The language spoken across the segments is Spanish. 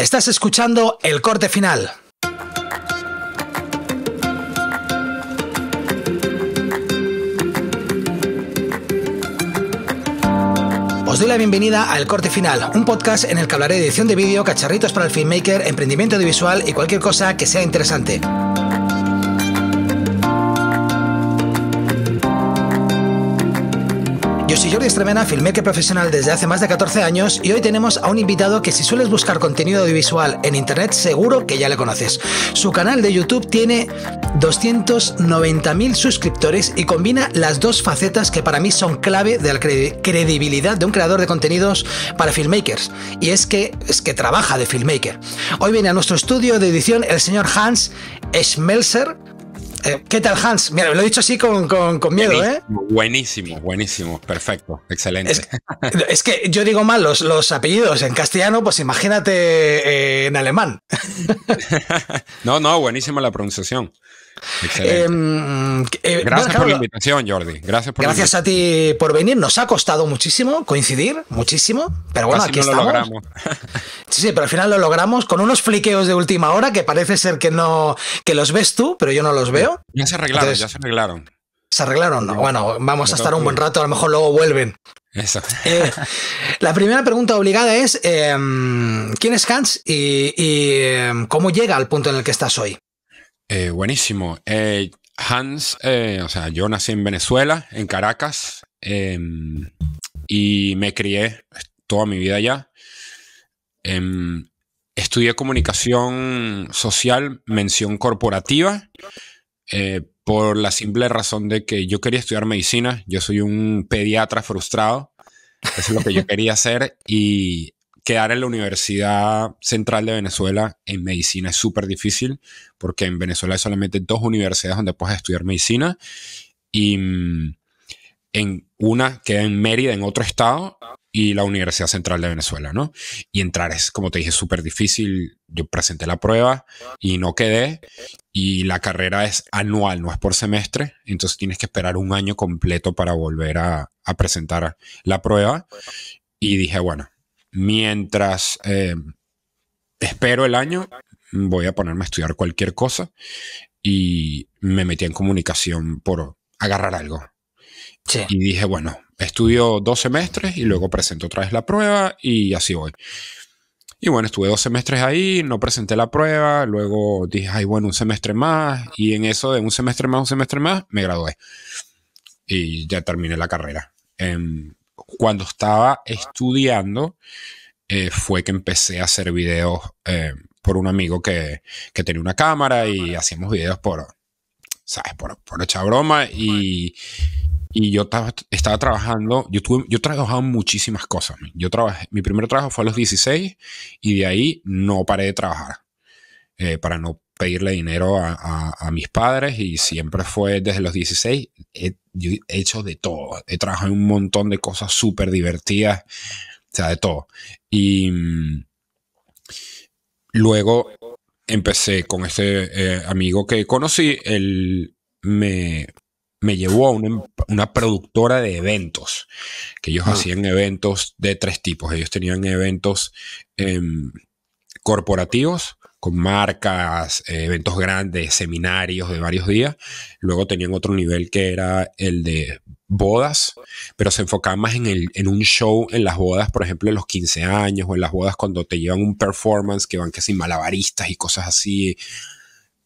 Estás escuchando el corte final. Os doy la bienvenida al Corte Final, un podcast en el que hablaré de edición de vídeo, cacharritos para el filmmaker, emprendimiento audiovisual y cualquier cosa que sea interesante. Jordi Estremena, filmmaker profesional desde hace más de 14 años y hoy tenemos a un invitado que si sueles buscar contenido audiovisual en internet seguro que ya le conoces. Su canal de YouTube tiene 290.000 suscriptores y combina las dos facetas que para mí son clave de la credibilidad de un creador de contenidos para filmmakers y es que es que trabaja de filmmaker. Hoy viene a nuestro estudio de edición el señor Hans Schmelzer eh, ¿Qué tal, Hans? Mira, lo he dicho así con, miedo, ¿eh? buenísimo, ¿eh? Buenísimo, buenísimo, perfecto, excelente. Es, que yo digo mal los, los, apellidos en castellano, pues imagínate eh, en alemán. no, no, buenísima la pronunciación. Em, eh, gracias por la invitación, Jordi. Gracias, gracias a ti por venir. Nos ha costado muchísimo coincidir, muchísimo. Pero bueno, aquí estamos. Sí, sí, pero al final lo logramos con unos fliqueos de última hora que parece ser que no que los ves tú, pero yo no los veo. Ya se arreglaron, ya se arreglaron. Se arreglaron, no. Bueno, vamos a estar un buen rato, a lo mejor luego vuelven. Eh, la primera pregunta obligada es: em, ¿quién es Hans y em, cómo llega al punto en el que estás hoy? Eh, buenísimo. Eh, Hans, eh, o sea, yo nací en Venezuela, en Caracas, em, y me crié toda mi vida allá. Em, estudié comunicación social, mención corporativa, por la simple razón de que yo quería estudiar medicina. Yo soy un pediatra frustrado. es lo que yo quería hacer y quedar en la Universidad Central de Venezuela en medicina es súper difícil, porque en Venezuela hay solamente dos universidades donde puedes estudiar medicina y mm, en una queda en Mérida, en otro estado, y la Universidad Central de Venezuela, ¿no? Y entrar es, como te dije, súper difícil. Yo presenté la prueba y no quedé. Y la carrera es anual, no es por semestre. Entonces tienes que esperar un año completo para volver a, a presentar la prueba. Y dije, bueno, mientras eh, espero el año, voy a ponerme a estudiar cualquier cosa y me metí en comunicación por agarrar algo. Y dije, bueno, estudio dos semestres y luego presento otra vez la prueba y así voy. Y bueno, estuve dos semestres ahí, no presenté la prueba, luego dije, ay, bueno, un semestre más, y en eso de un semestre más, un semestre más, me gradué. Y ya terminé la carrera. En em, cuando estaba estudiando, eh, fue que empecé a hacer videos eh, por un amigo que, tenía una cámara y hacíamos videos por, ¿sabes? Por, por broma y, yo estaba trabajando, yo, tuve, yo trabajaba muchísimas cosas. Yo trabajé, mi primer trabajo fue a los 16 y de ahí no paré de trabajar eh, para no pedirle dinero a, mis padres y siempre fue desde los 16. He, hecho de todo. He trabajado en un montón de cosas súper divertidas, o sea, de todo. Y mm, luego empecé con este eh, amigo que conocí. Él me, llevó a una, productora de eventos, que ellos ah. hacían eventos de tres tipos. Ellos tenían eventos em, corporativos, con marcas, eh, eventos grandes, seminarios de varios días. Luego tenían otro nivel que era el de bodas, pero se enfocaban más en, el, en un show en las bodas, por ejemplo, en los 15 años o en las bodas cuando te llevan un performance que van que sin malabaristas y cosas así,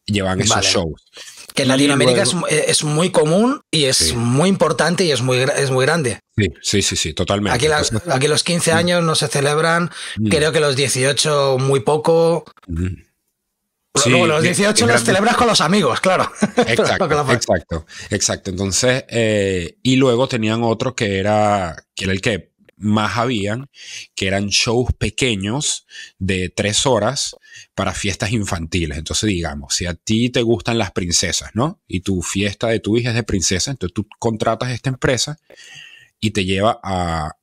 llevan esos shows que en Latinoamérica es, muy común y es muy importante y es muy, es muy grande. Sí, sí, sí, sí totalmente. Aquí, los 15 mm. años no se celebran, mm. creo que los 18 muy poco. Mm. los 18 los celebras con los amigos, claro. Exacto, exacto, exacto, Entonces, eh, y luego tenían otro que era, que era el que más habían, que eran shows pequeños de tres horas, para fiestas infantiles. Entonces, digamos, si a ti te gustan las princesas, ¿no? Y tu fiesta de tu hija es de princesa, entonces tú contratas esta empresa y te lleva a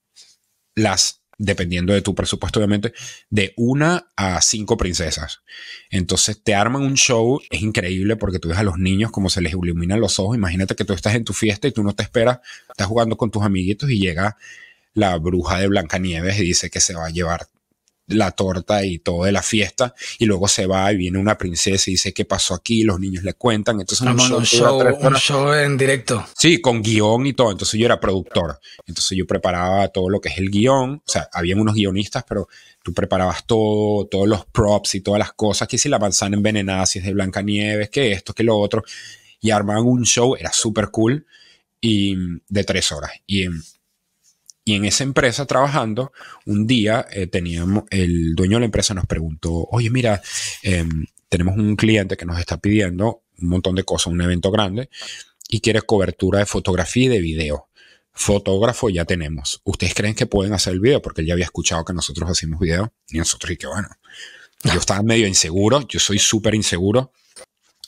las dependiendo de tu presupuesto, obviamente, de una a cinco princesas. Entonces te arman un show, es increíble porque tú ves a los niños como se les iluminan los ojos. Imagínate que tú estás en tu fiesta y tú no te esperas, estás jugando con tus amiguitos y llega la bruja de Blancanieves y dice que se va a llevar la torta y todo de la fiesta, y luego se va y viene una princesa y dice qué pasó aquí, los niños le cuentan, entonces no, un, show, un, show, en directo. Sí, con guión y todo, entonces yo era productor, entonces yo preparaba todo lo que es el guión, o sea, habían unos guionistas, pero tú preparabas todo, todos los props y todas las cosas, que si la manzana envenenada, si es de Blancanieves, que esto, que lo otro, y armaban un show, era súper cool, y de tres horas, y en em, y en esa empresa trabajando, un día eh, teníamos, el dueño de la empresa nos preguntó, oye, mira, em, tenemos un cliente que nos está pidiendo un montón de cosas, un evento grande, y quiere cobertura de fotografía y de video. Fotógrafo ya tenemos. ¿Ustedes creen que pueden hacer el video? Porque él ya había escuchado que nosotros hacemos video, y nosotros, y que bueno, yo estaba medio inseguro, yo soy súper inseguro,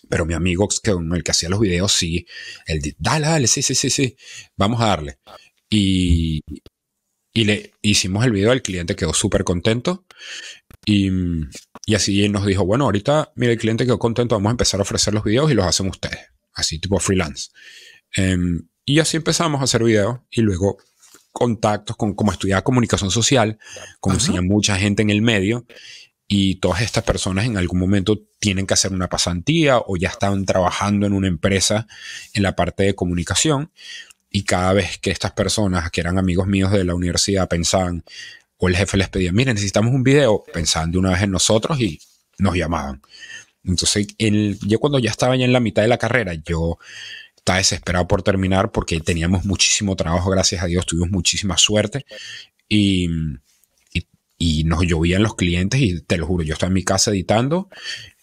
pero mi amigo, que el que hacía los videos, sí, él dale, dale, sí, sí, sí, sí, vamos a darle. Y, le hicimos el video, el cliente quedó súper contento. Y, y así nos dijo, bueno, ahorita, mira, el cliente quedó contento, vamos a empezar a ofrecer los videos y los hacen ustedes, así tipo freelance. Em, y así empezamos a hacer videos y luego contactos, con, como estudiar comunicación social, como conocía mucha gente en el medio y todas estas personas en algún momento tienen que hacer una pasantía o ya están trabajando en una empresa en la parte de comunicación. Y cada vez que estas personas, que eran amigos míos de la universidad, pensaban, o el jefe les pedía, miren, necesitamos un video, pensaban de una vez en nosotros y nos llamaban. Entonces, yo cuando ya estaba ya en la mitad de la carrera, yo estaba desesperado por terminar porque teníamos muchísimo trabajo, gracias a Dios, tuvimos muchísima suerte y nos llovían los clientes y te lo juro, yo estaba en mi casa editando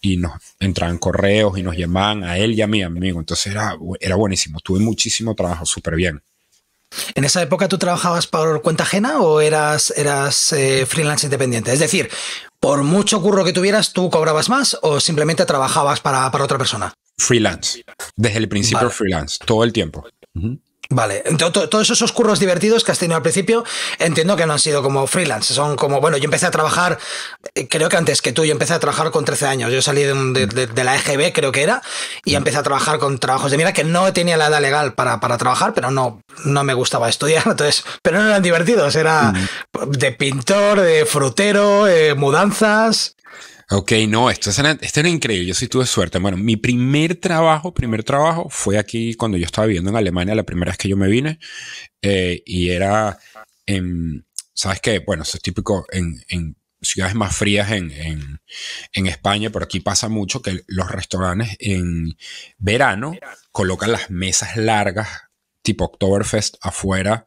y nos entraban correos y nos llamaban a él y a mí, amigo. Entonces era, era buenísimo. Tuve muchísimo trabajo, súper bien. ¿En esa época tú trabajabas por cuenta ajena o eras, eras eh, freelance independiente? Es decir, por mucho curro que tuvieras, ¿tú cobrabas más o simplemente trabajabas para, para otra persona? Freelance. Desde el principio freelance, todo el tiempo. Vale, todos esos curros divertidos que has tenido al principio, entiendo que no han sido como freelance, son como, bueno, yo empecé a trabajar, eh, creo que antes que tú, yo empecé a trabajar con 13 años, yo salí de, la EGB, creo que era, y mm. empecé a trabajar con trabajos de mira que no tenía la edad legal para, trabajar, pero no, no me gustaba estudiar, entonces, pero no eran divertidos, era mm. de pintor, de frutero, eh, mudanzas. Ok, no, esto es, esto era increíble. Yo sí tuve suerte. Bueno, mi primer trabajo, primer trabajo fue aquí cuando yo estaba viviendo en Alemania, la primera vez que yo me vine. Eh, y era, en, ¿sabes qué? Bueno, eso es típico en, ciudades más frías en, en, España, pero aquí pasa mucho que los restaurantes en verano colocan las mesas largas tipo Oktoberfest afuera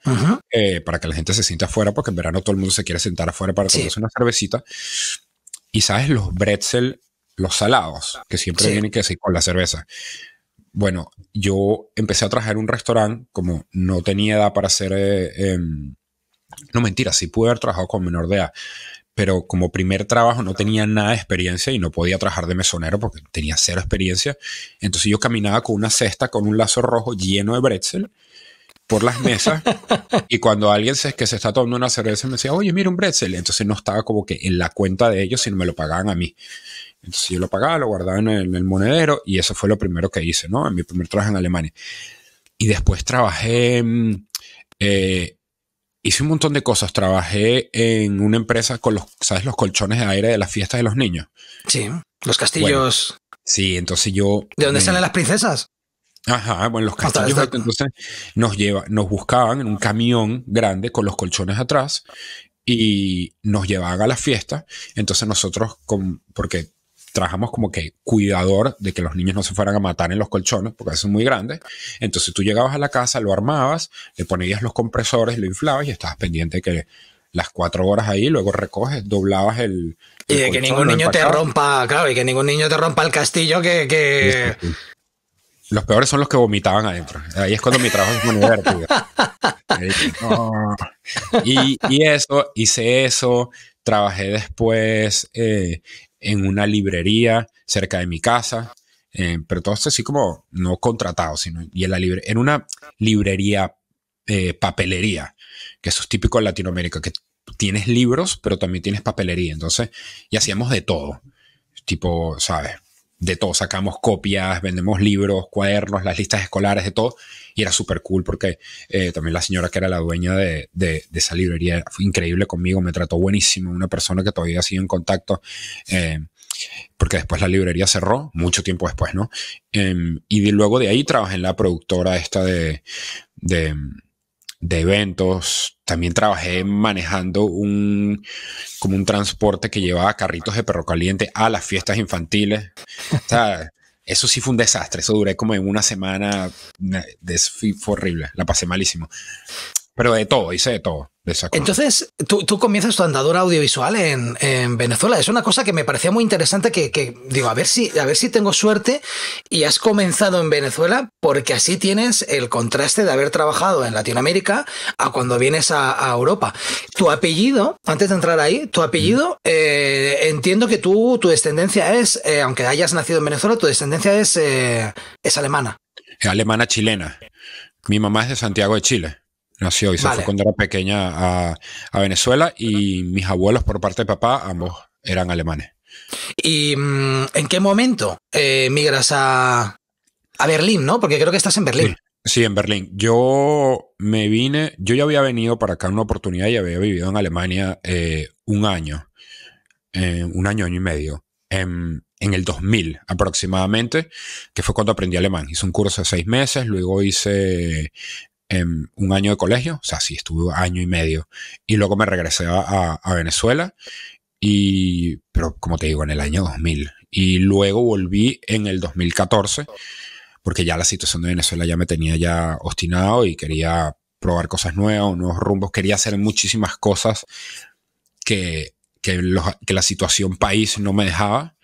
eh, para que la gente se sienta afuera porque en verano todo el mundo se quiere sentar afuera para tomarse una cervecita y sabes, los bretzel, los salados, que siempre vienen que decir con la cerveza. Bueno, yo empecé a trabajar en un restaurante, como no tenía edad para hacer. Eh, em, no, mentira, sí pude haber trabajado con menor de edad pero como primer trabajo no tenía nada de experiencia y no podía trabajar de mesonero porque tenía cero experiencia. Entonces yo caminaba con una cesta, con un lazo rojo lleno de bretzel por las mesas y cuando alguien se, que se está tomando una cerveza me decía, oye, mira un bretzel, entonces no estaba como que en la cuenta de ellos, sino me lo pagaban a mí. Entonces yo lo pagaba, lo guardaba en el, monedero y eso fue lo primero que hice, ¿no? En mi primer trabajo en Alemania. Y después trabajé, eh, hice un montón de cosas. Trabajé en una empresa con los, ¿sabes? Los colchones de aire de las fiestas de los niños. Sí, los castillos. sí, entonces yo... ¿De dónde salen las princesas? Ajá, bueno, los castillos entonces nos, lleva, nos buscaban en un camión grande con los colchones atrás y nos llevaban a la fiesta. Entonces nosotros, porque trabajamos como que cuidador de que los niños no se fueran a matar en los colchones, porque es muy grande. Entonces tú llegabas a la casa, lo armabas, le ponías los compresores, lo inflabas y estabas pendiente que las cuatro horas ahí, luego recoges, doblabas el... y de que ningún niño te rompa, claro, y que ningún niño te rompa el castillo que... Los peores son los que vomitaban adentro. Ahí es cuando mi trabajo es muy divertido. Y, eso, hice eso. Trabajé después eh, en una librería cerca de mi casa. Eh, pero todo esto así como no contratado, sino y en, la en una librería eh, papelería, que eso es típico en Latinoamérica, que tienes libros, pero también tienes papelería. Entonces, y hacíamos de todo. Tipo, ¿sabes? de todo, sacamos copias, vendemos libros, cuadernos, las listas escolares, de todo. Y era súper cool porque eh, también la señora que era la dueña de, de, esa librería fue increíble conmigo, me trató buenísimo, una persona que todavía sigue en contacto, eh, porque después la librería cerró, mucho tiempo después, ¿no? Em, y luego de ahí trabajé en la productora esta de, de eventos, también trabajé manejando un, como un transporte que llevaba carritos de perro caliente a las fiestas infantiles. eso sí fue un desastre. Eso duré como en una semana. Fue horrible. La pasé malísimo. Pero de todo, y sé de todo. Entonces, tú, comienzas tu andadura audiovisual en, Venezuela. Es una cosa que me parecía muy interesante que, digo, a ver, si, a ver si tengo suerte y has comenzado en Venezuela porque así tienes el contraste de haber trabajado en Latinoamérica a cuando vienes a, Europa. Tu apellido, antes de entrar ahí, tu apellido, mm. eh, entiendo que tú, tu descendencia es, eh, aunque hayas nacido en Venezuela, tu descendencia es, eh, es alemana. alemana chilena. Mi mamá es de Santiago de Chile. Nació y se fue cuando era pequeña a, Venezuela y mis abuelos por parte de papá, ambos eran alemanes. ¿Y mm, en qué momento eh, migras a, Berlín, no? Porque creo que estás en Berlín. Sí, en Berlín. Yo me vine, yo ya había venido para acá una oportunidad y había vivido en Alemania eh, un año, eh, un año, año y medio, en, en, el 2000 aproximadamente, que fue cuando aprendí alemán. Hice un curso de seis meses, luego hice un año de colegio, o sea, sí, estuve año y medio, y luego me regresé a, Venezuela, y, pero como te digo, en el año 2000, y luego volví en el 2014, porque ya la situación de Venezuela ya me tenía ya obstinado y quería probar cosas nuevas, nuevos rumbos, quería hacer muchísimas cosas que, que, que la situación país no me dejaba,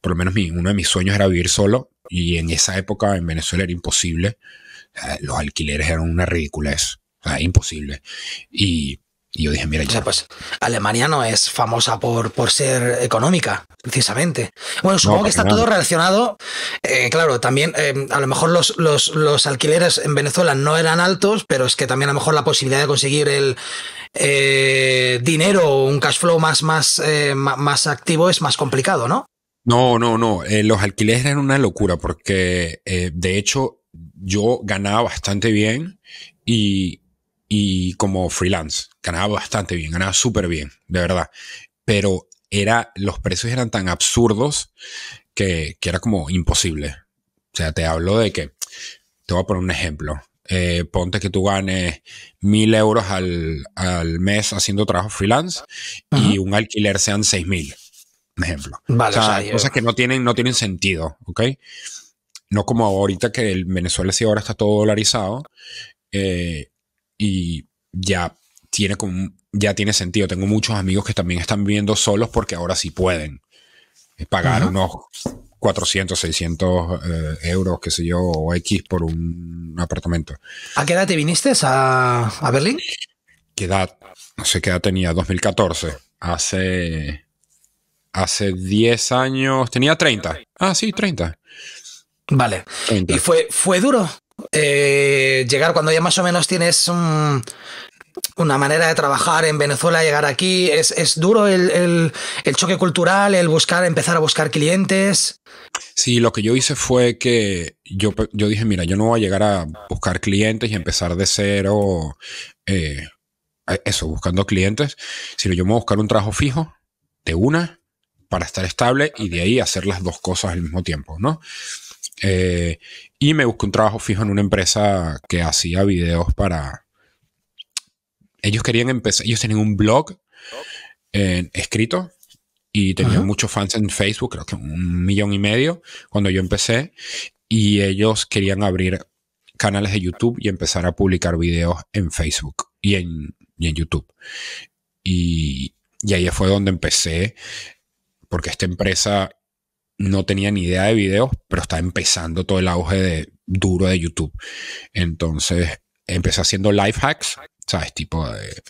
por lo menos mi, uno de mis sueños era vivir solo, y en esa época en Venezuela era imposible, los alquileres eran una ridiculez. es imposible. Y, yo dije, mira, ya. O sea, pues Alemania no es famosa por, por ser económica, precisamente. Bueno, supongo que está todo relacionado. Eh, claro, también eh, a lo mejor los, alquileres en Venezuela no eran altos, pero es que también a lo mejor la posibilidad de conseguir el eh, dinero un cash flow más, más, eh, más activo es más complicado, ¿no? No, no, no. los alquileres eran una locura porque, de hecho, yo ganaba bastante bien y, como freelance, ganaba bastante bien, ganaba súper bien, de verdad. Pero era, los precios eran tan absurdos que, era como imposible. O sea, te hablo de que, te voy a poner un ejemplo. Eh, ponte que tú ganes mil euros al, mes haciendo trabajo freelance y un alquiler sean seis mil. Un ejemplo. o sea, cosas que no tienen, no tienen sentido, ¿ok? No como ahorita que el Venezuela sí ahora está todo dolarizado eh, y ya tiene como, ya tiene sentido. Tengo muchos amigos que también están viviendo solos porque ahora sí pueden eh, pagar unos 400, 600 eh, euros, qué sé yo, o X por un apartamento. ¿A qué edad te viniste a, a Berlín? ¿Qué edad? No sé qué edad tenía, 2014. Hace hace 10 años tenía 30. Ah, sí, 30. Vale. Y fue, fue duro eh, llegar cuando ya más o menos tienes una manera de trabajar en Venezuela, llegar aquí. Es, duro el, choque cultural, el buscar, empezar a buscar clientes. Sí, lo que yo hice fue que yo, yo dije, mira, yo no voy a llegar a buscar clientes y empezar de cero, eh, eso, buscando clientes, sino yo me voy a buscar un trabajo fijo de una para estar estable y de ahí hacer las dos cosas al mismo tiempo, ¿no? Eh, y me busqué un trabajo fijo en una empresa que hacía videos para... Ellos querían empezar, ellos tenían un blog eh, escrito y tenían muchos fans en Facebook, creo que un millón y medio cuando yo empecé. Y ellos querían abrir canales de YouTube y empezar a publicar videos en Facebook y en, y en YouTube. Y, y ahí fue donde empecé, porque esta empresa no tenía ni idea de videos, pero está empezando todo el auge de, duro de YouTube. Entonces empecé haciendo life hacks, ¿sabes? Tipo de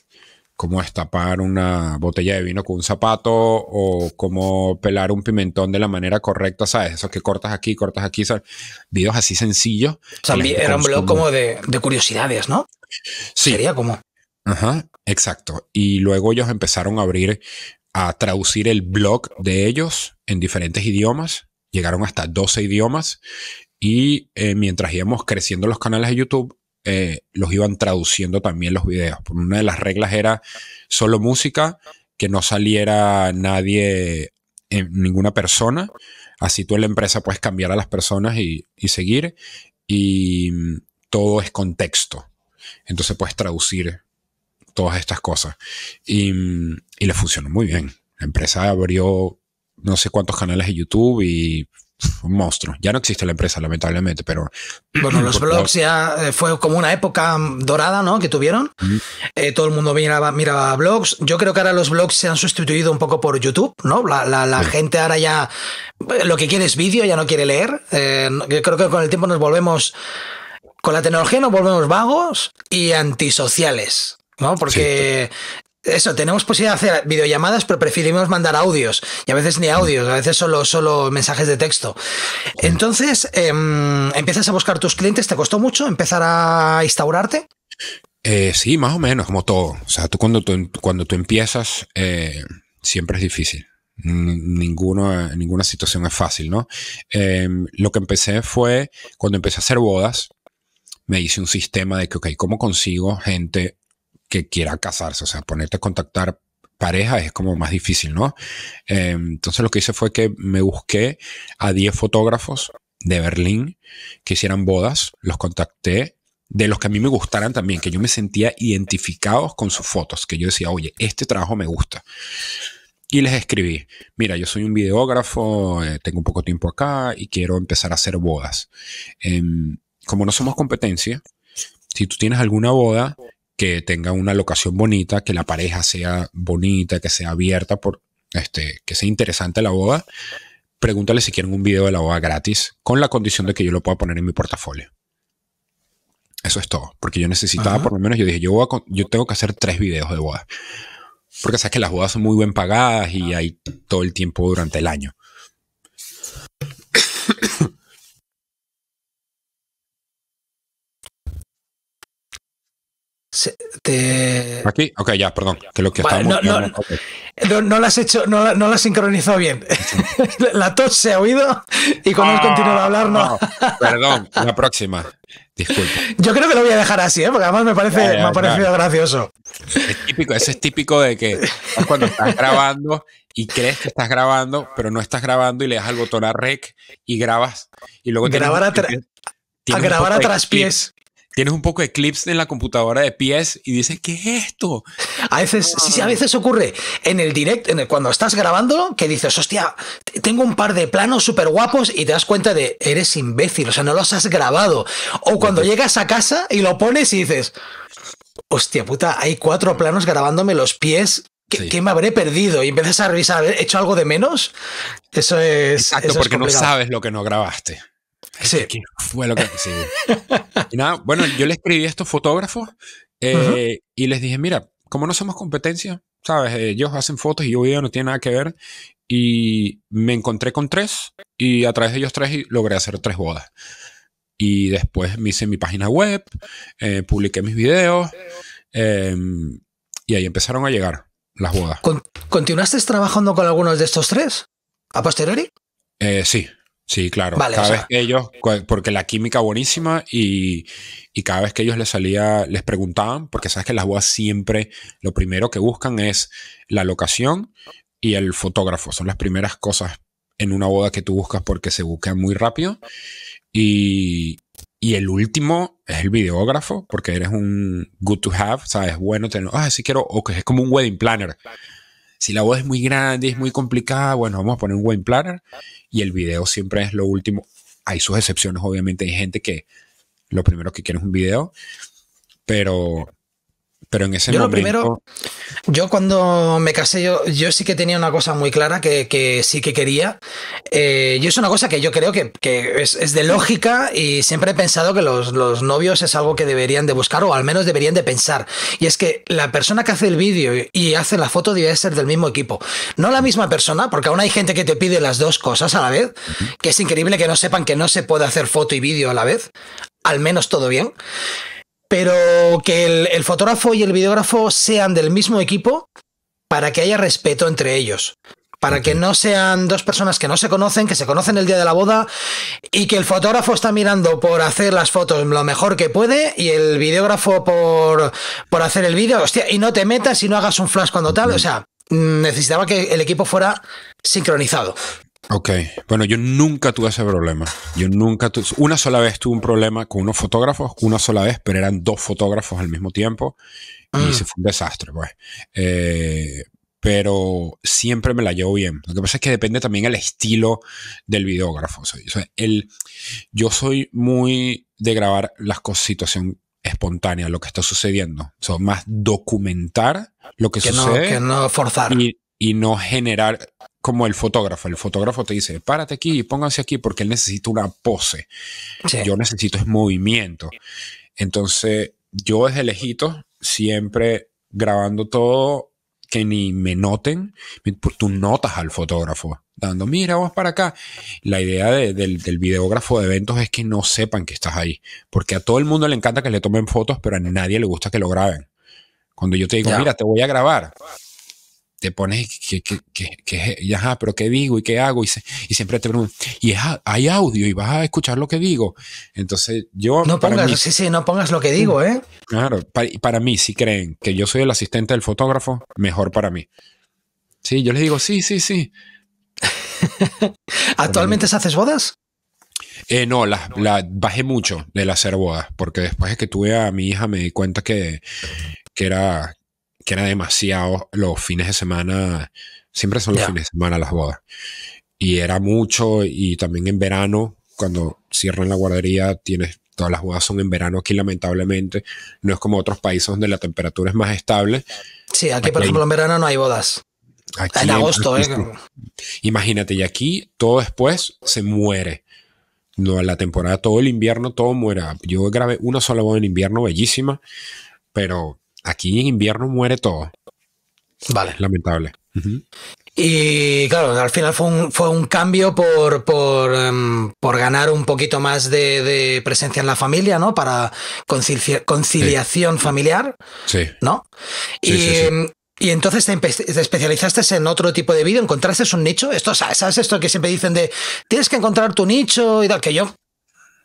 cómo estapar una botella de vino con un zapato o cómo pelar un pimentón de la manera correcta, ¿sabes? Eso que cortas aquí, cortas aquí, ¿sabes? Videos así sencillos. era un blog como de, de, curiosidades, ¿no? Sí. Sería como. Ajá, exacto. Y luego ellos empezaron a abrir a traducir el blog de ellos en diferentes idiomas. Llegaron hasta 12 idiomas y eh, mientras íbamos creciendo los canales de YouTube, eh, los iban traduciendo también los videos. Una de las reglas era solo música, que no saliera nadie, eh, ninguna persona. Así tú en la empresa puedes cambiar a las personas y seguir. Y mm, todo es contexto. Entonces puedes traducir todas estas cosas. Y, le funcionó muy bien. La empresa abrió no sé cuántos canales de YouTube y un monstruo. Ya no existe la empresa, lamentablemente, pero. Bueno, los blogs ya eh, fue como una época dorada, ¿no? Que tuvieron. Eh, todo el mundo miraba, blogs. Yo creo que ahora los blogs se han sustituido un poco por YouTube, ¿no? La, gente ahora ya. Eh, lo que quiere es vídeo, ya no quiere leer. creo que con el tiempo nos volvemos. Con la tecnología nos volvemos vagos y antisociales. ¿no? Porque eso, tenemos posibilidad de hacer videollamadas, pero preferimos mandar audios. Y a veces ni audios, a veces solo, solo mensajes de texto. Entonces, em, empiezas a buscar tus clientes. ¿Te costó mucho empezar a instaurarte? Eh, sí, más o menos, como todo. O sea, tú cuando tú, em, cuando tú empiezas, eh, siempre es difícil. ninguna situación es fácil, ¿no? Em, lo que empecé fue, cuando empecé a hacer bodas, me hice un sistema de que, ok, ¿cómo consigo gente que quiera casarse. O sea, ponerte a contactar pareja es como más difícil, ¿no? Eh, entonces lo que hice fue que me busqué a 10 fotógrafos de Berlín que hicieran bodas, los contacté, de los que a mí me gustaran también, que yo me sentía identificados con sus fotos, que yo decía, oye, este trabajo me gusta. Y les escribí, mira, yo soy un videógrafo, eh, tengo un poco de tiempo acá y quiero empezar a hacer bodas. Em, como no somos competencia, si tú tienes alguna boda que tenga una locación bonita, que la pareja sea bonita, que sea abierta, por, este, que sea interesante la boda, pregúntale si quieren un video de la boda gratis, con la condición de que yo lo pueda poner en mi portafolio. Eso es todo, porque yo necesitaba, por lo menos, yo dije, yo, yo tengo que hacer tres videos de boda. Porque sabes que las bodas son muy bien pagadas y hay todo el tiempo durante el año. Aquí, ok, ya, perdón. no, no, lo has hecho, no, no lo sincronizado bien. la tos se ha oído y cuando él ah, continúa de hablar, no. Perdón, la próxima. Disculpe. Yo creo que lo voy a dejar así, ¿eh? porque además me parece, me ha parecido gracioso. Es típico, eso es típico de que cuando estás grabando y crees que estás grabando, pero no estás grabando y le das al botón a rec y grabas y luego grabar a, a grabar a traspiés tienes un poco de clips en la computadora de pies y dices, ¿qué es esto? A veces, a veces ocurre en el directo, en el, cuando estás grabando, que dices, hostia, tengo un par de planos súper guapos y te das cuenta de, eres imbécil, o sea, no los has grabado. O cuando llegas a casa y lo pones y dices, hostia puta, hay cuatro planos grabándome los pies. ¿Qué, me habré perdido? Y empiezas a revisar, ¿he hecho algo de menos? Eso es. Exacto, porque no sabes lo que no grabaste. Sí. fue lo que.? bueno, yo le escribí a estos fotógrafos eh, y les dije, mira, como no somos competencia, ¿sabes? Eh, ellos hacen fotos y yo video no tiene nada que ver. Y me encontré con tres y a través de ellos tres logré hacer tres bodas. Y después me hice mi página web, eh, publiqué mis videos em, y ahí empezaron a llegar las bodas. ¿Continuaste trabajando con algunos de estos tres a posteriori? sí, Sí, claro. cada vez que ellos, porque la química buenísima y, cada vez que ellos les salía, les preguntaban, porque sabes que las bodas siempre lo primero que buscan es la locación y el fotógrafo. Son las primeras cosas en una boda que tú buscas porque se buscan muy rápido. Y, el último es el videógrafo, porque eres un good to have, ¿sabes? Bueno, tener, ah, quiero, o que es como un wedding planner. Si la boda es muy grande, es muy complicada, bueno, vamos a poner un wedding planner y el video siempre es lo último. Hay sus excepciones, obviamente, hay gente que lo primero que quiere es un video, pero pero en ese yo momento... Lo primero, yo cuando me casé, yo, yo sí que tenía una cosa muy clara que, sí que quería. Eh, y es una cosa que yo creo que, es, de lógica y siempre he pensado que los, novios es algo que deberían de buscar o al menos deberían de pensar. Y es que la persona que hace el vídeo y hace la foto debe ser del mismo equipo. No la misma persona, porque aún hay gente que te pide las dos cosas a la vez, que es increíble que no sepan que no se puede hacer foto y vídeo a la vez. Al menos todo bien pero que el, fotógrafo y el videógrafo sean del mismo equipo para que haya respeto entre ellos para que no sean dos personas que no se conocen, que se conocen el día de la boda y que el fotógrafo está mirando por hacer las fotos lo mejor que puede y el videógrafo por, por hacer el vídeo, hostia, y no te metas y no hagas un flash cuando tal, o sea, mm, necesitaba que el equipo fuera sincronizado. Ok, bueno, yo nunca tuve ese problema. Yo nunca tuve, una sola vez tuve un problema con unos fotógrafos, una sola vez, pero eran dos fotógrafos al mismo tiempo y mm. se fue un desastre, pues. Eh, pero siempre me la llevo bien. Lo que pasa es que depende también el estilo del videógrafo. el, yo soy muy de grabar las cosas, situación espontánea, lo que está sucediendo. son más documentar lo que, sucede. No, que no forzar. y no generar como el fotógrafo. El fotógrafo te dice, párate aquí, y pónganse aquí, porque él necesita una pose. Yo necesito es movimiento. Entonces, yo desde lejitos, siempre grabando todo, que ni me noten, pues tú notas al fotógrafo, dando, mira, vos para acá. La idea del, videógrafo de eventos es que no sepan que estás ahí, porque a todo el mundo le encanta que le tomen fotos, pero a nadie le gusta que lo graben. Cuando yo te digo, mira, te voy a grabar, te pones que, que, que, que pero qué digo y qué hago y, siempre te preguntan, y es, hay audio y vas a escuchar lo que digo. Entonces yo... No pongas, sí, sí, no pongas lo que digo, mm, ¿eh? Claro, para, mí, si creen que yo soy el asistente del fotógrafo, mejor para mí. Sí, yo les digo, sí, sí, sí. ¿Actualmente se haces bodas? Eh, no, la, bajé mucho de hacer bodas, porque después de que tuve a mi hija me di cuenta que, que era que era demasiado los fines de semana, siempre son los fines de semana las bodas. Y era mucho y también en verano, cuando cierran la guardería, tienes, todas las bodas son en verano aquí lamentablemente, no es como otros países donde la temperatura es más estable. Sí, aquí, por ejemplo en verano no hay bodas. en agosto, eh. Imagínate, y aquí todo después se muere. No, la temporada, todo el invierno, todo muera. Yo grabé una sola boda en invierno, bellísima, pero Aquí en invierno muere todo. Vale. Lamentable. Y claro, al final fue un, fue un cambio por, por, em, ganar un poquito más de, presencia en la familia, ¿no? Para conciliación familiar. Sí. ¿No? y, em, y entonces te, especializaste en otro tipo de vida, encontraste un nicho. Esto, ¿sabes? esto que siempre dicen de tienes que encontrar tu nicho y tal? Que yo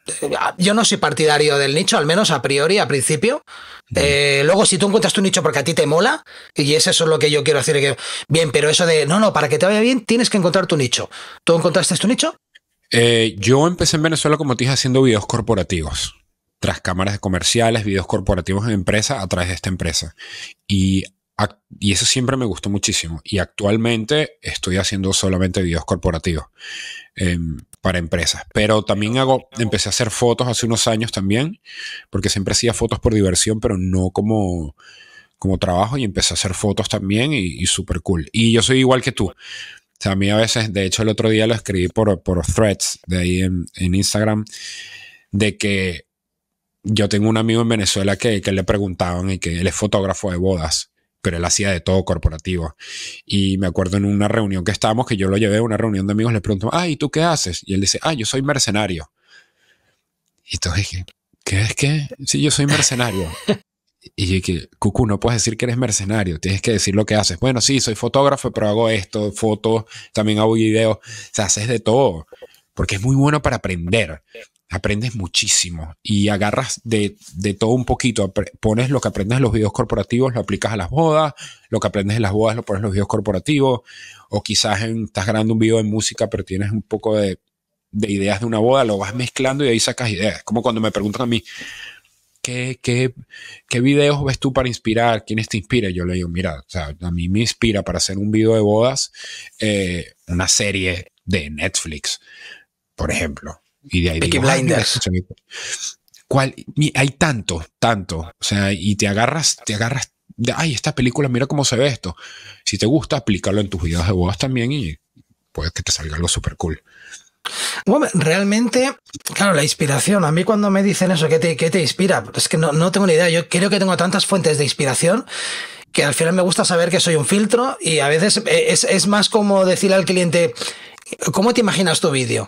eh, yo no soy partidario del nicho, al menos a priori, a principio. Eh, luego, si tú encuentras tu nicho porque a ti te mola, y es lo que yo quiero decir, que, bien, pero eso de, no, no, para que te vaya bien tienes que encontrar tu nicho. ¿Tú encontraste tu nicho? Eh, yo empecé en Venezuela, como te haciendo videos corporativos, tras cámaras comerciales, videos corporativos en empresa, a través de esta empresa. Y eso siempre me gustó muchísimo. Y actualmente estoy haciendo solamente videos corporativos. Em, para empresas. Pero también hago, empecé a hacer fotos hace unos años también, porque siempre hacía fotos por diversión, pero no como, como trabajo y empecé a hacer fotos también y, súper cool. Y yo soy igual que tú. O sea, a mí a veces, de hecho el otro día lo escribí por, por threads de ahí en, Instagram, de que yo tengo un amigo en Venezuela que, que le preguntaban y que él es fotógrafo de bodas pero él hacía de todo corporativo. Y me acuerdo en una reunión que estábamos, que yo lo llevé a una reunión de amigos, le pregunto, ay, ah, tú qué haces? Y él dice, ah, yo soy mercenario. Y entonces dije, ¿qué es que? Sí, yo soy mercenario. y dije, Cucu, no puedes decir que eres mercenario, tienes que decir lo que haces. Bueno, sí, soy fotógrafo, pero hago esto, fotos, también hago videos, o sea, haces de todo, porque es muy bueno para aprender aprendes muchísimo y agarras de, todo un poquito. Pones lo que aprendes en los videos corporativos, lo aplicas a las bodas, lo que aprendes en las bodas lo pones en los videos corporativos, o quizás estás grabando un video de música, pero tienes un poco de, ideas de una boda, lo vas mezclando y ahí sacas ideas. Como cuando me preguntan a mí, ¿qué, qué, qué videos ves tú para inspirar? ¿Quiénes te inspira Yo le digo, mira, a mí me inspira para hacer un video de bodas eh, una serie de Netflix, por ejemplo y de ahí ah, Blinders. Este ¿Cuál? Hay tanto, tanto. O sea, y te agarras, te agarras de, ay, esta película, mira cómo se ve esto. Si te gusta, aplícalo en tus videos de bodas también y puede que te salga algo super cool. realmente, claro, la inspiración. A mí cuando me dicen eso, ¿qué te, te inspira? Es que no, tengo ni idea. Yo creo que tengo tantas fuentes de inspiración que al final me gusta saber que soy un filtro y a veces eh, es, es más como decirle al cliente, ¿cómo te imaginas tu vídeo?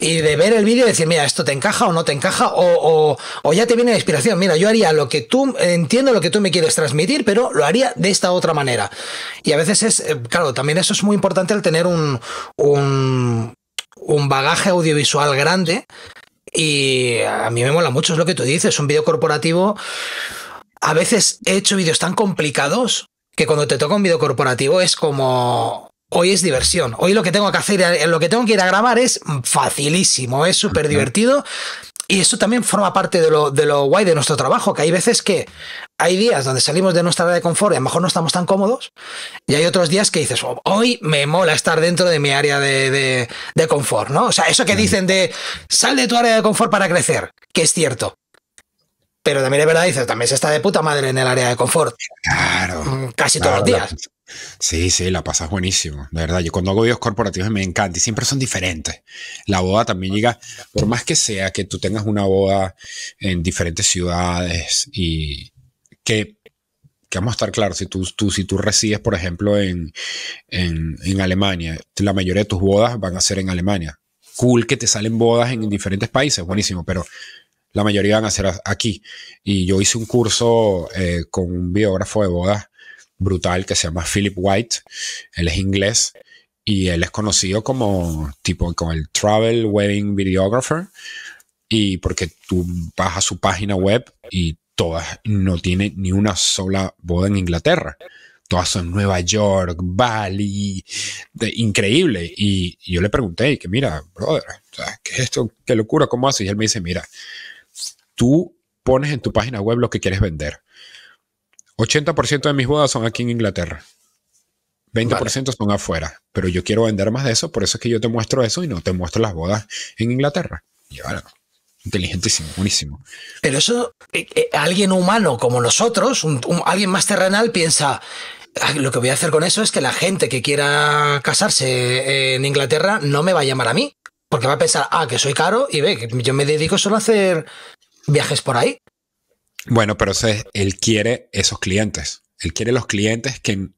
y de ver el vídeo y decir, mira, esto te encaja o no te encaja, o, o, o, ya te viene la inspiración, mira, yo haría lo que tú, entiendo lo que tú me quieres transmitir, pero lo haría de esta otra manera. Y a veces es, eh, claro, también eso es muy importante el tener un, un, un bagaje audiovisual grande y a mí me mola mucho, es lo que tú dices, un vídeo corporativo. A veces he hecho vídeos tan complicados que cuando te toca un vídeo corporativo es como, hoy es diversión. Hoy lo que tengo que hacer, eh, lo que tengo que ir a grabar es facilísimo, es súper divertido. Y eso también forma parte de lo, de lo guay de nuestro trabajo, que hay veces que hay días donde salimos de nuestra área de confort y a lo mejor no estamos tan cómodos, y hay otros días que dices, oh, hoy me mola estar dentro de mi área de, confort, ¿no? O sea, eso que dicen de sal de tu área de confort para crecer, que es cierto, pero también es verdad, dices, también se está de puta madre en el área de confort. Claro. Mm, casi todos los días. Sí, sí, la pasas buenísimo. De verdad, yo cuando hago videos corporativos me encanta y siempre son diferentes. La boda también llega, por más que sea que tú tengas una boda en diferentes ciudades y que, que vamos a estar claros, si tú, tú, si tú resides, por ejemplo, en, en, Alemania, la mayoría de tus bodas van a ser en Alemania. Cool que te salen bodas en diferentes países, buenísimo, pero la mayoría van a ser aquí. Y yo hice un curso eh, con un biógrafo de bodas brutal que se llama Philip White. Él es inglés y él es conocido como tipo como el Travel Wedding Videographer y porque tú vas a su página web y todas no tiene ni una sola boda en Inglaterra. Todas son Nueva York, Bali, de, increíble. Y, yo le pregunté, que mira, brother, ¿qué esto? ¿Qué locura? ¿Cómo haces? Y él me dice, mira, tú pones en tu página web lo que quieres vender 80% de mis bodas son aquí en Inglaterra. 20% son afuera. Pero yo quiero vender más de eso, por eso es que yo te muestro eso y no te muestro las bodas en Inglaterra. Y inteligentísimo, buenísimo. Pero eso, eh, eh, alguien humano como nosotros, alguien más terrenal, piensa. Lo que voy a hacer con eso es que la gente que quiera casarse eh, en Inglaterra no me va a llamar a mí, porque va a pensar, ah, que soy caro y ve, que yo me dedico solo a hacer viajes por ahí. Bueno, pero él quiere esos clientes. Él quiere los clientes que,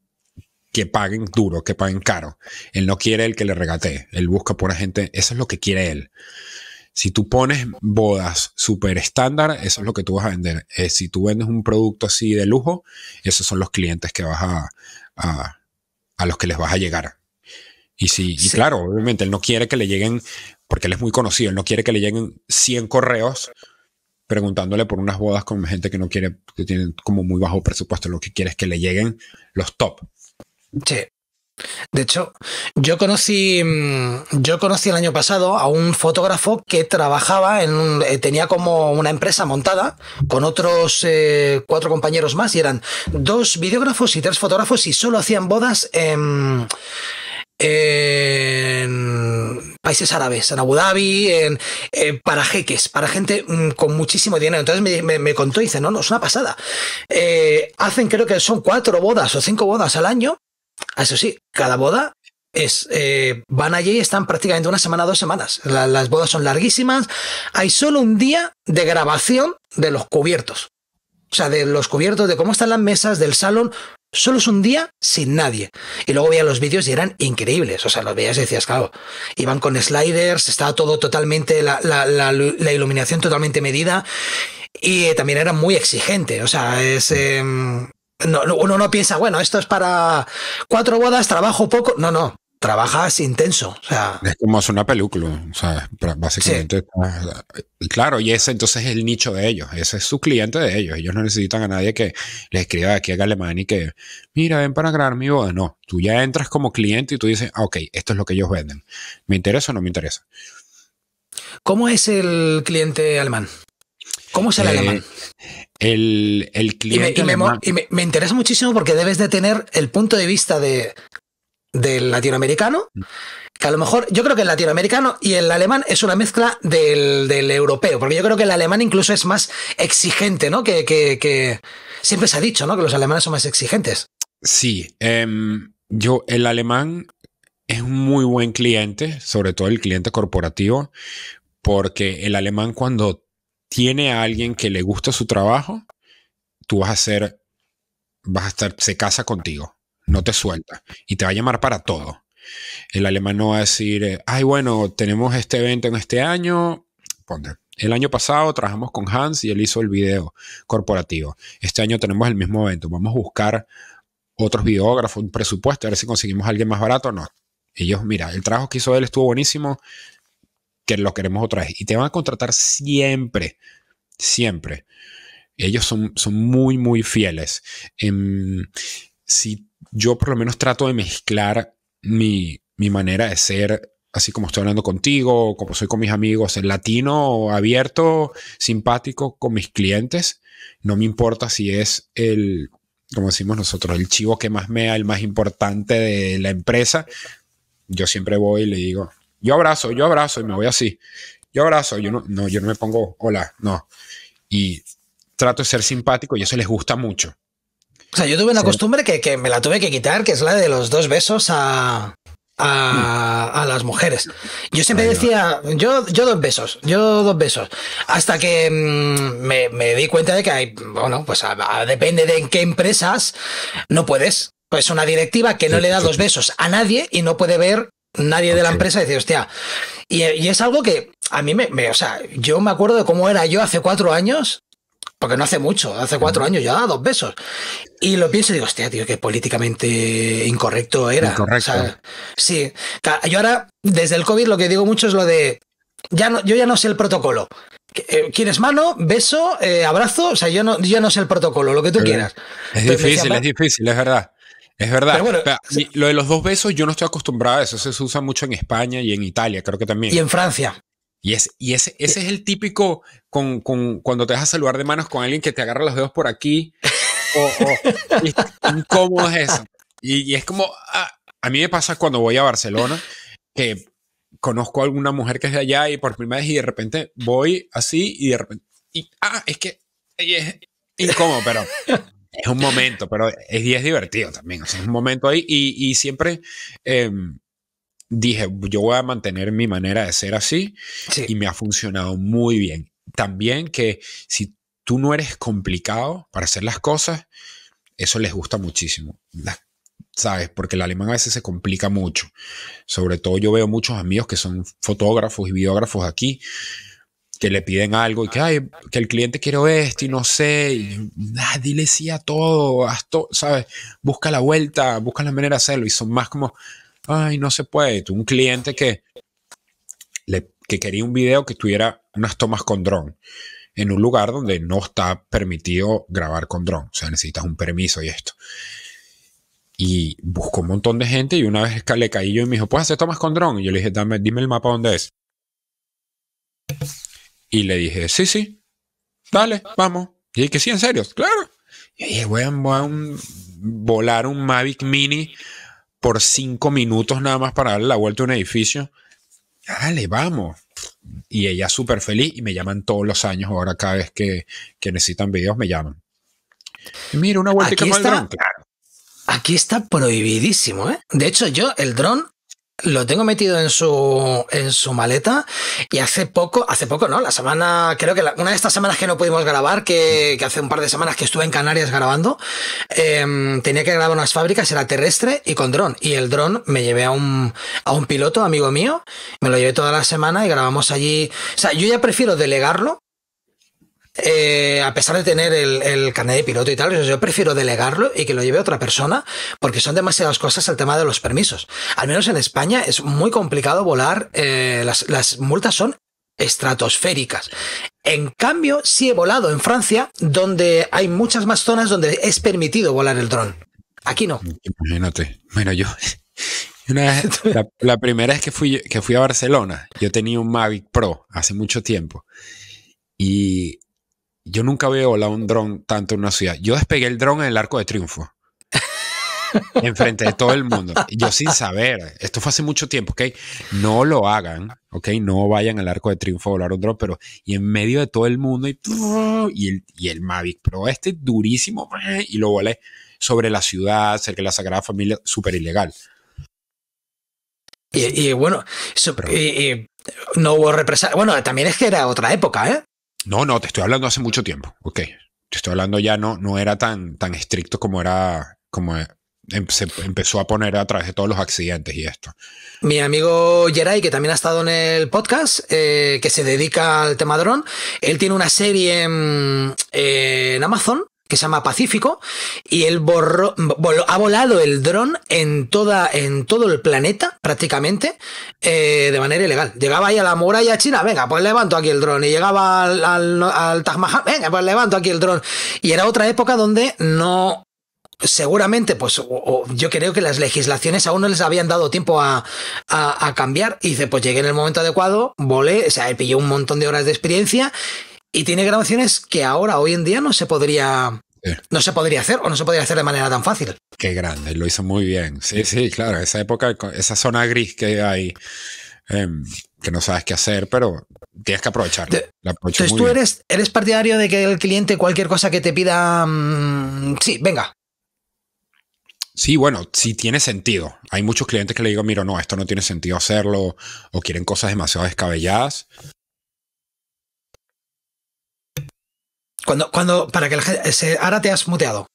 que paguen duro, que paguen caro. Él no quiere el que le regatee. Él busca por gente. Eso es lo que quiere él. Si tú pones bodas súper estándar, eso es lo que tú vas a vender. Eh, si tú vendes un producto así de lujo, esos son los clientes que vas a, a, los que les vas a llegar. Y, si, y claro, obviamente él no quiere que le lleguen, porque él es muy conocido, él no quiere que le lleguen 100 correos preguntándole por unas bodas con gente que no quiere, que tienen como muy bajo presupuesto, lo que quiere es que le lleguen los top. Sí. De hecho, yo conocí, mm, yo conocí el año pasado a un fotógrafo que trabajaba en eh, tenía como una empresa montada con otros eh, cuatro compañeros más y eran dos videógrafos y tres fotógrafos y solo hacían bodas en en países árabes, en Abu Dhabi, en, parajeques, eh, para jeques, para gente mm, con muchísimo dinero. Entonces me, contó y dice, no, no, es una pasada. Eh, hacen creo que son cuatro bodas o cinco bodas al año. Ah, eso sí, cada boda es, eh, van allí y están prácticamente una semana, dos semanas. las bodas son larguísimas. Hay solo un día de grabación de los cubiertos o sea, de los cubiertos, de cómo están las mesas, del salón, solo es un día sin nadie. Y luego veía los vídeos y eran increíbles. O sea, los veías y decías, claro, iban con sliders, estaba todo totalmente, la, iluminación totalmente medida. Y también era muy exigente. O sea, es. Em, no, uno no piensa, bueno, esto es para cuatro bodas, trabajo poco. No, no trabajas intenso. es como es una película, o sea, básicamente. claro, y ese entonces es el nicho de ellos, ese es su cliente de ellos. Ellos no necesitan a nadie que les escriba aquí a y que, mira, ven para grabar mi boda. No, tú ya entras como cliente y tú dices, ah, ok, esto es lo que ellos venden. ¿Me interesa o no me interesa? ¿Cómo es el cliente alemán? ¿Cómo es el eh, alemán? El, cliente. alemán. y me, interesa muchísimo porque debes de tener el punto de vista de del latinoamericano, mm. que a lo mejor yo creo que el latinoamericano y el alemán es una mezcla del, europeo, porque yo creo que el alemán incluso es más exigente, ¿no? Que, siempre se ha dicho, ¿no? Que los alemanes son más exigentes. Sí, em, yo el alemán es un muy buen cliente, sobre todo el cliente corporativo, porque el alemán cuando tiene a alguien que le gusta su trabajo, tú vas a ser, vas a estar, se casa contigo no te suelta y te va a llamar para todo. El alemán no va a decir, eh, ay, bueno, tenemos este evento en este año, El año pasado trabajamos con Hans y él hizo el video corporativo. Este año tenemos el mismo evento. Vamos a buscar otros videógrafos, un presupuesto, a ver si conseguimos alguien más barato o no. Ellos, mira, el trabajo que hizo él estuvo buenísimo, que lo queremos otra vez. Y te van a contratar siempre, siempre. Ellos son, muy, muy fieles. Em, si yo por lo menos trato de mezclar mi, manera de ser, así como estoy hablando contigo, como soy con mis amigos, el latino abierto, simpático con mis clientes. No me importa si es el, como decimos nosotros, el chivo que más mea, el más importante de la empresa. Yo siempre voy y le digo, yo abrazo, yo abrazo y me voy así. Yo abrazo, yo no, yo no me pongo hola, no. Y trato de ser simpático y eso les gusta mucho. O sea, yo tuve una costumbre que, me la tuve que quitar, que es la de los dos besos a, las mujeres. Yo siempre decía, yo, yo dos besos, yo dos besos. Hasta que mm, me, di cuenta de que hay, bueno, pues depende de en qué empresas, no puedes. Pues una directiva que no le da dos besos a nadie y no puede ver nadie de la empresa y decir, hostia. Y, es algo que a mí me, me, o sea, yo me acuerdo de cómo era yo hace cuatro años porque no hace mucho, hace cuatro años ya, dos besos. Y lo pienso y digo, hostia, tío, que políticamente incorrecto era. Incorrecto. sí. Yo ahora, desde el COVID, lo que digo mucho es lo de. Ya no, yo ya no sé el protocolo. Eh, ¿Quieres mano, beso, eh, abrazo? O sea, yo no, yo no sé el protocolo, lo que tú quieras. Es difícil, es difícil, es verdad. Es verdad. Lo de los dos besos, yo no estoy acostumbrado a Eso se usa mucho en España y en Italia, creo que también. Y en Francia. Y, es, y ese, ese eh. es el típico con, con, cuando te vas a saludar de manos con alguien que te agarra los dedos por aquí. o, incómodo es eso. Y, y es como, a, ah, a, mí me pasa cuando voy a Barcelona, que conozco a alguna mujer que es de allá y por primera vez y de repente voy así y de repente, y, ah, es que es incómodo, pero es un momento, pero es, divertido también, es un momento ahí y, y siempre... Em, dije, yo voy a mantener mi manera de ser así y me ha funcionado muy bien. También que si tú no eres complicado para hacer las cosas, eso les gusta muchísimo. ¿Sabes? Porque el alemán a veces se complica mucho. Sobre todo yo veo muchos amigos que son fotógrafos y videógrafos aquí que le piden algo y que, ay, que el cliente quiere esto y no sé, y, dile sí a todo, todo, ¿sabes? Busca la vuelta, busca la manera de hacerlo y son más como, ay, no se puede. un cliente que, que quería un video que tuviera unas tomas con dron en un lugar donde no está permitido grabar con dron. O sea, necesitas un permiso y esto. Y buscó un montón de gente y una vez que le caí yo y me dijo, ¿puedes hacer tomas con dron? Y yo le dije, Dame, dime el mapa donde es. Y le dije, sí, sí, dale, vamos. Y dije, que sí, en serio, claro. Y dije, voy a, volar un Mavic Mini por cinco minutos nada más para darle la vuelta a un edificio. Dale, vamos. Y ella súper feliz y me llaman todos los años. Ahora cada vez que, necesitan videos me llaman. mira, una vuelta el Aquí está prohibidísimo, ¿eh? De hecho, yo el dron lo tengo metido en su, en su maleta y hace poco, hace poco, ¿no? La semana, creo que una de estas semanas que no pudimos grabar, que, que, hace un par de semanas que estuve en Canarias grabando, em, tenía que grabar unas fábricas, era terrestre y con dron. Y el dron me llevé a un, a un piloto, amigo mío, me lo llevé toda la semana y grabamos allí. O sea, yo ya prefiero delegarlo eh, a pesar de tener el, el, carnet de piloto y tal, yo prefiero delegarlo y que lo lleve otra persona porque son demasiadas cosas el tema de los permisos. Al menos en España es muy complicado volar, eh, las, multas son estratosféricas. En cambio, sí he volado en Francia, donde hay muchas más zonas donde es permitido volar el dron. Aquí no. Imagínate. Bueno, yo la, primera vez que fui, que fui a Barcelona, yo tenía un Mavic Pro hace mucho tiempo. Y yo nunca había volado un dron tanto en una ciudad. Yo despegué el dron en el Arco de Triunfo. enfrente de todo el mundo. Yo sin saber, esto fue hace mucho tiempo, ¿ok? No lo hagan, ¿ok? No vayan al arco de triunfo a volar un dron, pero y en medio de todo el mundo y, y, el, Mavic Pro este durísimo y lo volé sobre la ciudad, cerca de la Sagrada Familia, súper ilegal. Y, bueno, no hubo represalias. Bueno, también es que era otra época, ¿eh? No, no, te estoy hablando hace mucho tiempo. Ok. Te estoy hablando ya, no, no era tan, tan estricto como era, como e, em, se empezó a poner a través de todos los accidentes y esto. Mi amigo Geray, que también ha estado en el podcast, eh, que se dedica al tema dron, él tiene una serie en Amazon que se llama Pacífico y él borró, ha volado el dron en, toda, en todo el planeta prácticamente eh, de manera ilegal. Llegaba ahí a la muralla china, venga, pues levanto aquí el dron. Y llegaba al, Taj Mahal, venga, pues levanto aquí el dron. Y era otra época donde no seguramente, pues yo creo que las legislaciones aún no les habían dado tiempo a, cambiar. Y dice, pues llegué en el momento adecuado, volé, o sea, pillé un montón de horas de experiencia y tiene grabaciones que ahora, hoy en día, no se podría. No se podría hacer o no se podría hacer de manera tan fácil. Qué grande, lo hizo muy bien. Sí, sí, claro, esa época, esa zona gris que hay, em, que no sabes qué hacer, pero tienes que aprovecharla. Entonces tú eres, eres partidario de que el cliente cualquier cosa que te pida, mm, sí, venga, Sí, bueno, sí tiene sentido. Hay muchos clientes que le digo, mira, no, esto no tiene sentido hacerlo, o quieren cosas demasiado descabelladas, Cuando, cuando, para que la gente. ahora te has muteado.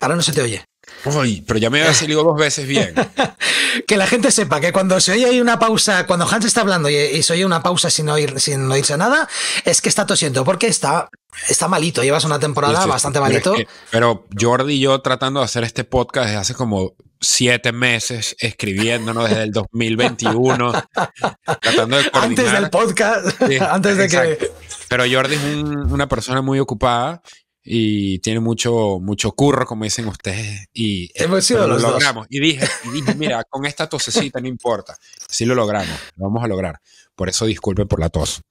Ahora no se te oye. Uy, pero ya me había salido dos veces bien. que la gente sepa que cuando se oye hay una pausa, cuando Hans está hablando y, se oye una pausa sin, sin oírse nada, es que está tosiendo, porque está, está malito. Llevas una temporada bastante malito. Pero, Jordi y yo tratando de hacer este podcast desde hace como siete meses escribiéndonos desde el 2021, tratando de coordinar. Antes del podcast, antes de que... Pero Jordi es una persona muy ocupada y tiene mucho, mucho curro, como dicen ustedes, y Hemos sido los lo dos. logramos. Y dije, mira, con esta tosecita no importa, si lo logramos, lo vamos a lograr. Por eso disculpe por la tos.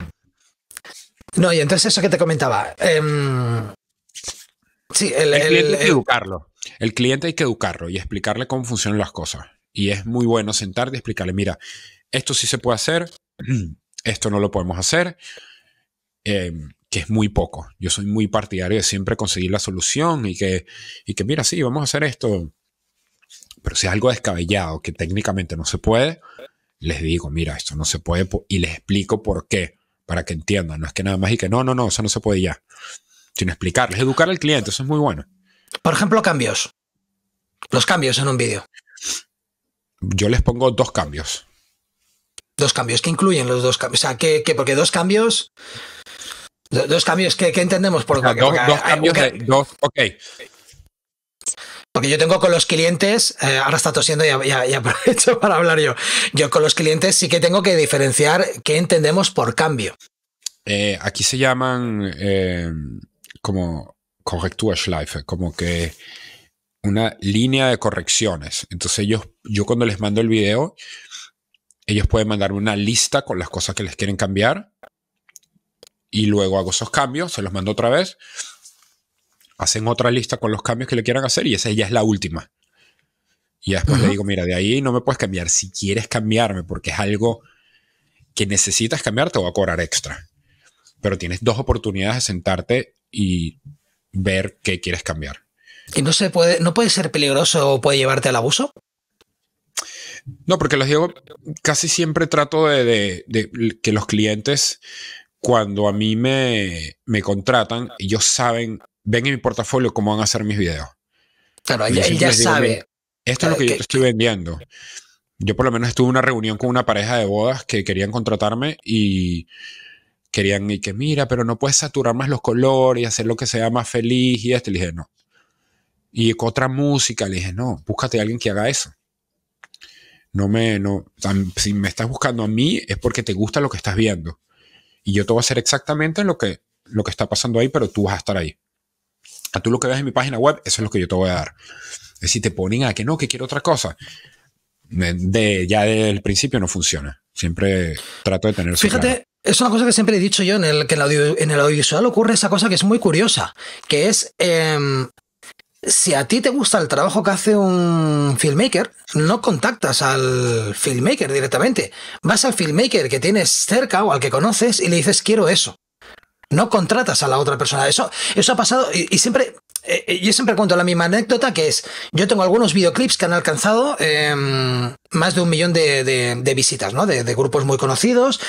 No, y entonces eso que te comentaba. Em, sí, el, el, el educarlo. El cliente hay que educarlo y explicarle cómo funcionan las cosas. Y es muy bueno sentarte y explicarle, mira, esto sí se puede hacer, esto no lo podemos hacer, em, que es muy poco. Yo soy muy partidario de siempre conseguir la solución y que, y que, mira, sí, vamos a hacer esto. Pero si es algo descabellado, que técnicamente no se puede, les digo, mira, esto no se puede y les explico por qué, para que entiendan. No es que nada más y que no, no, no, eso no se puede ya. Sino explicarles, educar al cliente, eso es muy bueno. Por ejemplo, cambios. Los cambios en un vídeo. Yo les pongo dos cambios. Dos cambios. ¿Qué incluyen los dos cambios? O sea, ¿qué? porque dos cambios. dos cambios, ¿qué, entendemos por o dos, cambios dos, ok. Porque yo tengo con los clientes, eh, ahora está tosiendo y, aprovecho para hablar yo. Yo con los clientes sí que tengo que diferenciar qué entendemos por cambio. Eh, aquí se llaman eh, como Life, como que una línea de correcciones. Entonces ellos, yo cuando les mando el video, ellos pueden mandarme una lista con las cosas que les quieren cambiar y luego hago esos cambios, se los mando otra vez, hacen otra lista con los cambios que le quieran hacer y esa ya es la última. Y después le digo, mira, de ahí no me puedes cambiar. Si quieres cambiarme porque es algo que necesitas cambiar, te voy a cobrar extra. Pero tienes dos oportunidades de sentarte y ver qué quieres cambiar. ¿Y no, se puede, no puede ser peligroso o puede llevarte al abuso? No, porque les digo, casi siempre trato de, que los clientes, cuando a mí me, me, contratan, ellos saben, ven en mi portafolio cómo van a hacer mis videos. Claro, ya, sabe. esto es lo que, yo te estoy vendiendo. Yo por lo menos estuve en una reunión con una pareja de bodas que querían contratarme y querían y que mira, pero no puedes saturar más los colores y hacer lo que sea más feliz y esto. Le dije, no. Y con otra música, le dije, no, búscate a alguien que haga eso. No me, no, si me estás buscando a mí es porque te gusta lo que estás viendo. Y yo te voy a hacer exactamente lo que, lo que está pasando ahí, pero tú vas a estar ahí. A tú lo que ves en mi página web, eso es lo que yo te voy a dar. Si te ponen a que no, que quiero otra cosa, de, ya desde el principio no funciona. Siempre trato de tener Fíjate, es una cosa que siempre he dicho yo en el, que en el, audiovisual ocurre esa cosa que es muy curiosa, que es em, si a ti te gusta el trabajo que hace un filmmaker, no contactas al filmmaker directamente. Vas al filmmaker que tienes cerca o al que conoces y le dices quiero eso. No contratas a la otra persona. Eso, eso ha pasado y, siempre eh, eh, yo siempre cuento la misma anécdota que es, yo tengo algunos videoclips que han alcanzado em, más de un millón de, visitas, ¿no? de, grupos muy conocidos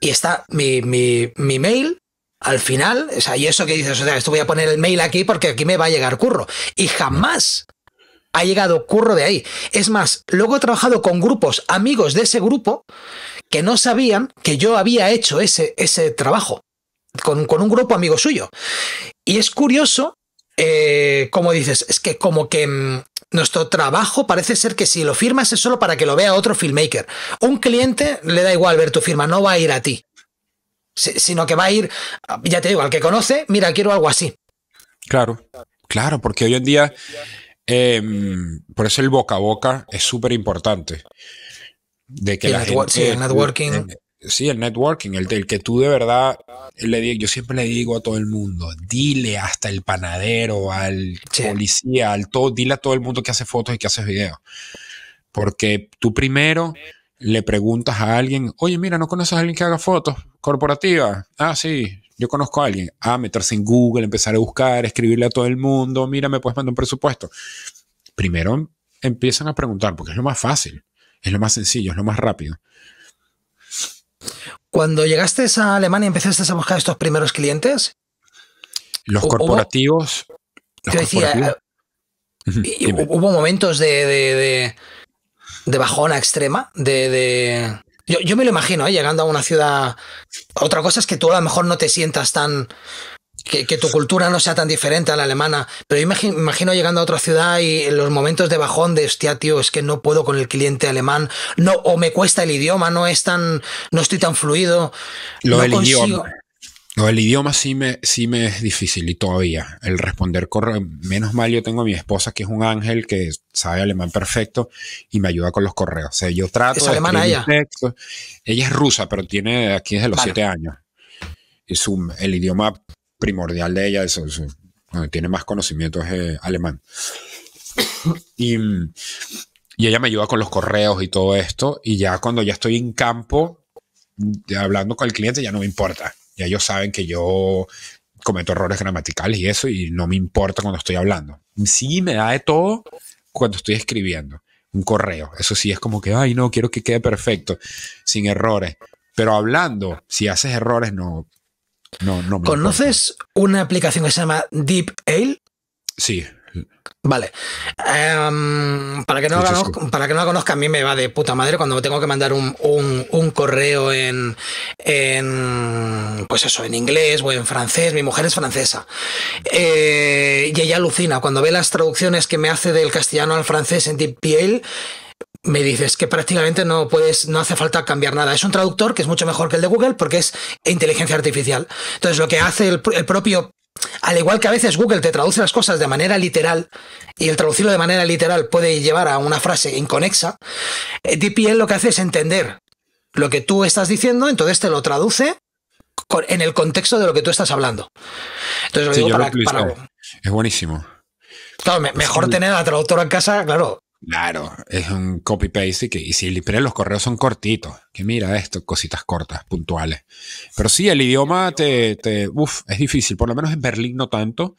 y está mi, mi, mi mail al final, o sea, y eso que dices, o sea, esto voy a poner el mail aquí porque aquí me va a llegar curro. Y jamás ha llegado curro de ahí. Es más, luego he trabajado con grupos, amigos de ese grupo, que no sabían que yo había hecho ese, ese trabajo con, con un grupo amigo suyo. Y es curioso, eh, como dices, es que como que mm, nuestro trabajo parece ser que si lo firmas es solo para que lo vea otro filmmaker. Un cliente le da igual ver tu firma, no va a ir a ti, sino que va a ir, ya te digo, al que conoce, mira, quiero algo así. Claro, claro, porque hoy en día, em, por eso el boca a boca es súper importante. De que sí, el networking sí, el networking, el, que tú de verdad le digo, yo siempre le digo a todo el mundo, dile hasta el panadero, al policía, al todo, dile a todo el mundo que hace fotos y que haces videos. Porque tú primero le preguntas a alguien, oye, mira, ¿no conoces a alguien que haga fotos ¿corporativa? Ah, sí, yo conozco a alguien. Ah, meterse en Google, empezar a buscar, escribirle a todo el mundo, mira, me puedes mandar un presupuesto. Primero empiezan a preguntar, porque es lo más fácil, es lo más sencillo, es lo más rápido. Cuando llegaste a Alemania, ¿empezaste a buscar estos primeros clientes? Los corporativos. decía, eh, hubo momentos de, de, bajona extrema, de, yo, me lo imagino, eh, llegando a una ciudad. Otra cosa es que tú a lo mejor no te sientas tan que, tu cultura no sea tan diferente a la alemana, pero yo imagino, llegando a otra ciudad y en los momentos de bajón de, hostia, tío, es que no puedo con el cliente alemán, no, o me cuesta el idioma, no es tan, no estoy tan fluido. Lo del idioma. el idioma sí me, sí me es difícil y todavía el responder correo. Menos mal, yo tengo a mi esposa que es un ángel que sabe alemán perfecto y me ayuda con los correos. O sea, yo trato. ¿Es alemana ella? Ella es rusa, pero tiene aquí desde los siete años. Es un, el idioma primordial de ella, eso, tiene más conocimientos eh, alemán. Y, y ella me ayuda con los correos y todo esto. Y ya cuando ya estoy en campo, hablando con el cliente, ya no me importa. Ya ellos saben que yo cometo errores gramaticales y eso, y no me importa cuando estoy hablando. Sí, me da de todo cuando estoy escribiendo un correo. Eso sí es como que, ay, no, quiero que quede perfecto, sin errores. Pero hablando, si haces errores, no, ¿Conoces una aplicación que se llama Deep Ale? Sí. Vale. Em, para, que no la conozca, para que no a mí me va de puta madre cuando tengo que mandar un, correo en, en, Pues eso, en inglés o en francés. Mi mujer es francesa. Eh, y ella alucina. Cuando ve las traducciones que me hace del castellano al francés en Deep Ale me dices que prácticamente no puedes, no hace falta cambiar nada. Es un traductor que es mucho mejor que el de Google porque es inteligencia artificial. Entonces, lo que hace el, propio al igual que a veces Google te traduce las cosas de manera literal y el traducirlo de manera literal puede llevar a una frase inconexa, eh, DPL lo que hace es entender lo que tú estás diciendo, entonces te lo traduce en el contexto de lo que tú estás hablando. Entonces lo digo Es buenísimo. mejor tener a la traductora en casa, claro, Claro, es un copy-paste y, que, y si e, los correos son cortitos, que mira esto, cositas cortas, puntuales. Pero sí, el idioma te, uf, es difícil, por lo menos en Berlín no tanto.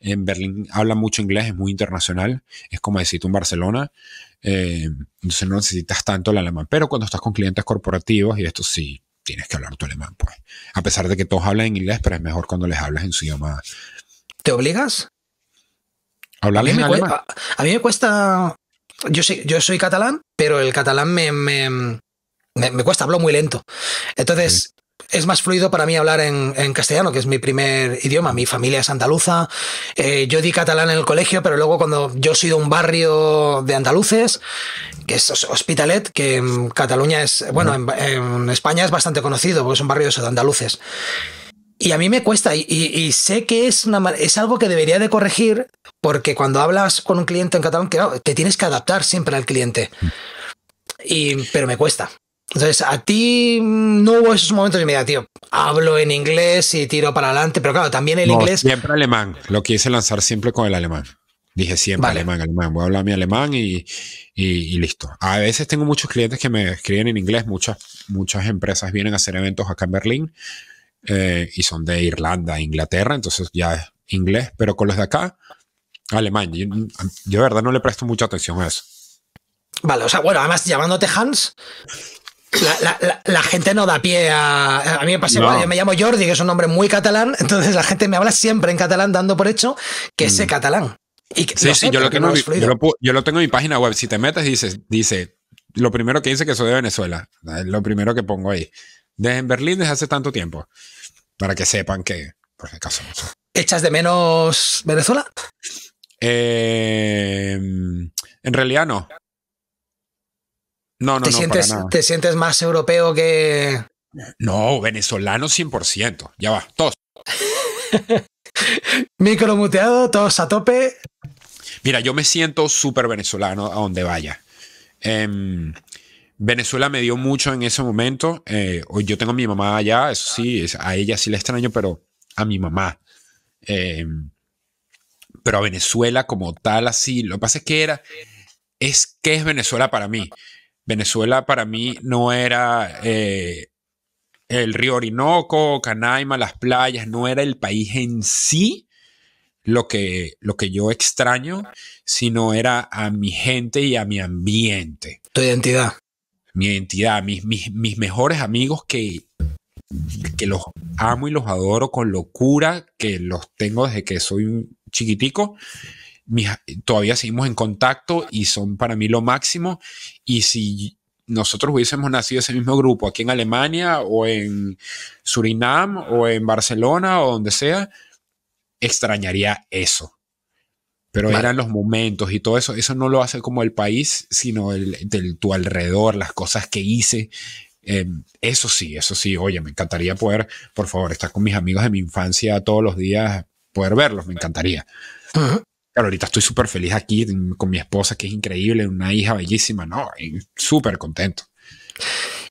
En Berlín habla mucho inglés, es muy internacional, es como decir tú en Barcelona, eh, entonces no necesitas tanto el alemán. Pero cuando estás con clientes corporativos, y esto sí, tienes que hablar tu alemán, pues. A pesar de que todos hablan inglés, pero es mejor cuando les hablas en su idioma. ¿Te obligas? ¿Hablarles en alemán? a, mí me cuesta yo, soy, catalán, pero el catalán me, cuesta, hablo muy lento. Entonces, es más fluido para mí hablar en, castellano, que es mi primer idioma. Mi familia es andaluza. Eh, yo di catalán en el colegio, pero luego cuando yo soy de un barrio de andaluces, que es Hospitalet, que en Cataluña es, bueno, en, España es bastante conocido, porque es un barrio de andaluces. Y a mí me cuesta, y, sé que es, una, es algo que debería de corregir, porque cuando hablas con un cliente en catalán, claro, te tienes que adaptar siempre al cliente. Y, pero me cuesta. Entonces, a ti no hubo esos momentos de mira, tío, hablo en inglés y tiro para adelante, pero claro, también el inglés. Siempre alemán, lo quise lanzar siempre con el alemán. Dije siempre alemán, alemán, voy a hablar mi alemán y, y, listo. A veces tengo muchos clientes que me escriben en inglés, muchas, muchas empresas vienen a hacer eventos acá en Berlín eh, y son de Irlanda, Inglaterra, entonces ya es inglés, pero con los de acá, alemán. Yo, de verdad no le presto mucha atención a eso. Vale, o sea, bueno, además llamándote Hans, la, gente no da pie a. A mí me pasa Yo me llamo Jordi, que es un nombre muy catalán. Entonces la gente me habla siempre en catalán, dando por hecho que mm. sé catalán. sí, sí, yo, lo tengo, yo, lo, tengo en mi página web. Si te metes, dices, dice lo primero que dice que soy de Venezuela. Lo primero que pongo ahí. Desde Berlín desde hace tanto tiempo para que sepan que, por si acaso. ¿Echas de menos Venezuela? Eh, en realidad no. No, no, ¿Te no. Sientes, ¿Te sientes más europeo que.? No, venezolano 100%. Ya va, todos. Micro muteado, todos a tope. Mira, yo me siento súper venezolano a donde vaya. Eh, Venezuela me dio mucho en ese momento. Eh, yo tengo a mi mamá allá, eso sí, a ella sí la extraño, pero a mi mamá. Em, pero a Venezuela como tal, así. Lo que pasa es que era, es que es Venezuela para mí. Venezuela para mí no era eh, el río Orinoco, Canaima, las playas, no era el país en sí lo que, lo que yo extraño, sino era a mi gente y a mi ambiente. Tu identidad mi identidad, mis, mis, mejores amigos que, que los amo y los adoro con locura, que los tengo desde que soy chiquitico. todavía seguimos en contacto y son para mí lo máximo. Y si nosotros hubiésemos nacido ese mismo grupo aquí en Alemania o en Surinam o en Barcelona o donde sea, extrañaría eso. Pero eran los momentos y todo eso. Eso no lo hace como el país, sino el, del tu alrededor, las cosas que hice. Em, eso sí, eso sí. Oye, me encantaría poder, por favor, estar con mis amigos de mi infancia todos los días, poder verlos, me encantaría. Claro, ahorita estoy súper feliz aquí con mi esposa, que es increíble, una hija bellísima, ¿no? Súper contento.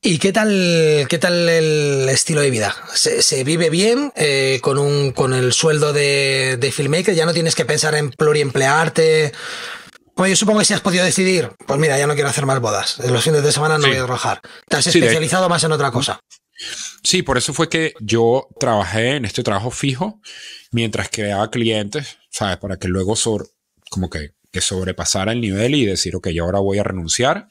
¿Y qué tal, qué tal el estilo de vida? ¿Se, vive bien eh, con, un, con el sueldo de, de filmmaker? ¿Ya no tienes que pensar en pluriemplearte? Pues yo supongo que si has podido decidir, pues mira, ya no quiero hacer más bodas. En los fines de semana no voy a trabajar. Te has especializado más en otra cosa. Sí, por eso fue que yo trabajé en este trabajo fijo mientras creaba clientes, ¿sabes? Para que luego como que, que sobrepasara el nivel y decir, ok, yo ahora voy a renunciar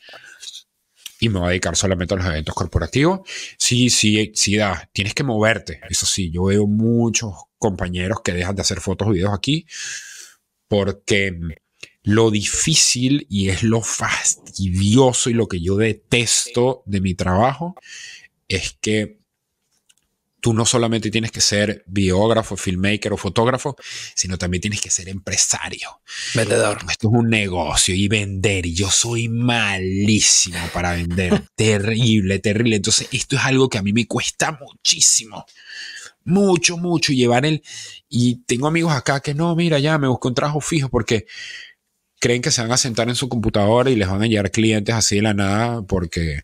y me voy a dedicar solamente a los eventos corporativos. Sí, sí, sí, da, tienes que moverte. Eso sí, yo veo muchos compañeros que dejan de hacer fotos o videos aquí porque lo difícil y es lo fastidioso y lo que yo detesto de mi trabajo es que tú no solamente tienes que ser biógrafo, filmmaker o fotógrafo, sino también tienes que ser empresario. Vendedor. Esto es un negocio y vender. yo soy malísimo para vender. terrible, terrible. Entonces, esto es algo que a mí me cuesta muchísimo. Mucho, mucho llevar el... Y tengo amigos acá que no, mira, ya me busco un trabajo fijo porque creen que se van a sentar en su computadora y les van a llegar clientes así de la nada porque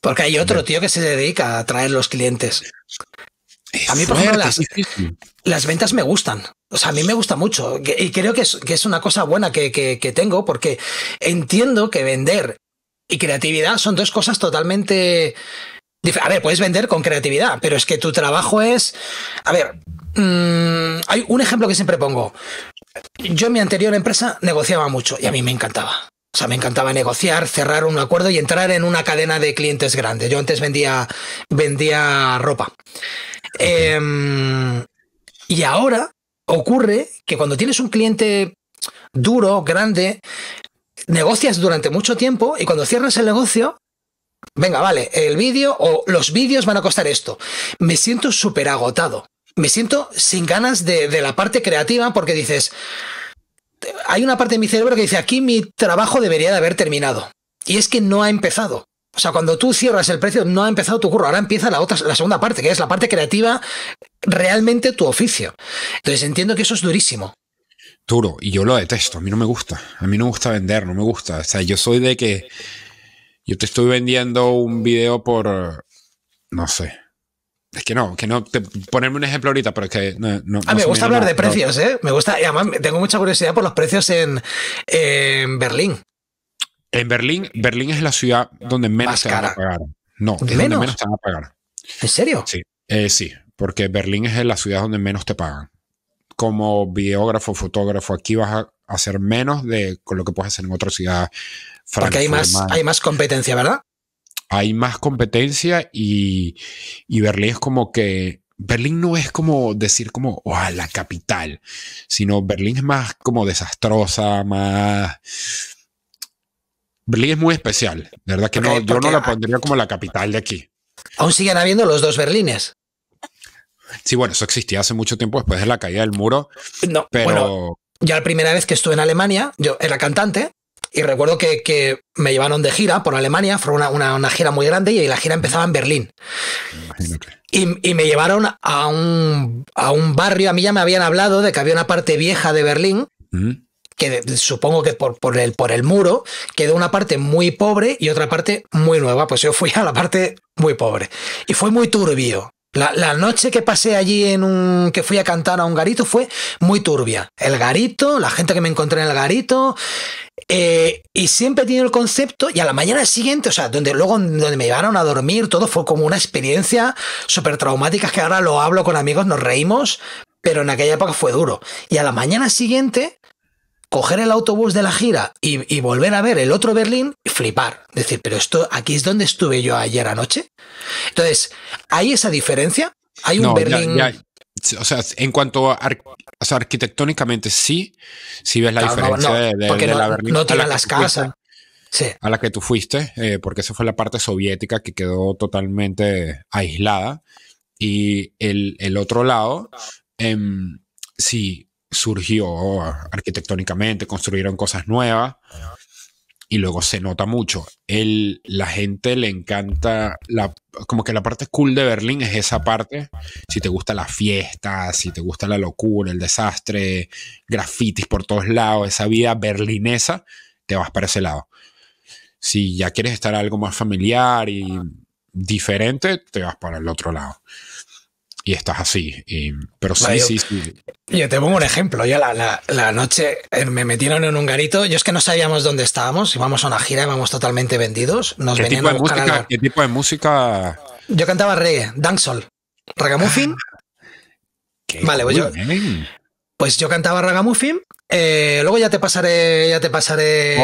porque hay otro tío que se dedica a atraer los clientes. a mí, por ejemplo, las, ventas me gustan. O sea, a mí me gusta mucho. Y creo que es, una cosa buena que, tengo porque entiendo que vender y creatividad son dos cosas totalmente... A ver, puedes vender con creatividad, pero es que tu trabajo es... A ver, mm, hay un ejemplo que siempre pongo. Yo en mi anterior empresa negociaba mucho y a mí me encantaba. O sea, me encantaba negociar, cerrar un acuerdo y entrar en una cadena de clientes grande. Yo antes vendía, vendía ropa. Em, y ahora ocurre que cuando tienes un cliente duro, grande, negocias durante mucho tiempo y cuando cierras el negocio, venga, vale, el vídeo o los vídeos van a costar esto. Me siento súper agotado. Me siento sin ganas de, de la parte creativa porque dices, hay una parte de mi cerebro que dice, aquí mi trabajo debería de haber terminado. Y es que no ha empezado. O sea, cuando tú cierras el precio, no ha empezado tu curro, ahora empieza la otra, la segunda parte, que es la parte creativa, realmente tu oficio. Entonces entiendo que eso es durísimo. Duro, y yo lo detesto, a mí no me gusta. A mí no me gusta vender, no me gusta. O sea, yo soy de que yo te estoy vendiendo un video por, no sé, es que no, que no. Te, ponerme un ejemplo ahorita, pero es que no. ah, me gusta hablar de precios, ¿eh? Me gusta. Y además, tengo mucha curiosidad por los precios en, Berlín. En Berlín, Berlín es la ciudad donde menos te se van a pagar. No, ¿Menos? te van a pagar. ¿En serio? Sí, eh, sí, porque Berlín es la ciudad donde menos te pagan. Como videógrafo, fotógrafo, aquí vas a hacer menos de lo que puedes hacer en otra ciudad. porque hay más, hay más competencia, ¿verdad? hay más competencia y, Berlín es como que Berlín no es como decir como oh, la capital, sino Berlín es más como desastrosa, más... Berlín es muy especial, verdad que yo no la pondría como la capital de aquí. Aún siguen habiendo los dos Berlines. Sí, bueno, eso existía hace mucho tiempo después de la caída del muro. No, pero ya la primera vez que estuve en Alemania, yo era cantante y recuerdo que, me llevaron de gira por Alemania, fue una, gira muy grande y la gira empezaba en Berlín. Y, me llevaron a un, barrio, a mí ya me habían hablado de que había una parte vieja de Berlín. Mm. que supongo que por, el, por el muro quedó una parte muy pobre y otra parte muy nueva. Pues yo fui a la parte muy pobre. Y fue muy turbio. La, noche que pasé allí en un. que fui a cantar a un garito fue muy turbia. El garito, la gente que me encontré en el garito. Eh, y siempre he tenido el concepto. Y a la mañana siguiente, o sea, donde luego donde me llevaron a dormir, todo fue como una experiencia súper traumática. Que ahora lo hablo con amigos, nos reímos. Pero en aquella época fue duro. Y a la mañana siguiente coger el autobús de la gira y, volver a ver el otro Berlín, flipar. Decir, pero esto aquí es donde estuve yo ayer anoche. Entonces, ¿hay esa diferencia? Hay un Berlín. O sea, en cuanto a arquitectónicamente sí, Si ves la diferencia de, la Berlín. No las casas. a la que tú fuiste, eh, porque esa fue la parte soviética que quedó totalmente aislada. Y el, otro lado, em, sí, surgió arquitectónicamente, construyeron cosas nuevas y luego se nota mucho. El, la gente le encanta, la, como que la parte cool de Berlín es esa parte. Si te gusta la fiesta, si te gusta la locura, el desastre, grafitis por todos lados, esa vida berlinesa, te vas para ese lado. Si ya quieres estar algo más familiar y diferente, te vas para el otro lado y estás así. pero sí, sí, sí. Yo te pongo un ejemplo. Yo la, noche eh, me metieron en un garito. Yo es que no sabíamos dónde estábamos. Íbamos a una gira, íbamos totalmente vendidos. Nos ¿Qué venían tipo de música, ¿Qué tipo de música? Yo cantaba reggae, dancehall, ragamuffin. vale, voy pues yo, pues yo cantaba ragamuffin eh, luego ya te pasaré, ya te pasaré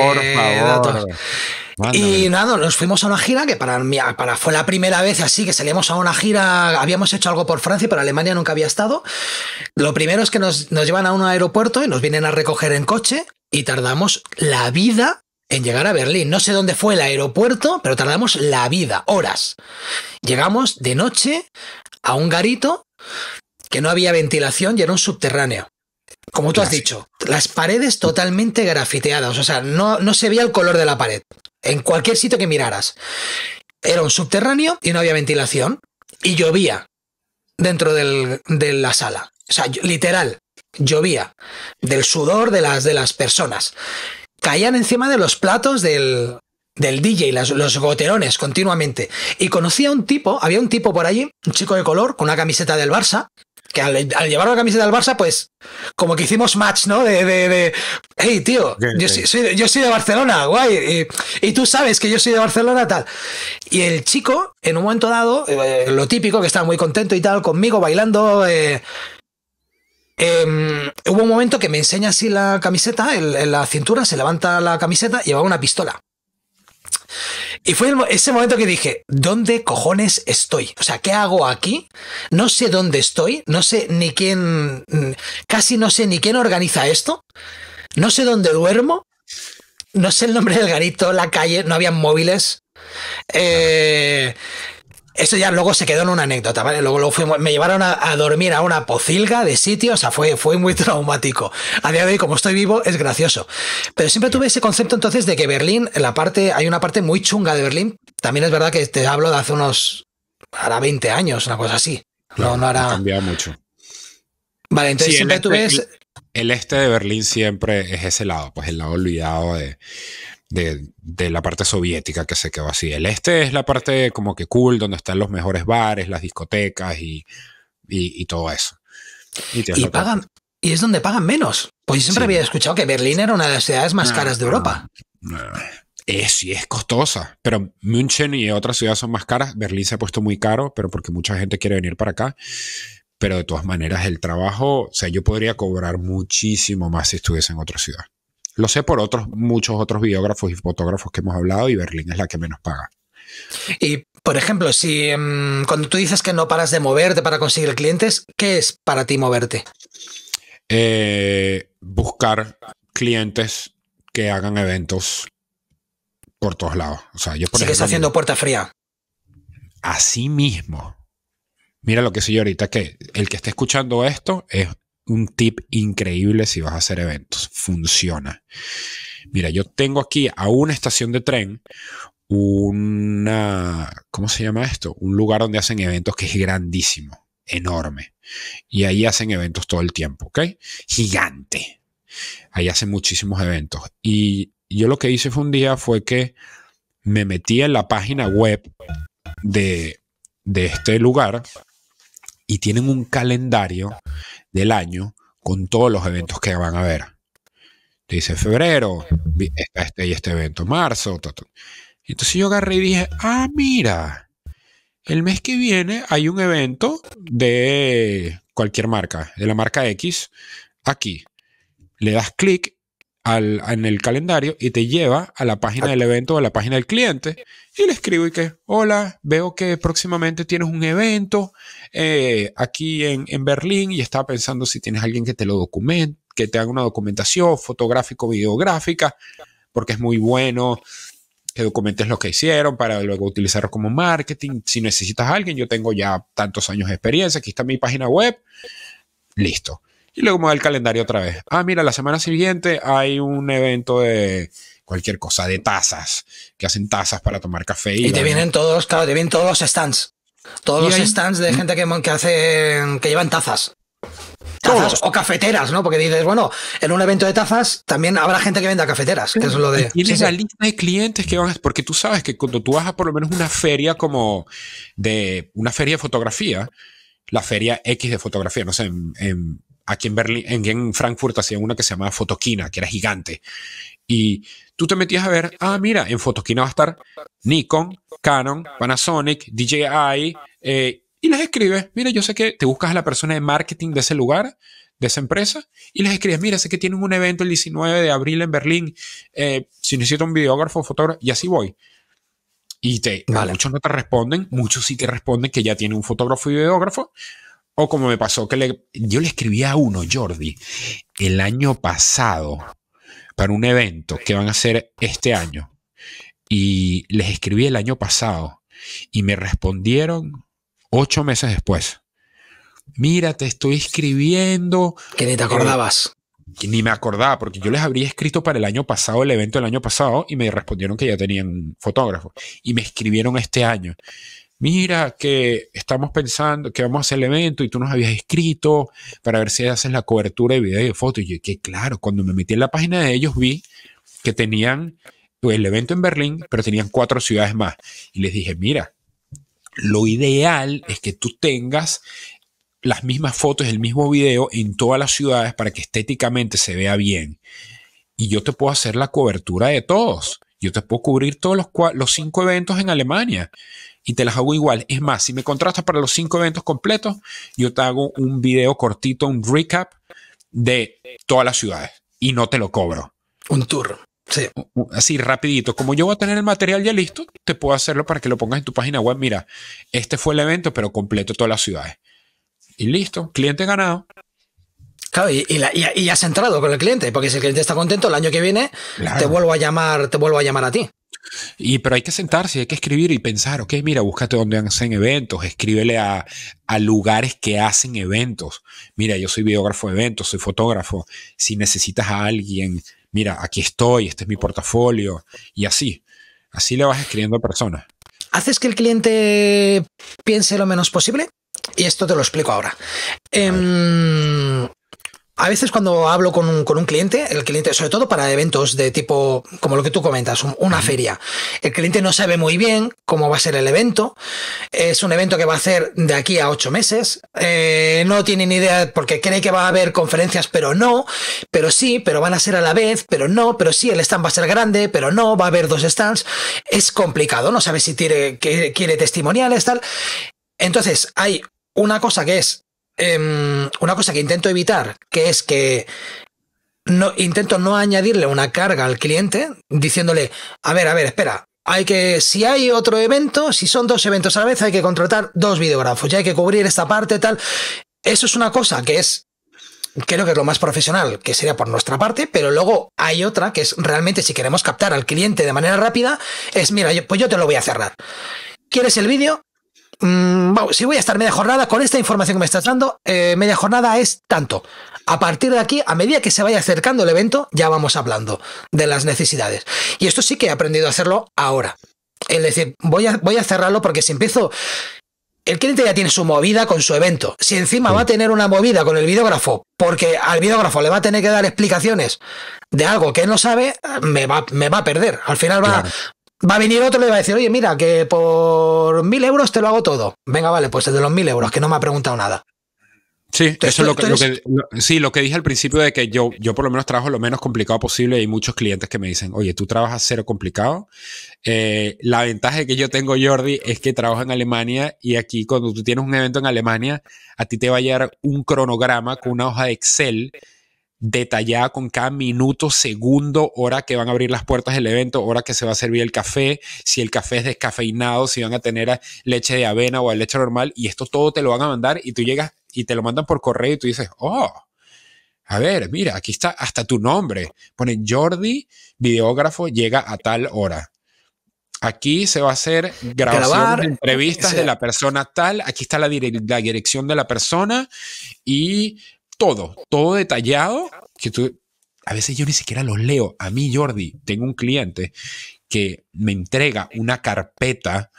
Y nada, nos fuimos a una gira que para, mí, para fue la primera vez así que salíamos a una gira. Habíamos hecho algo por Francia, pero Alemania nunca había estado. Lo primero es que nos, nos llevan a un aeropuerto y nos vienen a recoger en coche y tardamos la vida en llegar a Berlín. No sé dónde fue el aeropuerto, pero tardamos la vida, horas. Llegamos de noche a un garito que no había ventilación y era un subterráneo como tú has dicho, las paredes totalmente grafiteadas, o sea, no, no se veía el color de la pared, en cualquier sitio que miraras. Era un subterráneo y no había ventilación, y llovía dentro de la sala, o sea, literal, llovía del sudor de las, de las personas. Caían encima de los platos del, del DJ, los goterones continuamente. Y conocía un tipo, había un tipo por allí, un chico de color, con una camiseta del Barça, que al, llevar la camiseta del Barça, pues como que hicimos match, ¿no? De, hey, tío, yo, Soy, de Barcelona, guay, y, tú sabes que yo soy de Barcelona, tal. Y el chico, en un momento dado, eh, lo típico, que estaba muy contento y tal, conmigo bailando. Eh, em, hubo un momento que me enseña así la camiseta, en, la cintura, se levanta la camiseta y llevaba una pistola. Y fue ese momento que dije, ¿dónde cojones estoy? O sea, ¿qué hago aquí? No sé dónde estoy, no sé ni quién, casi no sé ni quién organiza esto, no sé dónde duermo, no sé el nombre del garito, la calle, no habían móviles. Eh, eso ya luego se quedó en una anécdota, ¿vale? Luego, me llevaron a, dormir a una pocilga de sitio, o sea, fue, fue muy traumático. A día de hoy, como estoy vivo, es gracioso. Pero siempre tuve ese concepto entonces de que Berlín, la parte, hay una parte muy chunga de Berlín. También es verdad que te hablo de hace unos, 20 años, una cosa así. no, no hará... Ha cambiado mucho. Vale, entonces siempre tuve este, el este de Berlín siempre es ese lado, pues el lado olvidado de de, la parte soviética que se quedó así. El este es la parte como que cool, donde están los mejores bares, las discotecas y, todo eso. Y, pagan, y es donde pagan menos. Pues yo siempre había escuchado que Berlín era una de las ciudades más ah, caras de Europa. es, sí, es costosa, pero München y otras ciudades son más caras. Berlín se ha puesto muy caro, pero porque mucha gente quiere venir para acá. Pero de todas maneras, el trabajo, o sea, yo podría cobrar muchísimo más si estuviese en otra ciudad. Lo sé por otros, muchos otros biógrafos y fotógrafos que hemos hablado y Berlín es la que menos paga. Y, por ejemplo, si em, cuando tú dices que no paras de moverte para conseguir clientes, ¿qué es para ti moverte? Eh, buscar clientes que hagan eventos por todos lados. O sea, yo Sigues haciendo puerta fría. Así mismo. Mira lo que soy yo ahorita, que el que esté escuchando esto es un tip increíble si vas a hacer eventos. Funciona. Mira, yo tengo aquí a una estación de tren una, ¿cómo se llama esto? Un lugar donde hacen eventos que es grandísimo, enorme. Y ahí hacen eventos todo el tiempo, ¿ok? Gigante. Ahí hacen muchísimos eventos. Y yo lo que hice fue un día fue que me metí en la página web de, de este lugar y tienen un calendario del año con todos los eventos que van a ver Te dice febrero, está este y este evento, marzo. Entonces yo agarré y dije, ah, mira, el mes que viene hay un evento de cualquier marca, de la marca X, aquí. Le das clic en el calendario y te lleva a la página del evento o a la página del cliente y le escribo y que, hola, veo que próximamente tienes un evento eh, aquí en, Berlín y estaba pensando si tienes alguien que te lo documente, que te haga una documentación fotográfico, videográfica, porque es muy bueno que documentes lo que hicieron para luego utilizarlo como marketing. Si necesitas a alguien, yo tengo ya tantos años de experiencia, aquí está mi página web, listo. Y luego me voy al calendario otra vez. Ah, mira, la semana siguiente hay un evento de cualquier cosa, de tazas, que hacen tazas para tomar café. Y, te vienen todos, claro, te vienen todos los stands. Todos los stands de mm. gente que, que que llevan tazas. Tazas o cafeteras, ¿no? Porque dices, bueno, en un evento de tazas también habrá gente que venda cafeteras, que es lo de. Y la lista de clientes que van a. Porque tú sabes que cuando tú vas a por lo menos una feria como de. una feria de fotografía, la feria X de fotografía, no sé, en, aquí en Berlín, en, en Frankfurt hacían una que se llamaba Fotoquina, que era gigante. Y tú te metías a ver, ah, mira, en Fotosquina va a estar Nikon, Canon, Panasonic, DJI, eh, y les escribes, mira, yo sé que te buscas a la persona de marketing de ese lugar, de esa empresa, y les escribes, mira, sé que tienen un evento el 19 de abril en Berlín, eh, si necesito un videógrafo, fotógrafo, y así voy. Y te, muchos no te responden, muchos sí que responden que ya tiene un fotógrafo y videógrafo, o como me pasó, que yo le escribí a uno, Jordi, el año pasado, para un evento que van a hacer este año. Y les escribí el año pasado y me respondieron ocho meses después. Mira, te estoy escribiendo. Que ni te eh, acordabas. ni me acordaba, porque yo les habría escrito para el año pasado, el evento del año pasado, y me respondieron que ya tenían fotógrafo. Y me escribieron este año mira que estamos pensando que vamos a hacer el evento y tú nos habías escrito para ver si haces la cobertura de video y de fotos Y yo, que claro, cuando me metí en la página de ellos vi que tenían pues, el evento en Berlín, pero tenían cuatro ciudades más. Y les dije, mira, lo ideal es que tú tengas las mismas fotos, el mismo video en todas las ciudades para que estéticamente se vea bien. Y yo te puedo hacer la cobertura de todos. Yo te puedo cubrir todos los, los cinco eventos en Alemania y te las hago igual. Es más, si me contratas para los cinco eventos completos, yo te hago un video cortito, un recap de todas las ciudades y no te lo cobro. Un tour. Sí. Así rapidito, como yo voy a tener el material ya listo, te puedo hacerlo para que lo pongas en tu página web. Mira, este fue el evento, pero completo todas las ciudades. Y listo, cliente ganado. Claro, y, y, has entrado con el cliente, porque si el cliente está contento, el año que viene te vuelvo a llamar, te vuelvo a llamar a ti. Y, pero hay que sentarse, hay que escribir y pensar, ok, mira, búscate donde hacen eventos, escríbele a, lugares que hacen eventos. Mira, yo soy biógrafo de eventos, soy fotógrafo. Si necesitas a alguien, mira, aquí estoy, este es mi portafolio. Y así, así le vas escribiendo a personas. ¿Haces que el cliente piense lo menos posible? Y esto te lo explico ahora. A veces cuando hablo con un, cliente, el cliente, sobre todo para eventos de tipo, como lo que tú comentas, una feria, el cliente no sabe muy bien cómo va a ser el evento, es un evento que va a ser de aquí a ocho meses, eh, no tiene ni idea porque cree que va a haber conferencias, pero no, pero sí, pero van a ser a la vez, pero no, pero sí, el stand va a ser grande, pero no, va a haber dos stands, es complicado, no sabe si tiene, quiere testimoniales, tal. Entonces, hay una cosa que es Em, una cosa que intento evitar, que es que no, intento no añadirle una carga al cliente diciéndole, a ver, a ver, espera, hay que, si hay otro evento, si son dos eventos a la vez, hay que contratar dos videógrafos, ya hay que cubrir esta parte, tal. Eso es una cosa que es, creo que es lo más profesional, que sería por nuestra parte, pero luego hay otra que es realmente si queremos captar al cliente de manera rápida, es, mira, pues yo te lo voy a cerrar. ¿Quieres el vídeo? Mm, si voy a estar media jornada con esta información que me estás dando, eh, media jornada es tanto. A partir de aquí, a medida que se vaya acercando el evento, ya vamos hablando de las necesidades. Y esto sí que he aprendido a hacerlo ahora. Es decir, voy a, voy a cerrarlo porque si empiezo el cliente ya tiene su movida con su evento. Si encima va a tener una movida con el videógrafo, porque al videógrafo le va a tener que dar explicaciones de algo que él no sabe, me va, a perder. Al final va, a Va a venir otro y le va a decir, oye, mira, que por mil euros te lo hago todo. Venga, vale, pues el de los mil euros, que no me ha preguntado nada. Sí, eso es lo que, que sí, lo que dije al principio de que yo, yo por lo menos trabajo lo menos complicado posible. Hay muchos clientes que me dicen, oye, tú trabajas cero complicado. Eh, la ventaja que yo tengo, Jordi, es que trabajo en Alemania y aquí cuando tú tienes un evento en Alemania, a ti te va a llegar un cronograma con una hoja de Excel detallada con cada minuto, segundo, hora que van a abrir las puertas del evento, hora que se va a servir el café, si el café es descafeinado, si van a tener leche de avena o leche normal, y esto todo te lo van a mandar y tú llegas y te lo mandan por correo y tú dices, oh, a ver, mira, aquí está hasta tu nombre. Pone Jordi, videógrafo, llega a tal hora. Aquí se va a hacer Grabar, entrevistas de la persona tal. Aquí está la, dirección de la persona y todo, todo detallado, que tú, a veces yo ni siquiera los leo. A mí, Jordi, tengo un cliente que me entrega una carpeta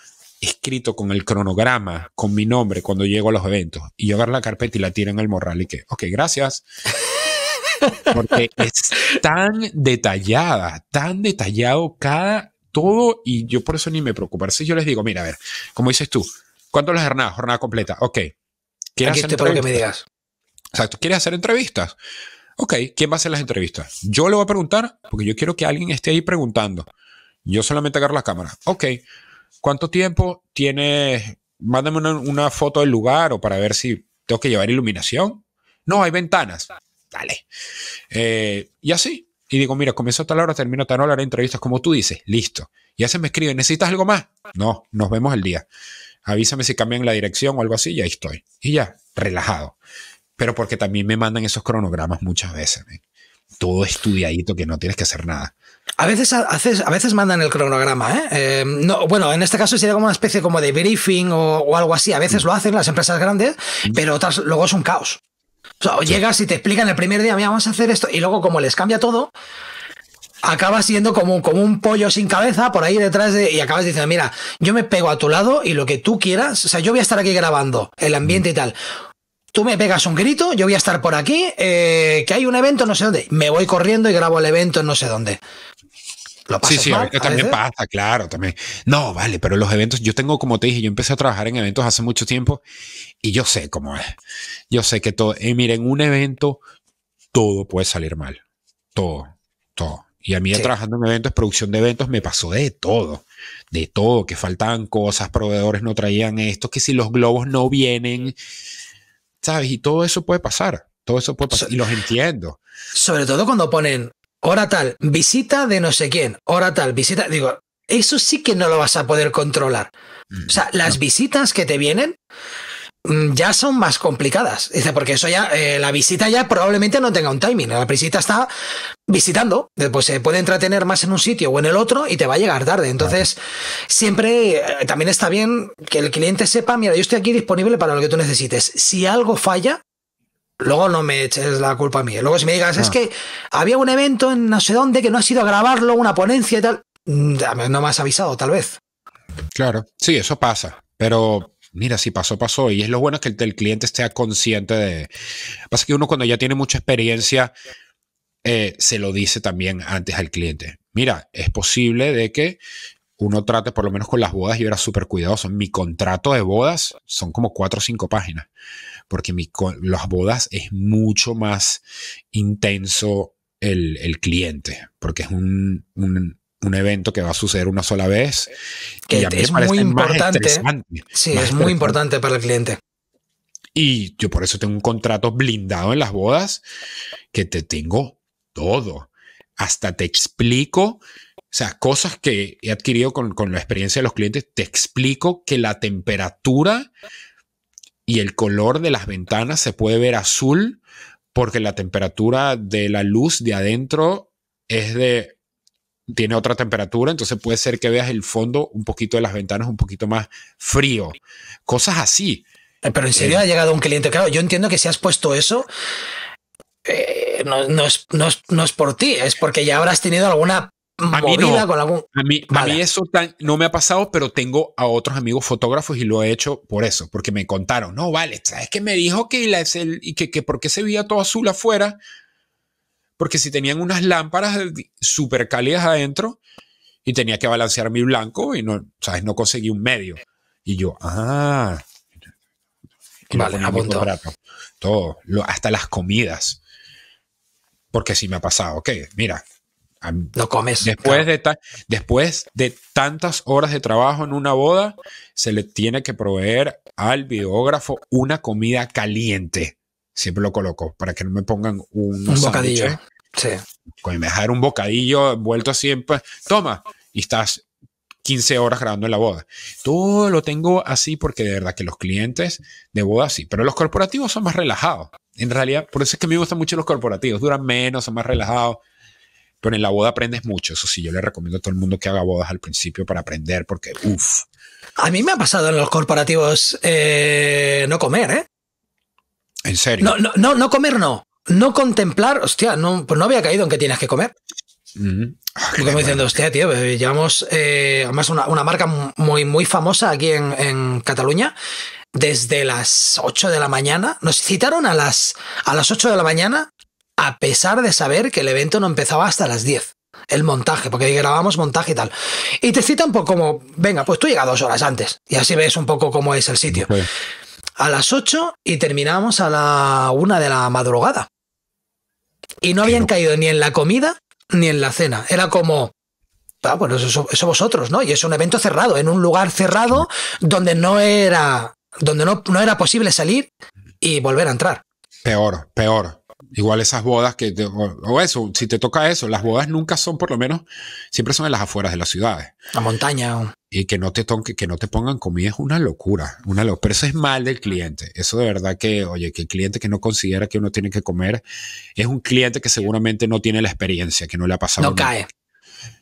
escrito con el cronograma, con mi nombre, cuando llego a los eventos. Y yo agarro la carpeta y la tiro en el morral y que, ok, gracias. Porque es tan detallada, tan detallado cada todo y yo por eso ni me preocupar. Si yo les digo, mira, a ver, como dices tú, ¿cuánto las jornadas? jornada? completa. Ok. ¿Qué que me digas. Exacto. quieres hacer entrevistas. Ok, ¿quién va a hacer las entrevistas? Yo le voy a preguntar, porque yo quiero que alguien esté ahí preguntando. Yo solamente agarro la cámara. Ok, ¿cuánto tiempo tienes? Mándame una, foto del lugar o para ver si tengo que llevar iluminación. No, hay ventanas. Dale. Eh, y así. Y digo, mira, comienzo a tal hora, termino a tal hora, haré entrevistas como tú dices. Listo. Y ya se me escribe, ¿necesitas algo más? No, nos vemos el día. Avísame si cambian la dirección o algo así, y ahí estoy. Y ya, relajado pero porque también me mandan esos cronogramas muchas veces. Todo estudiadito que no tienes que hacer nada. A veces, a veces mandan el cronograma, ¿eh? Em, no, bueno, en este caso sería como una especie como de briefing o, o algo así. A veces mm. lo hacen las empresas grandes, mm. pero otras luego es un caos. llegas y te explican el primer día, mira, vamos a hacer esto, y luego como les cambia todo, acabas siendo como, como un pollo sin cabeza por ahí detrás de, y acabas diciendo, mira, yo me pego a tu lado y lo que tú quieras, o sea, yo voy a estar aquí grabando el ambiente mm. y tal tú me pegas un grito, yo voy a estar por aquí, eh, que hay un evento no sé dónde. Me voy corriendo y grabo el evento no sé dónde. Lo sí, sí, también pasa, claro, también. No, vale, pero los eventos, yo tengo, como te dije, yo empecé a trabajar en eventos hace mucho tiempo y yo sé cómo es. Yo sé que todo, eh, miren, un evento, todo puede salir mal. Todo, todo. Y a mí trabajando en eventos, producción de eventos, me pasó de todo. De todo, que faltaban cosas, proveedores no traían esto, que si los globos no vienen, ¿sabes? Y todo eso puede pasar, todo eso puede pasar, y los entiendo. Sobre todo cuando ponen hora tal, visita de no sé quién, hora tal, visita, digo, eso sí que no lo vas a poder controlar. o sea, mm, las visitas que te vienen mm, ya son más complicadas. Dice, porque eso ya, eh, la visita ya probablemente no tenga un timing. La visita está visitando, eh, pues se eh, puede entretener más en un sitio o en el otro y te va a llegar tarde. Entonces, siempre eh, también está bien que el cliente sepa, mira, yo estoy aquí disponible para lo que tú necesites. Si algo falla, luego no me eches la culpa a mí. Luego si me digas, es ah. que había un evento en no sé dónde que no ha sido a grabarlo, una ponencia y tal, mm, no me has avisado, tal vez. Claro, sí, eso pasa, pero mira, si pasó, pasó. Y es lo bueno que el, el cliente esté consciente de... Pasa que uno cuando ya tiene mucha experiencia eh, se lo dice también antes al cliente. Mira, es posible de que uno trate, por lo menos con las bodas, y era súper cuidadoso. Mi contrato de bodas son como cuatro o cinco páginas, porque las bodas es mucho más intenso el, cliente, porque es un, evento que va a suceder una sola vez. Que es muy importante. sí, es muy importante para el cliente. Y yo por eso tengo un contrato blindado en las bodas que te tengo todo. Hasta te explico, o sea, cosas que he adquirido con, la experiencia de los clientes, te explico que la temperatura y el color de las ventanas se puede ver azul porque la temperatura de la luz de adentro es de tiene otra temperatura, entonces puede ser que veas el fondo un poquito de las ventanas un poquito más frío, cosas así. Eh, pero en serio eh. ha llegado un cliente, claro, yo entiendo que si has puesto eso, eh, no, es, por ti, es porque ya habrás tenido alguna con algún. A mí, eso no me ha pasado, pero tengo a otros amigos fotógrafos y lo he hecho por eso, porque me contaron, no, vale, ¿sabes que me dijo que, la, el, que, que porque se veía todo azul afuera? Porque si tenían unas lámparas súper cálidas adentro y tenía que balancear mi blanco y no, ¿sabes? No conseguí un medio. Y yo, ah. Y vale, todo, hasta las comidas porque si me ha pasado, ok, mira. No comes. Después, de después de tantas horas de trabajo en una boda, se le tiene que proveer al videógrafo una comida caliente. Siempre lo coloco para que no me pongan un, bocadillo. ¿eh? Sí. me dejar un bocadillo vuelto siempre. Toma, y estás 15 horas grabando en la boda. Todo lo tengo así porque de verdad que los clientes de boda sí, pero los corporativos son más relajados. En realidad, por eso es que me gustan mucho los corporativos, duran menos, son más relajados, pero en la boda aprendes mucho. Eso sí, yo le recomiendo a todo el mundo que haga bodas al principio para aprender porque, uff. A mí me ha pasado en los corporativos eh, no comer, ¿eh? En serio. No, no, no, no comer no. No contemplar, hostia, no, pues no había caído en que tienes que comer. Como diciendo, hostia, tío, pues, llevamos eh, además una, marca muy, muy famosa aquí en, Cataluña desde las 8 de la mañana. Nos citaron a las, a las 8 de la mañana, a pesar de saber que el evento no empezaba hasta las 10. El montaje, porque grabamos montaje y tal. Y te citan por como, venga, pues tú llegas dos horas antes. Y así ves un poco cómo es el sitio. A las 8 y terminamos a la 1 de la madrugada. Y no habían caído ni en la comida ni en la cena. Era como, ah, bueno, eso, vosotros, ¿no? Y es un evento cerrado, en un lugar cerrado donde no era, donde no, no era posible salir y volver a entrar. Peor, peor. Igual esas bodas que, te, o eso, si te toca eso, las bodas nunca son, por lo menos, siempre son en las afueras de las ciudades. La montaña. Y que no te toque, que no te pongan comida es una locura, una locura. Pero eso es mal del cliente. Eso de verdad que, oye, que el cliente que no considera que uno tiene que comer es un cliente que seguramente no tiene la experiencia, que no le ha pasado. No cae.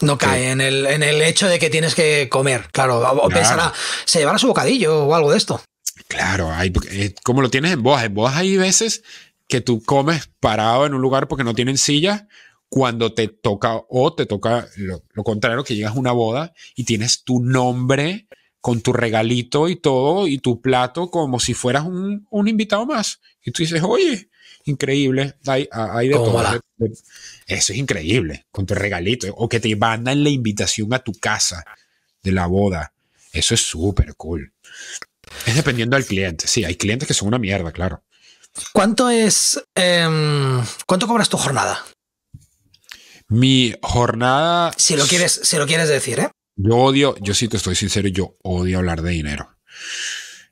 No cae en, el, en el hecho de que tienes que comer, claro. O pensará, se llevará su bocadillo o algo de esto. Claro, hay, eh, como lo tienes en bodas, en bodas hay veces que tú comes parado en un lugar porque no tienen sillas cuando te toca o te toca lo, contrario, que llegas a una boda y tienes tu nombre con tu regalito y todo y tu plato como si fueras un, invitado más. Y tú dices, oye, increíble, hay, de todo. Eso es increíble, con tu regalito. O que te mandan la invitación a tu casa de la boda. Eso es súper cool. Es dependiendo del cliente. Sí, hay clientes que son una mierda, claro. ¿Cuánto es. Em, ¿Cuánto cobras tu jornada? Mi jornada. Si lo quieres, lo quieres decir, ¿eh? Yo odio, yo sí te estoy sincero, yo odio hablar de dinero.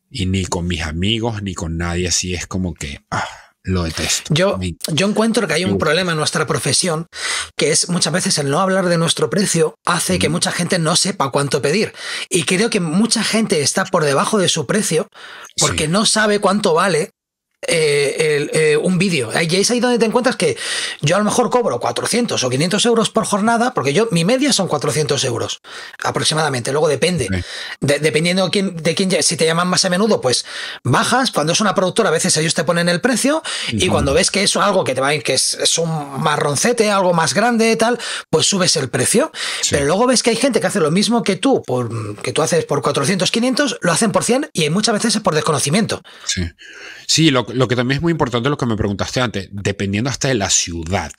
Y ni con mis amigos, ni con nadie así es como que. Ah, lo detesto. Yo, yo encuentro que hay un problema en nuestra profesión, que es muchas veces el no hablar de nuestro precio hace que mucha gente no sepa cuánto pedir. Y creo que mucha gente está por debajo de su precio porque no sabe cuánto vale eh, eh, un vídeo. Y es ahí donde te encuentras que yo a lo mejor cobro 400 o 500 euros por jornada, porque yo mi media son 400 euros aproximadamente. Luego depende, dependiendo de quién, de quién, si te llaman más a menudo, pues bajas. Cuando es una productora, a veces ellos te ponen el precio y cuando ves que es algo que te va a ir, que es, un marroncete, algo más grande, tal, pues subes el precio. Pero luego ves que hay gente que hace lo mismo que tú, por, que tú haces por 400, 500, lo hacen por 100 y muchas veces es por desconocimiento. Sí. Sí, lo, que también es muy importante lo que me preguntaste antes, dependiendo hasta de la ciudad.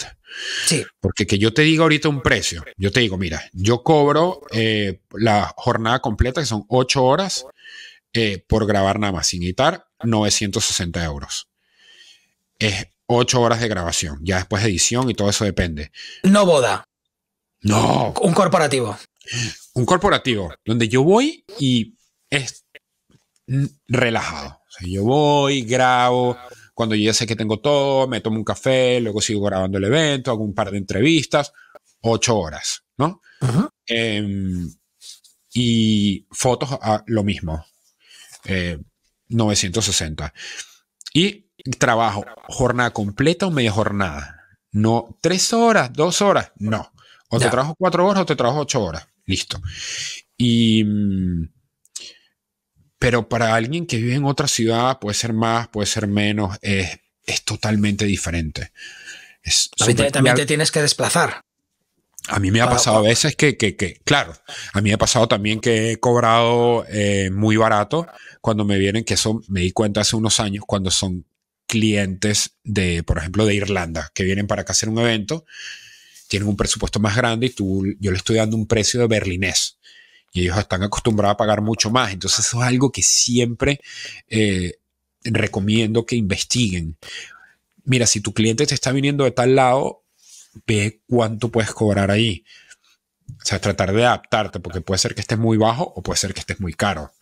Sí. Porque que yo te diga ahorita un precio, yo te digo, mira, yo cobro eh, la jornada completa, que son ocho horas, eh, por grabar nada más, sin editar, 960 euros. Es ocho horas de grabación, ya después de edición y todo eso depende. No boda. No. Un corporativo. Un corporativo, donde yo voy y es relajado yo voy, grabo, cuando ya sé que tengo todo, me tomo un café, luego sigo grabando el evento, hago un par de entrevistas, ocho horas, ¿no? Em, y fotos, lo mismo, 960. Eh, y trabajo, jornada completa o media jornada. No, tres horas, dos horas, no. O te trabajo cuatro horas o te trabajo ocho horas. Listo. Y mm, pero para alguien que vive en otra ciudad puede ser más, puede ser menos, es, totalmente diferente. también te tienes que desplazar. A mí me ha pasado a veces que, claro, a mí me ha pasado también que he cobrado eh, muy barato cuando me vienen, que eso me di cuenta hace unos años, cuando son clientes de, por ejemplo, de Irlanda, que vienen para acá hacer un evento, tienen un presupuesto más grande y tú, yo le estoy dando un precio de berlinés y ellos están acostumbrados a pagar mucho más. Entonces eso es algo que siempre eh, recomiendo que investiguen. Mira, si tu cliente te está viniendo de tal lado, ve cuánto puedes cobrar ahí. O sea, tratar de adaptarte, porque puede ser que estés muy bajo o puede ser que estés muy caro.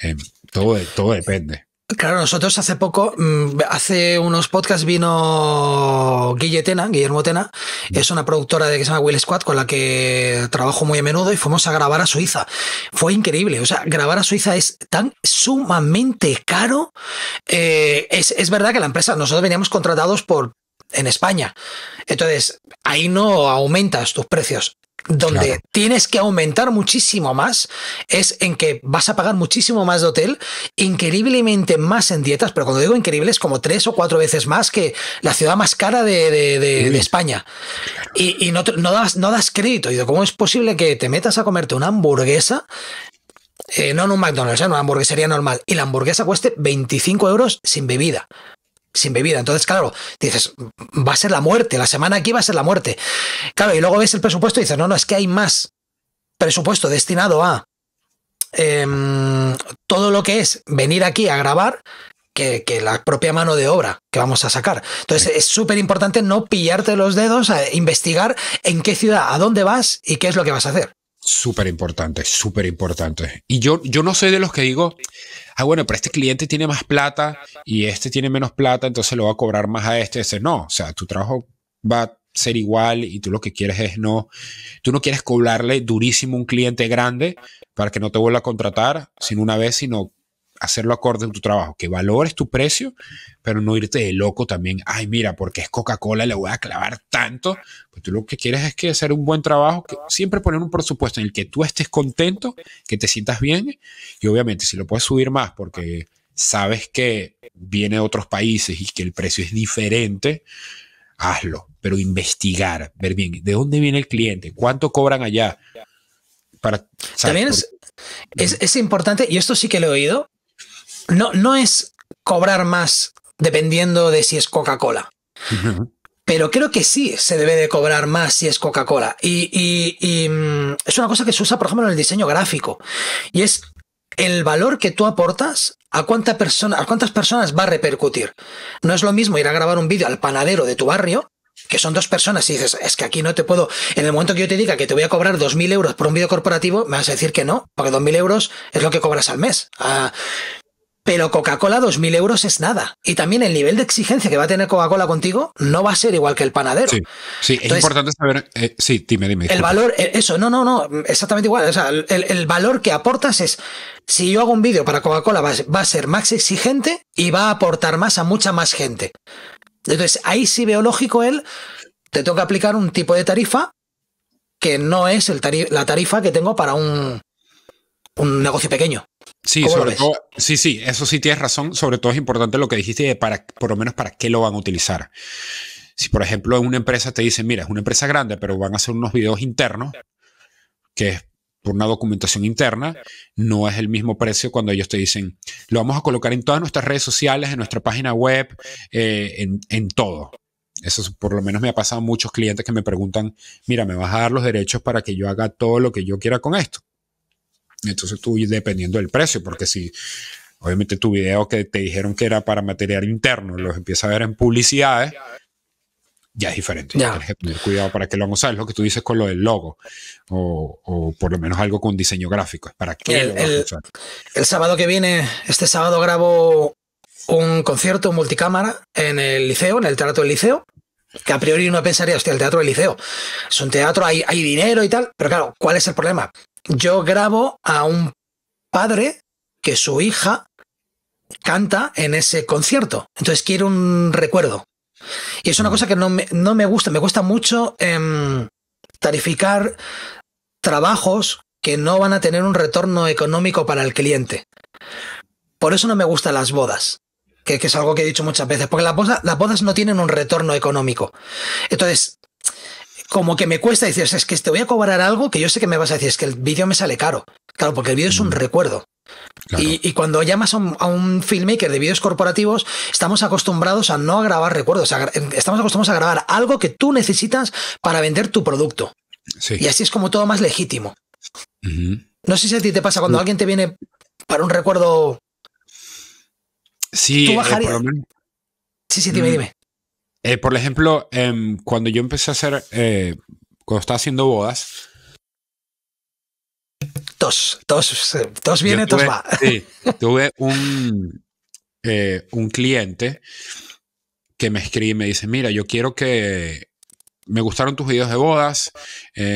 Em, todo, todo depende. Claro, nosotros hace poco, mm, hace unos podcasts vino Guille Tena, Guillermo Tena, mm. es una productora de que se llama Will Squad con la que trabajo muy a menudo y fuimos a grabar a Suiza. Fue increíble, o sea, grabar a Suiza es tan sumamente caro. Eh, es, es, verdad que la empresa, nosotros veníamos contratados por, en España. Entonces, ahí no aumentas tus precios. Donde tienes que aumentar muchísimo más es en que vas a pagar muchísimo más de hotel, increíblemente más en dietas, pero cuando digo increíble es como tres o cuatro veces más que la ciudad más cara de, España. Y, no, das, crédito. Y digo, ¿cómo es posible que te metas a comerte una hamburguesa eh, no en un McDonald's, eh, en una hamburguesería normal. Y la hamburguesa cueste 25 euros sin bebida sin bebida. Entonces, claro, dices, va a ser la muerte, la semana aquí va a ser la muerte. Claro, y luego ves el presupuesto y dices, no, no, es que hay más presupuesto destinado a em, todo lo que es venir aquí a grabar que, la propia mano de obra que vamos a sacar. Entonces es súper importante no pillarte los dedos, a investigar en qué ciudad, a dónde vas y qué es lo que vas a hacer. Súper importante, súper importante. Y yo, yo no soy de los que digo, ah, bueno, pero este cliente tiene más plata y este tiene menos plata, entonces lo va a cobrar más a este. Ese no, o sea, tu trabajo va a ser igual y tú lo que quieres es no, tú no quieres cobrarle durísimo un cliente grande para que no te vuelva a contratar, sin una vez, sino hacerlo acorde a tu trabajo, que valores tu precio, pero no irte de loco también, ay, mira, porque es Coca-Cola, le voy a clavar tanto, pues tú lo que quieres es que hacer un buen trabajo, siempre poner un presupuesto en el que tú estés contento, que te sientas bien, y obviamente si lo puedes subir más porque sabes que viene de otros países y que el precio es diferente, hazlo, pero investigar, ver bien, ¿de dónde viene el cliente? ¿Cuánto cobran allá? Para, También es, es, importante, y esto sí que lo he oído, no, no es cobrar más dependiendo de si es Coca-Cola. Pero creo que sí se debe de cobrar más si es Coca-Cola. Y, y, mm, es una cosa que se usa, por ejemplo, en el diseño gráfico. Y es el valor que tú aportas a, cuánta persona, a cuántas personas va a repercutir. No es lo mismo ir a grabar un vídeo al panadero de tu barrio que son dos personas y dices, es que aquí no te puedo, en el momento que yo te diga que te voy a cobrar 2.000 euros por un vídeo corporativo, me vas a decir que no, porque 2.000 euros es lo que cobras al mes. Ah, pero Coca-Cola 2.000 euros es nada. Y también el nivel de exigencia que va a tener Coca-Cola contigo no va a ser igual que el panadero. Sí, sí es importante saber. Eh, sí, dime, dime. El valor, eh, eso, no, no, no, exactamente igual. O sea, el, valor que aportas es: si yo hago un vídeo para Coca-Cola, va, a ser más exigente y va a aportar más a mucha más gente. Entonces, ahí sí veo lógico él. Te tengo que aplicar un tipo de tarifa que no es la tarifa que tengo para un negocio pequeño. Sí, sobre todo, sí, sí, eso sí tienes razón. Sobre todo es importante lo que dijiste de para, por lo menos para qué lo van a utilizar. Si, por ejemplo, en una empresa te dicen, mira, es una empresa grande, pero van a hacer unos videos internos, que es por una documentación interna, no es el mismo precio cuando ellos te dicen, lo vamos a colocar en todas nuestras redes sociales, en nuestra página web, eh, en, todo. Eso por lo menos me ha pasado a muchos clientes que me preguntan, mira, ¿me vas a dar los derechos para que yo haga todo lo que yo quiera con esto? Entonces tú, dependiendo del precio, porque si obviamente tu video que te dijeron que era para material interno, los empieza a ver en publicidades, ya es diferente. Tienes que tener cuidado para que lo a usar. lo que tú dices con lo del logo, o, por lo menos algo con diseño gráfico. para que el, el, sábado que viene, este sábado grabo un concierto multicámara en el liceo, en el teatro del liceo que a priori uno pensaría, hostia, el teatro del liceo. Es un teatro, hay, hay dinero y tal, pero claro, ¿cuál es el problema? yo grabo a un padre que su hija canta en ese concierto. Entonces quiero un recuerdo. Y es una mm. cosa que no me, no me gusta, me cuesta mucho em, tarificar trabajos que no van a tener un retorno económico para el cliente. Por eso no me gustan las bodas, que, es algo que he dicho muchas veces, porque las bodas, las bodas no tienen un retorno económico. Entonces, como que me cuesta decir, es que te voy a cobrar algo que yo sé que me vas a decir, es que el vídeo me sale caro. Claro, porque el vídeo es un mm. recuerdo. Y, cuando llamas a un, filmmaker de vídeos corporativos, estamos acostumbrados a no grabar recuerdos, estamos acostumbrados a grabar algo que tú necesitas para vender tu producto. Y así es como todo más legítimo. No sé si a ti te pasa cuando mm. alguien te viene para un recuerdo. Sí, eh, sí, sí, dime, mm. dime. Eh, por ejemplo, em, cuando yo empecé a hacer, eh, cuando estaba haciendo bodas. Tos, tos, tos viene, tos va. Sí, tuve un, eh, un cliente que me escribe y me dice, mira, yo quiero que me gustaron tus videos de bodas,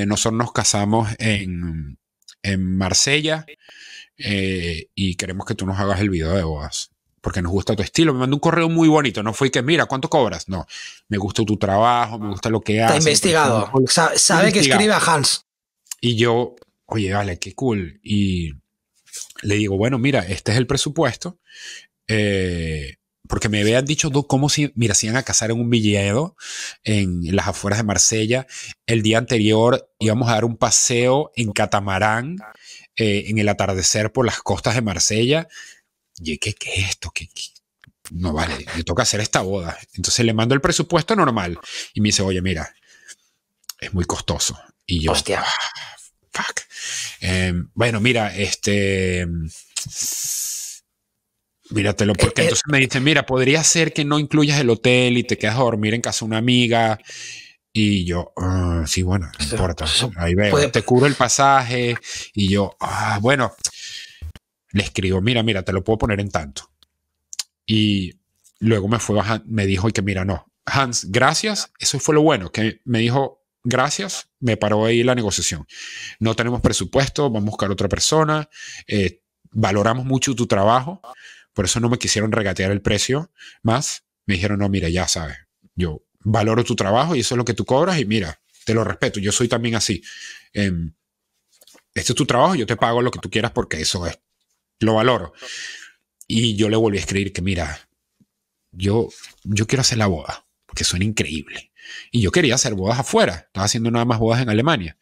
nosotros nos casamos en, en Marsella y queremos que tú nos hagas el video de bodas porque nos gusta tu estilo. Me mandó un correo muy bonito. No fue que, mira, ¿cuánto cobras? No, me gusta tu trabajo, me gusta lo que haces. Está investigado. Sabe, que escribe a Hans. Y yo, oye, vale, qué cool. Y le digo, bueno, mira, este es el presupuesto. Eh, porque me habían dicho cómo si, mira, se iban a cazar en un villedo en las afueras de Marsella. El día anterior íbamos a dar un paseo en catamarán eh, en el atardecer por las costas de Marsella. ¿qué, es esto? No vale, me toca hacer esta boda. Entonces le mando el presupuesto normal y me dice, oye, mira, es muy costoso. Y yo, Hostia. Ah, em, bueno, mira, este... Míratelo, eh, porque eh, entonces me dice, mira, podría ser que no incluyas el hotel y te quedas a dormir en casa de una amiga. Y yo, ah, sí, bueno, no importa. Ahí veo, te cubro el pasaje. Y yo, ah, bueno, le escribo, mira, mira, te lo puedo poner en tanto. Y luego me fue me dijo, que mira, no, Hans, gracias, eso fue lo bueno, que me dijo, gracias, me paró ahí la negociación. No tenemos presupuesto, vamos a buscar otra persona, eh, valoramos mucho tu trabajo, por eso no me quisieron regatear el precio más, me dijeron, no, mira, ya sabes, yo valoro tu trabajo y eso es lo que tú cobras y mira, te lo respeto, yo soy también así. Em, este es tu trabajo, yo te pago lo que tú quieras porque eso es lo valoro. Y yo le volví a escribir que, mira, yo, yo quiero hacer la boda, porque suena increíble. Y yo quería hacer bodas afuera, estaba haciendo nada más bodas en Alemania.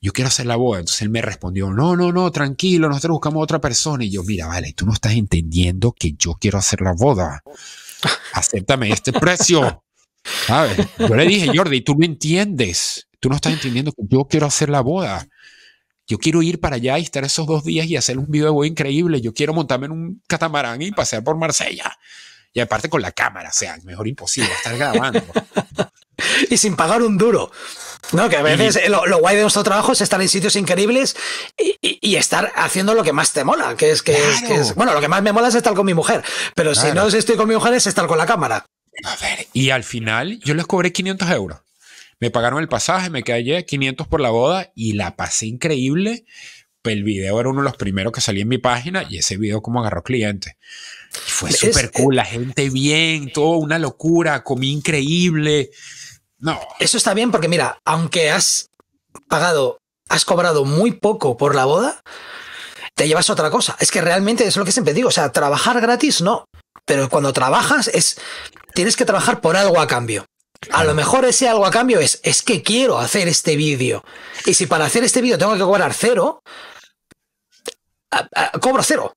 Yo quiero hacer la boda. Entonces él me respondió, no, no, no, tranquilo, nosotros buscamos otra persona. Y yo, mira, vale, tú no estás entendiendo que yo quiero hacer la boda. Acéptame este precio. Yo le dije, Jordi, tú no entiendes. Tú no estás entendiendo que yo quiero hacer la boda yo quiero ir para allá y estar esos dos días y hacer un video de increíble, yo quiero montarme en un catamarán y pasear por Marsella. Y aparte con la cámara, o sea, mejor imposible estar grabando. y sin pagar un duro. No, que a veces eh, lo, guay de nuestro trabajo es estar en sitios increíbles y, estar haciendo lo que más te mola, que es que, bueno, lo que más me mola es estar con mi mujer, pero si no estoy con mi mujer es estar con la cámara. A ver, y al final yo les cobré 500 euros. Me pagaron el pasaje, me quedé allí, 500 por la boda y la pasé increíble. El video era uno de los primeros que salí en mi página y ese video como agarró cliente fue súper cool, la eh, gente bien, todo una locura, comí increíble. No. Eso está bien porque mira, aunque has pagado, has cobrado muy poco por la boda, te llevas otra cosa. Es que realmente es lo que siempre digo, o sea, trabajar gratis no, pero cuando trabajas es tienes que trabajar por algo a cambio. A lo mejor ese algo a cambio es, es que quiero hacer este vídeo. Y si para hacer este vídeo tengo que cobrar cero, cobro cero.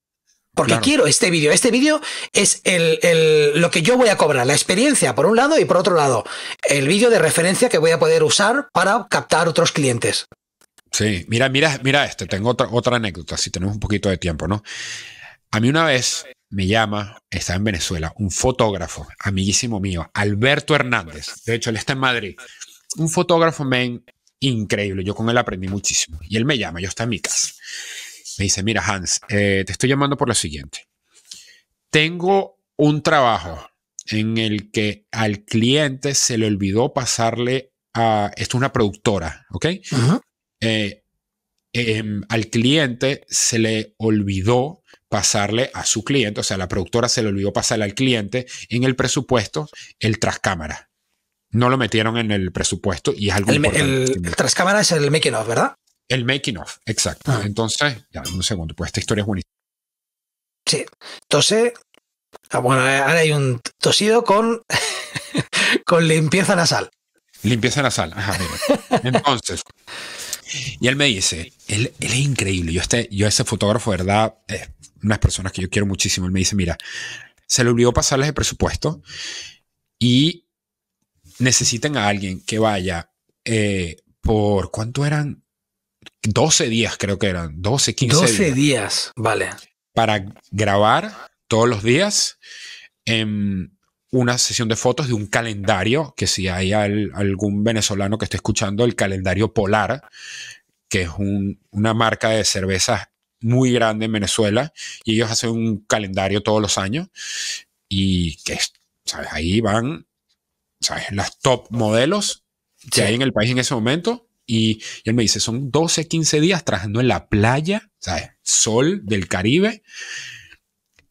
Porque quiero este vídeo. Este vídeo es el, el, lo que yo voy a cobrar. La experiencia, por un lado, y por otro lado, el vídeo de referencia que voy a poder usar para captar otros clientes. Sí, mira, mira, mira este. Tengo otra, otra anécdota, si tenemos un poquito de tiempo, ¿no? A mí una vez me llama, está en Venezuela, un fotógrafo, amiguísimo mío, Alberto Hernández. De hecho, él está en Madrid. Un fotógrafo, men, increíble. Yo con él aprendí muchísimo. Y él me llama, yo estoy en mi casa. Me dice, mira, Hans, eh, te estoy llamando por lo siguiente. Tengo un trabajo en el que al cliente se le olvidó pasarle a, esto es una productora, ¿ok? Eh, em, al cliente se le olvidó pasarle a su cliente, o sea, la productora se le olvidó pasarle al cliente en el presupuesto el trascámara. No lo metieron en el presupuesto y es algo el, importante. El, trascámara es el making of, ¿verdad? El making of, exacto. Ah. Entonces, ya, un segundo, pues esta historia es bonita. Sí. Entonces, ah, bueno, ahora hay un tosido con, con limpieza nasal. Limpieza nasal, Entonces. Y él me dice, él, es increíble, yo, este, yo ese fotógrafo, ¿verdad? Eh, unas personas que yo quiero muchísimo, él me dice, mira, se le olvidó pasarles el presupuesto y necesitan a alguien que vaya eh, por, ¿cuánto eran? 12 días creo que eran, 12, 15 12 días. vale. Para grabar todos los días en una sesión de fotos de un calendario, que si hay algún venezolano que esté escuchando, el calendario polar, que es una marca de cervezas muy grande en Venezuela y ellos hacen un calendario todos los años y que, ¿sabes? Ahí van, Las top modelos que hay en el país en ese momento. Y, él me dice, son 12, 15 días trabajando en la playa, ¿sabes? Sol del Caribe.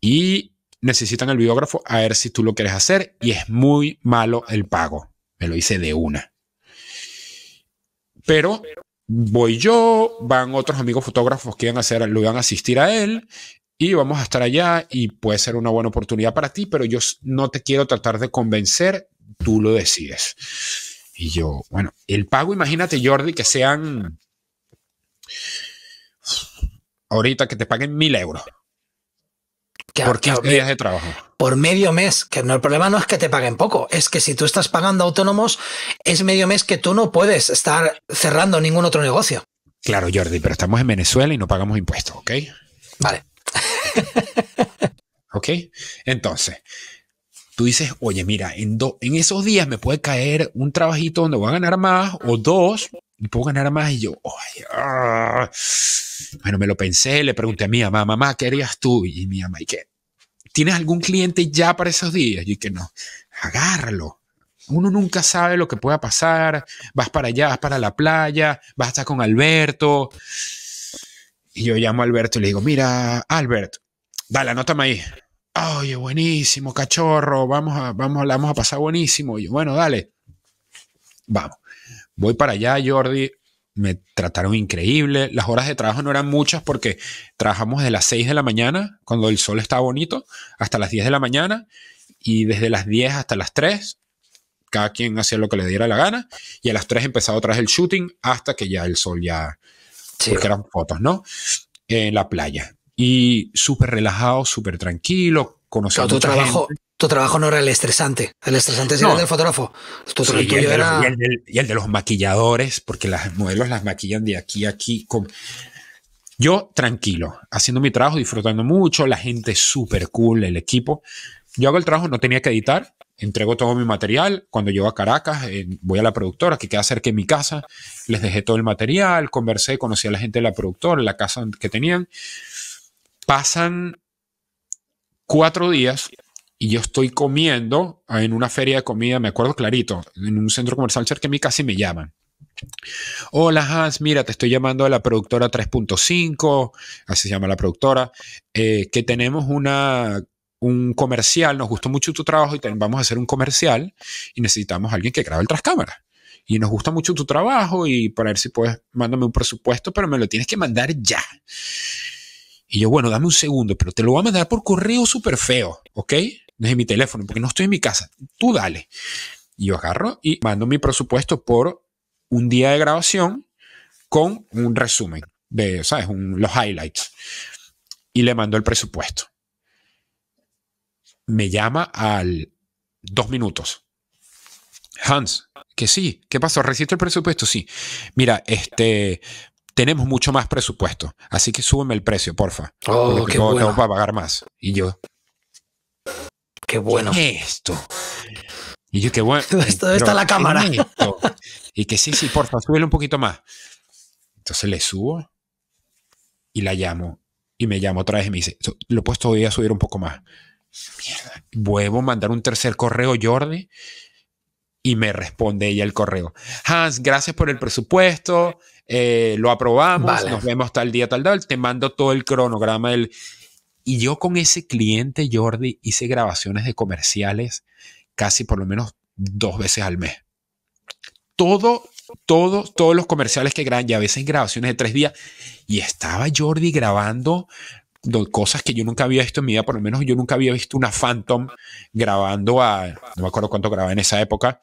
Y necesitan el biógrafo a ver si tú lo quieres hacer. Y es muy malo el pago. Me lo hice de una. Pero voy yo, van otros amigos fotógrafos que van a hacer, lo van a asistir a él y vamos a estar allá y puede ser una buena oportunidad para ti, pero yo no te quiero tratar de convencer, tú lo decides. Y yo, bueno, el pago, imagínate Jordi, que sean ahorita que te paguen mil euros por qué días de trabajo. Por medio mes, que no, el problema no es que te paguen poco, es que si tú estás pagando autónomos, es medio mes que tú no puedes estar cerrando ningún otro negocio. Claro, Jordi, pero estamos en Venezuela y no pagamos impuestos, ¿ok? Vale. ok, entonces, tú dices, oye, mira, en, en esos días me puede caer un trabajito donde voy a ganar más o dos y puedo ganar más. Y yo, ah". bueno, me lo pensé, le pregunté a mi mamá, mamá, ¿qué harías tú? Y mi mamá, ¿y qué? ¿Tienes algún cliente ya para esos días? Y que no, agárralo. Uno nunca sabe lo que pueda pasar. Vas para allá, vas para la playa, vas a estar con Alberto. Y yo llamo a Alberto y le digo, mira, Alberto, dale, anótame ahí oye, buenísimo, cachorro, vamos a, vamos, vamos a pasar buenísimo. Y bueno, dale, vamos. Voy para allá, Jordi, me trataron increíble. Las horas de trabajo no eran muchas porque trabajamos de las 6 de la mañana, cuando el sol estaba bonito, hasta las 10 de la mañana y desde las 10 hasta las 3, cada quien hacía lo que le diera la gana y a las 3 empezaba otra vez el shooting hasta que ya el sol ya... Sí. Porque eran fotos, ¿no? En la playa y súper relajado, súper tranquilo, conociendo tu trabajo. Tu trabajo no era el estresante. El estresante era el del fotógrafo. y, el de los, maquilladores, porque las modelos las maquillan de aquí a aquí. Con... Yo tranquilo, haciendo mi trabajo, disfrutando mucho, la gente súper cool, el equipo. Yo hago el trabajo, no tenía que editar, entrego todo mi material. Cuando llego a Caracas, eh, voy a la productora que queda cerca de mi casa, les dejé todo el material, conversé, conocí a la gente de la productora, la casa que tenían. Pasan cuatro días y yo estoy comiendo ah, en una feria de comida, me acuerdo clarito, en un centro comercial cerca de mí casi me llaman. Hola Hans, mira, te estoy llamando a la productora 3.5, así se llama la productora, eh, que tenemos una, un comercial, nos gustó mucho tu trabajo y vamos a hacer un comercial y necesitamos alguien que grabe el cámaras Y nos gusta mucho tu trabajo y para ver si puedes, mándame un presupuesto, pero me lo tienes que mandar ya. Y yo, bueno, dame un segundo, pero te lo voy a mandar por correo súper feo, ¿ok? Desde mi teléfono, porque no estoy en mi casa. Tú dale. Y yo agarro y mando mi presupuesto por un día de grabación con un resumen de, ¿sabes? los highlights. Y le mando el presupuesto. Me llama al dos minutos. Hans, que sí, ¿qué pasó? ¿Recibiste el presupuesto? Sí. Mira, este, tenemos mucho más presupuesto, así que súbeme el precio, porfa. Oh, porque qué bueno. pagar más. Y yo. Qué bueno. esto? Y yo, qué bueno. esto está la cámara? y que sí, sí, porfa, súbele un poquito más. Entonces le subo y la llamo. Y me llamo otra vez y me dice, lo he puesto hoy a subir un poco más. Mierda. Vuelvo a mandar un tercer correo, Jordi. Y me responde ella el correo. Hans, gracias por el presupuesto. Eh, lo aprobamos, nos vemos tal día, tal tal, te mando todo el cronograma el Y yo con ese cliente, Jordi, hice grabaciones de comerciales casi por lo menos dos veces al mes. Todo, todo, todos los comerciales que graban, y a veces grabaciones de tres días. Y estaba Jordi grabando cosas que yo nunca había visto en mi vida, por lo menos yo nunca había visto una Phantom grabando a, no me acuerdo cuánto grababa en esa época,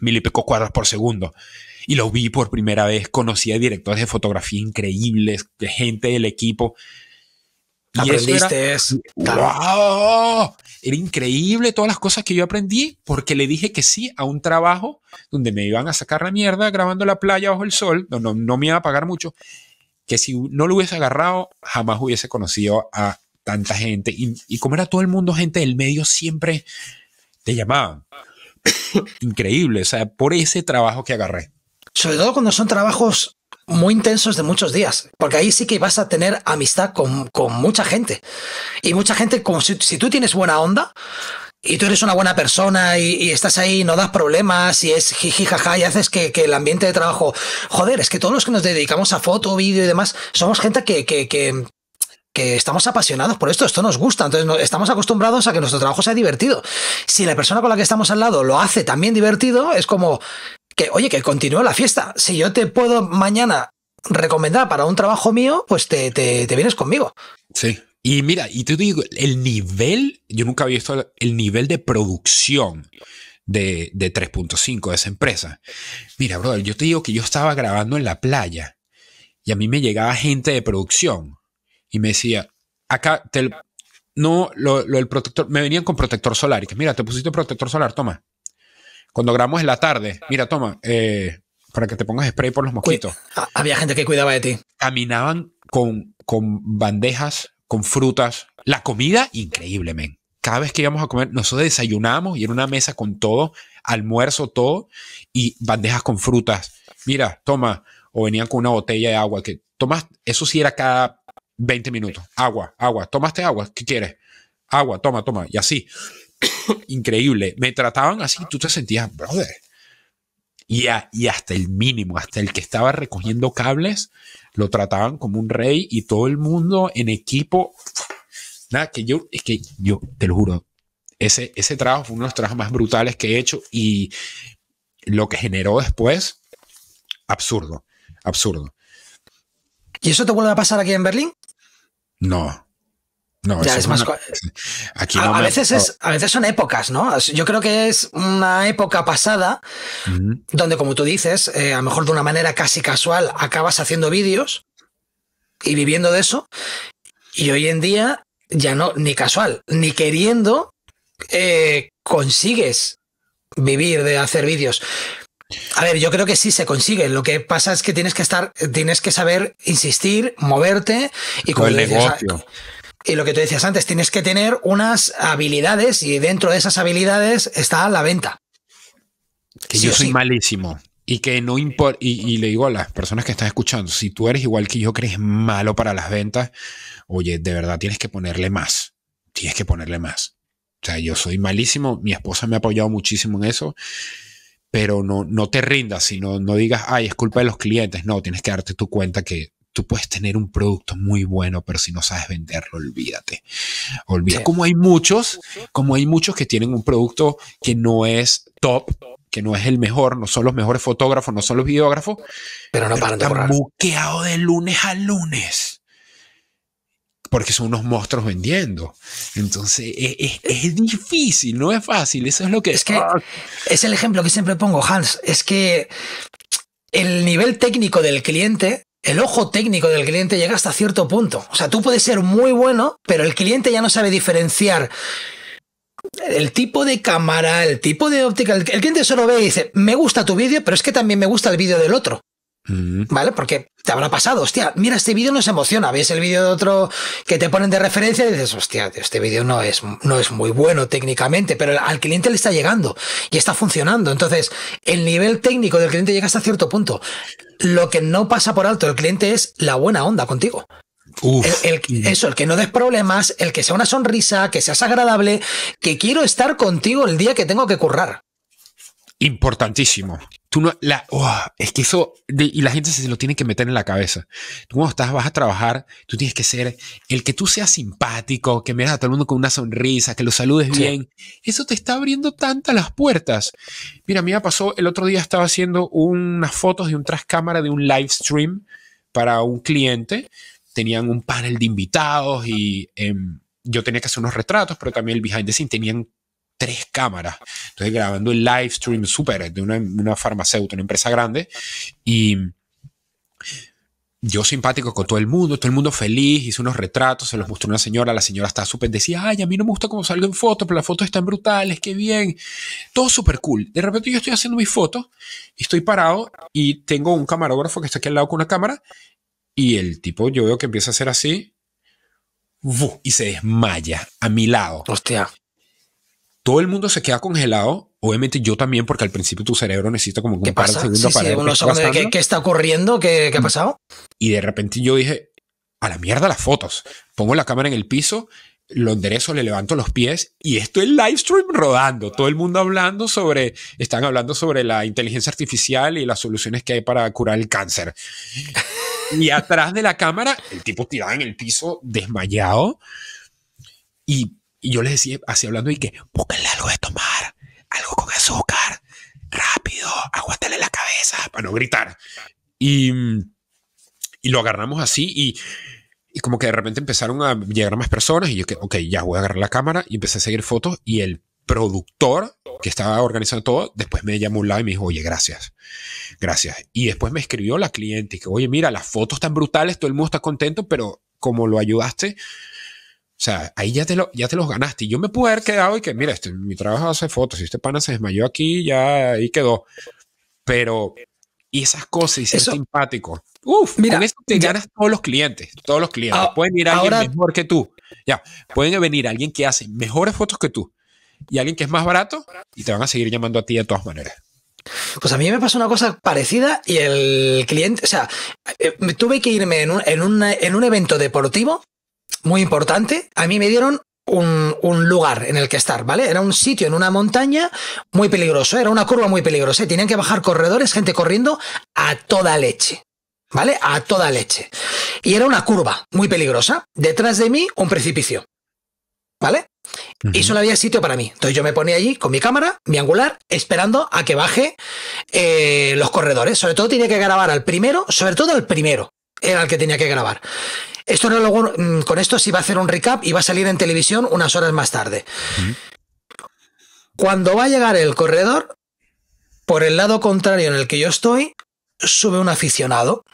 mil y pico cuadros por segundo y lo vi por primera vez, conocí a directores de fotografía increíbles, de gente del equipo. Y Aprendiste eso. Era, wow, era increíble todas las cosas que yo aprendí porque le dije que sí a un trabajo donde me iban a sacar la mierda grabando la playa bajo el sol, no, no, me iba a pagar mucho, que si no lo hubiese agarrado jamás hubiese conocido a tanta gente. Y, y como era todo el mundo gente del medio, siempre te llamaban. Increíble, o sea, por ese trabajo que agarré sobre todo cuando son trabajos muy intensos de muchos días, porque ahí sí que vas a tener amistad con, mucha gente. Y mucha gente, como si, tú tienes buena onda y tú eres una buena persona y, estás ahí, no das problemas y es jiji jaja y haces que, el ambiente de trabajo, joder, es que todos los que nos dedicamos a foto, vídeo y demás, somos gente que estamos apasionados por esto, esto nos gusta, entonces estamos acostumbrados a que nuestro trabajo sea divertido. Si la persona con la que estamos al lado lo hace también divertido, es como, que, oye, que continúe la fiesta. Si yo te puedo mañana recomendar para un trabajo mío, pues te, te, vienes conmigo. Sí. Y mira, y te digo, el nivel, yo nunca había visto el nivel de producción de, de 3.5 de esa empresa. Mira, brother, yo te digo que yo estaba grabando en la playa y a mí me llegaba gente de producción y me decía, acá, te, no, lo, el protector, me venían con protector solar y que mira, te pusiste protector solar, toma. Cuando grabamos en la tarde, mira, toma, eh, para que te pongas spray por los mosquitos. Ah, había gente que cuidaba de ti. Caminaban con, con bandejas, con frutas. La comida, increíble, men. Cada vez que íbamos a comer, nosotros desayunamos y en una mesa con todo, almuerzo, todo, y bandejas con frutas. Mira, toma, o venían con una botella de agua, que tomas, eso sí era cada 20 minutos. Agua, agua, tomaste agua, ¿qué quieres? Agua, toma, toma, y así. increíble. Me trataban así, tú te sentías, brother. Y, hasta el mínimo, hasta el que estaba recogiendo cables, lo trataban como un rey y todo el mundo en equipo. Nada, que yo, es que yo, te lo juro, ese, ese trabajo fue uno de los trabajos más brutales que he hecho y lo que generó después, absurdo, absurdo. ¿Y eso te vuelve a pasar aquí en Berlín? No, no, es más. Aquí a, veces a veces son épocas, ¿no? Yo creo que es una época pasada donde, como tú dices, eh, a lo mejor de una manera casi casual acabas haciendo vídeos y viviendo de eso. Y hoy en día ya no, ni casual, ni queriendo, eh, consigues vivir de hacer vídeos. A ver, yo creo que sí se consigue. Lo que pasa es que tienes que estar, tienes que saber insistir, moverte y con el y lo que tú decías antes, tienes que tener unas habilidades y dentro de esas habilidades está la venta. Que yo soy malísimo. Y que no importa, y, le digo a las personas que están escuchando, si tú eres igual que yo, crees malo para las ventas, oye, de verdad tienes que ponerle más, tienes que ponerle más. O sea, yo soy malísimo, mi esposa me ha apoyado muchísimo en eso, pero no, no te rindas, sino no digas, ay, es culpa de los clientes, no, tienes que darte tu cuenta que puedes tener un producto muy bueno, pero si no sabes venderlo, olvídate. Olvídate. Como hay muchos, como hay muchos que tienen un producto que no es top, que no es el mejor, no son los mejores fotógrafos, no son los videógrafos, pero no para. paran de buqueado de lunes a lunes. Porque son unos monstruos vendiendo. Entonces e, e, es, difícil, no es fácil. Eso es lo que. Es que es el ejemplo que siempre pongo, Hans. Es que el nivel técnico del cliente el ojo técnico del cliente llega hasta cierto punto. O sea, tú puedes ser muy bueno, pero el cliente ya no sabe diferenciar el tipo de cámara, el tipo de óptica. El cliente solo ve y dice, me gusta tu vídeo, pero es que también me gusta el vídeo del otro. Mm. ¿Vale? Porque te habrá pasado, hostia, mira, este vídeo no se emociona, ves el vídeo de otro que te ponen de referencia y dices, hostia, este vídeo no es, no es muy bueno técnicamente, pero al cliente le está llegando y está funcionando. Entonces, el nivel técnico del cliente llega hasta cierto punto. Lo que no pasa por alto el cliente es la buena onda contigo. eso, el que no des problemas, el que sea una sonrisa, que seas agradable, que quiero estar contigo el día que tengo que currar. Importantísimo. Tú no, la, oh, es que eso, y la gente se lo tiene que meter en la cabeza. Tú cuando estás, vas a trabajar, tú tienes que ser el que tú seas simpático, que miras a todo el mundo con una sonrisa, que lo saludes bien. Eso te está abriendo tantas las puertas. Mira, a mí me pasó, el otro día estaba haciendo unas fotos de un trascámara de un live stream para un cliente. Tenían un panel de invitados y em, yo tenía que hacer unos retratos, pero también el behind the scenes tenían tres cámaras. estoy grabando el live stream súper de una, farmacéutica, una empresa grande. Y yo simpático con todo el mundo, todo el mundo feliz, hice unos retratos, se los mostró una señora, la señora está súper, decía, ay, a mí no me gusta cómo salgo en fotos, pero las fotos están brutales, qué bien, todo súper cool. De repente yo estoy haciendo mis fotos, estoy parado y tengo un camarógrafo que está aquí al lado con una cámara y el tipo yo veo que empieza a hacer así y se desmaya a mi lado. Hostia todo el mundo se queda congelado. Obviamente yo también, porque al principio tu cerebro necesita como un par de segundos para qué, está qué, está ocurriendo, ¿Qué, ha pasado. Y de repente yo dije, a la mierda las fotos. Pongo la cámara en el piso, lo enderezo, le levanto los pies y estoy en live stream rodando. Todo el mundo hablando sobre, están hablando sobre la inteligencia artificial y las soluciones que hay para curar el cáncer. Y atrás de la cámara, el tipo tirado en el piso, desmayado. Y y yo les decía, así hablando, y que búsquenle algo de tomar, algo con azúcar, rápido, aguántale la cabeza para no gritar. Y, lo agarramos así y, como que de repente empezaron a llegar más personas y yo que, ok, ya voy a agarrar la cámara y empecé a seguir fotos y el productor que estaba organizando todo, después me llamó un lado y me dijo, oye, gracias, gracias. Y después me escribió la cliente y que, oye, mira, las fotos están brutales, todo el mundo está contento, pero como lo ayudaste, o sea, ahí ya te, lo, ya te los ganaste. Y yo me pude haber quedado y que, mira, este, mi trabajo hace fotos, y este pana se desmayó aquí, ya ahí quedó. Pero, y esas cosas, y ser simpático. Uf, mira, con eso te ganas todos los clientes, todos los clientes. Ah, pueden ir a alguien ahora, mejor que tú. Ya, pueden venir alguien que hace mejores fotos que tú y alguien que es más barato y te van a seguir llamando a ti de todas maneras. Pues a mí me pasó una cosa parecida y el cliente, o sea, eh, tuve que irme en un, en un, en un evento deportivo muy importante, a mí me dieron un, lugar en el que estar, ¿vale? Era un sitio en una montaña muy peligroso, era una curva muy peligrosa. Tenían que bajar corredores, gente corriendo a toda leche, ¿vale? A toda leche. Y era una curva muy peligrosa. Detrás de mí, un precipicio, ¿vale? Y solo había sitio para mí. Entonces yo me ponía allí con mi cámara, mi angular, esperando a que baje eh, los corredores. Sobre todo tenía que grabar al primero, sobre todo al primero era el que tenía que grabar. Esto no mm, con esto sí va a hacer un recap y va a salir en televisión unas horas más tarde. Cuando va a llegar el corredor, por el lado contrario en el que yo estoy, sube un aficionado.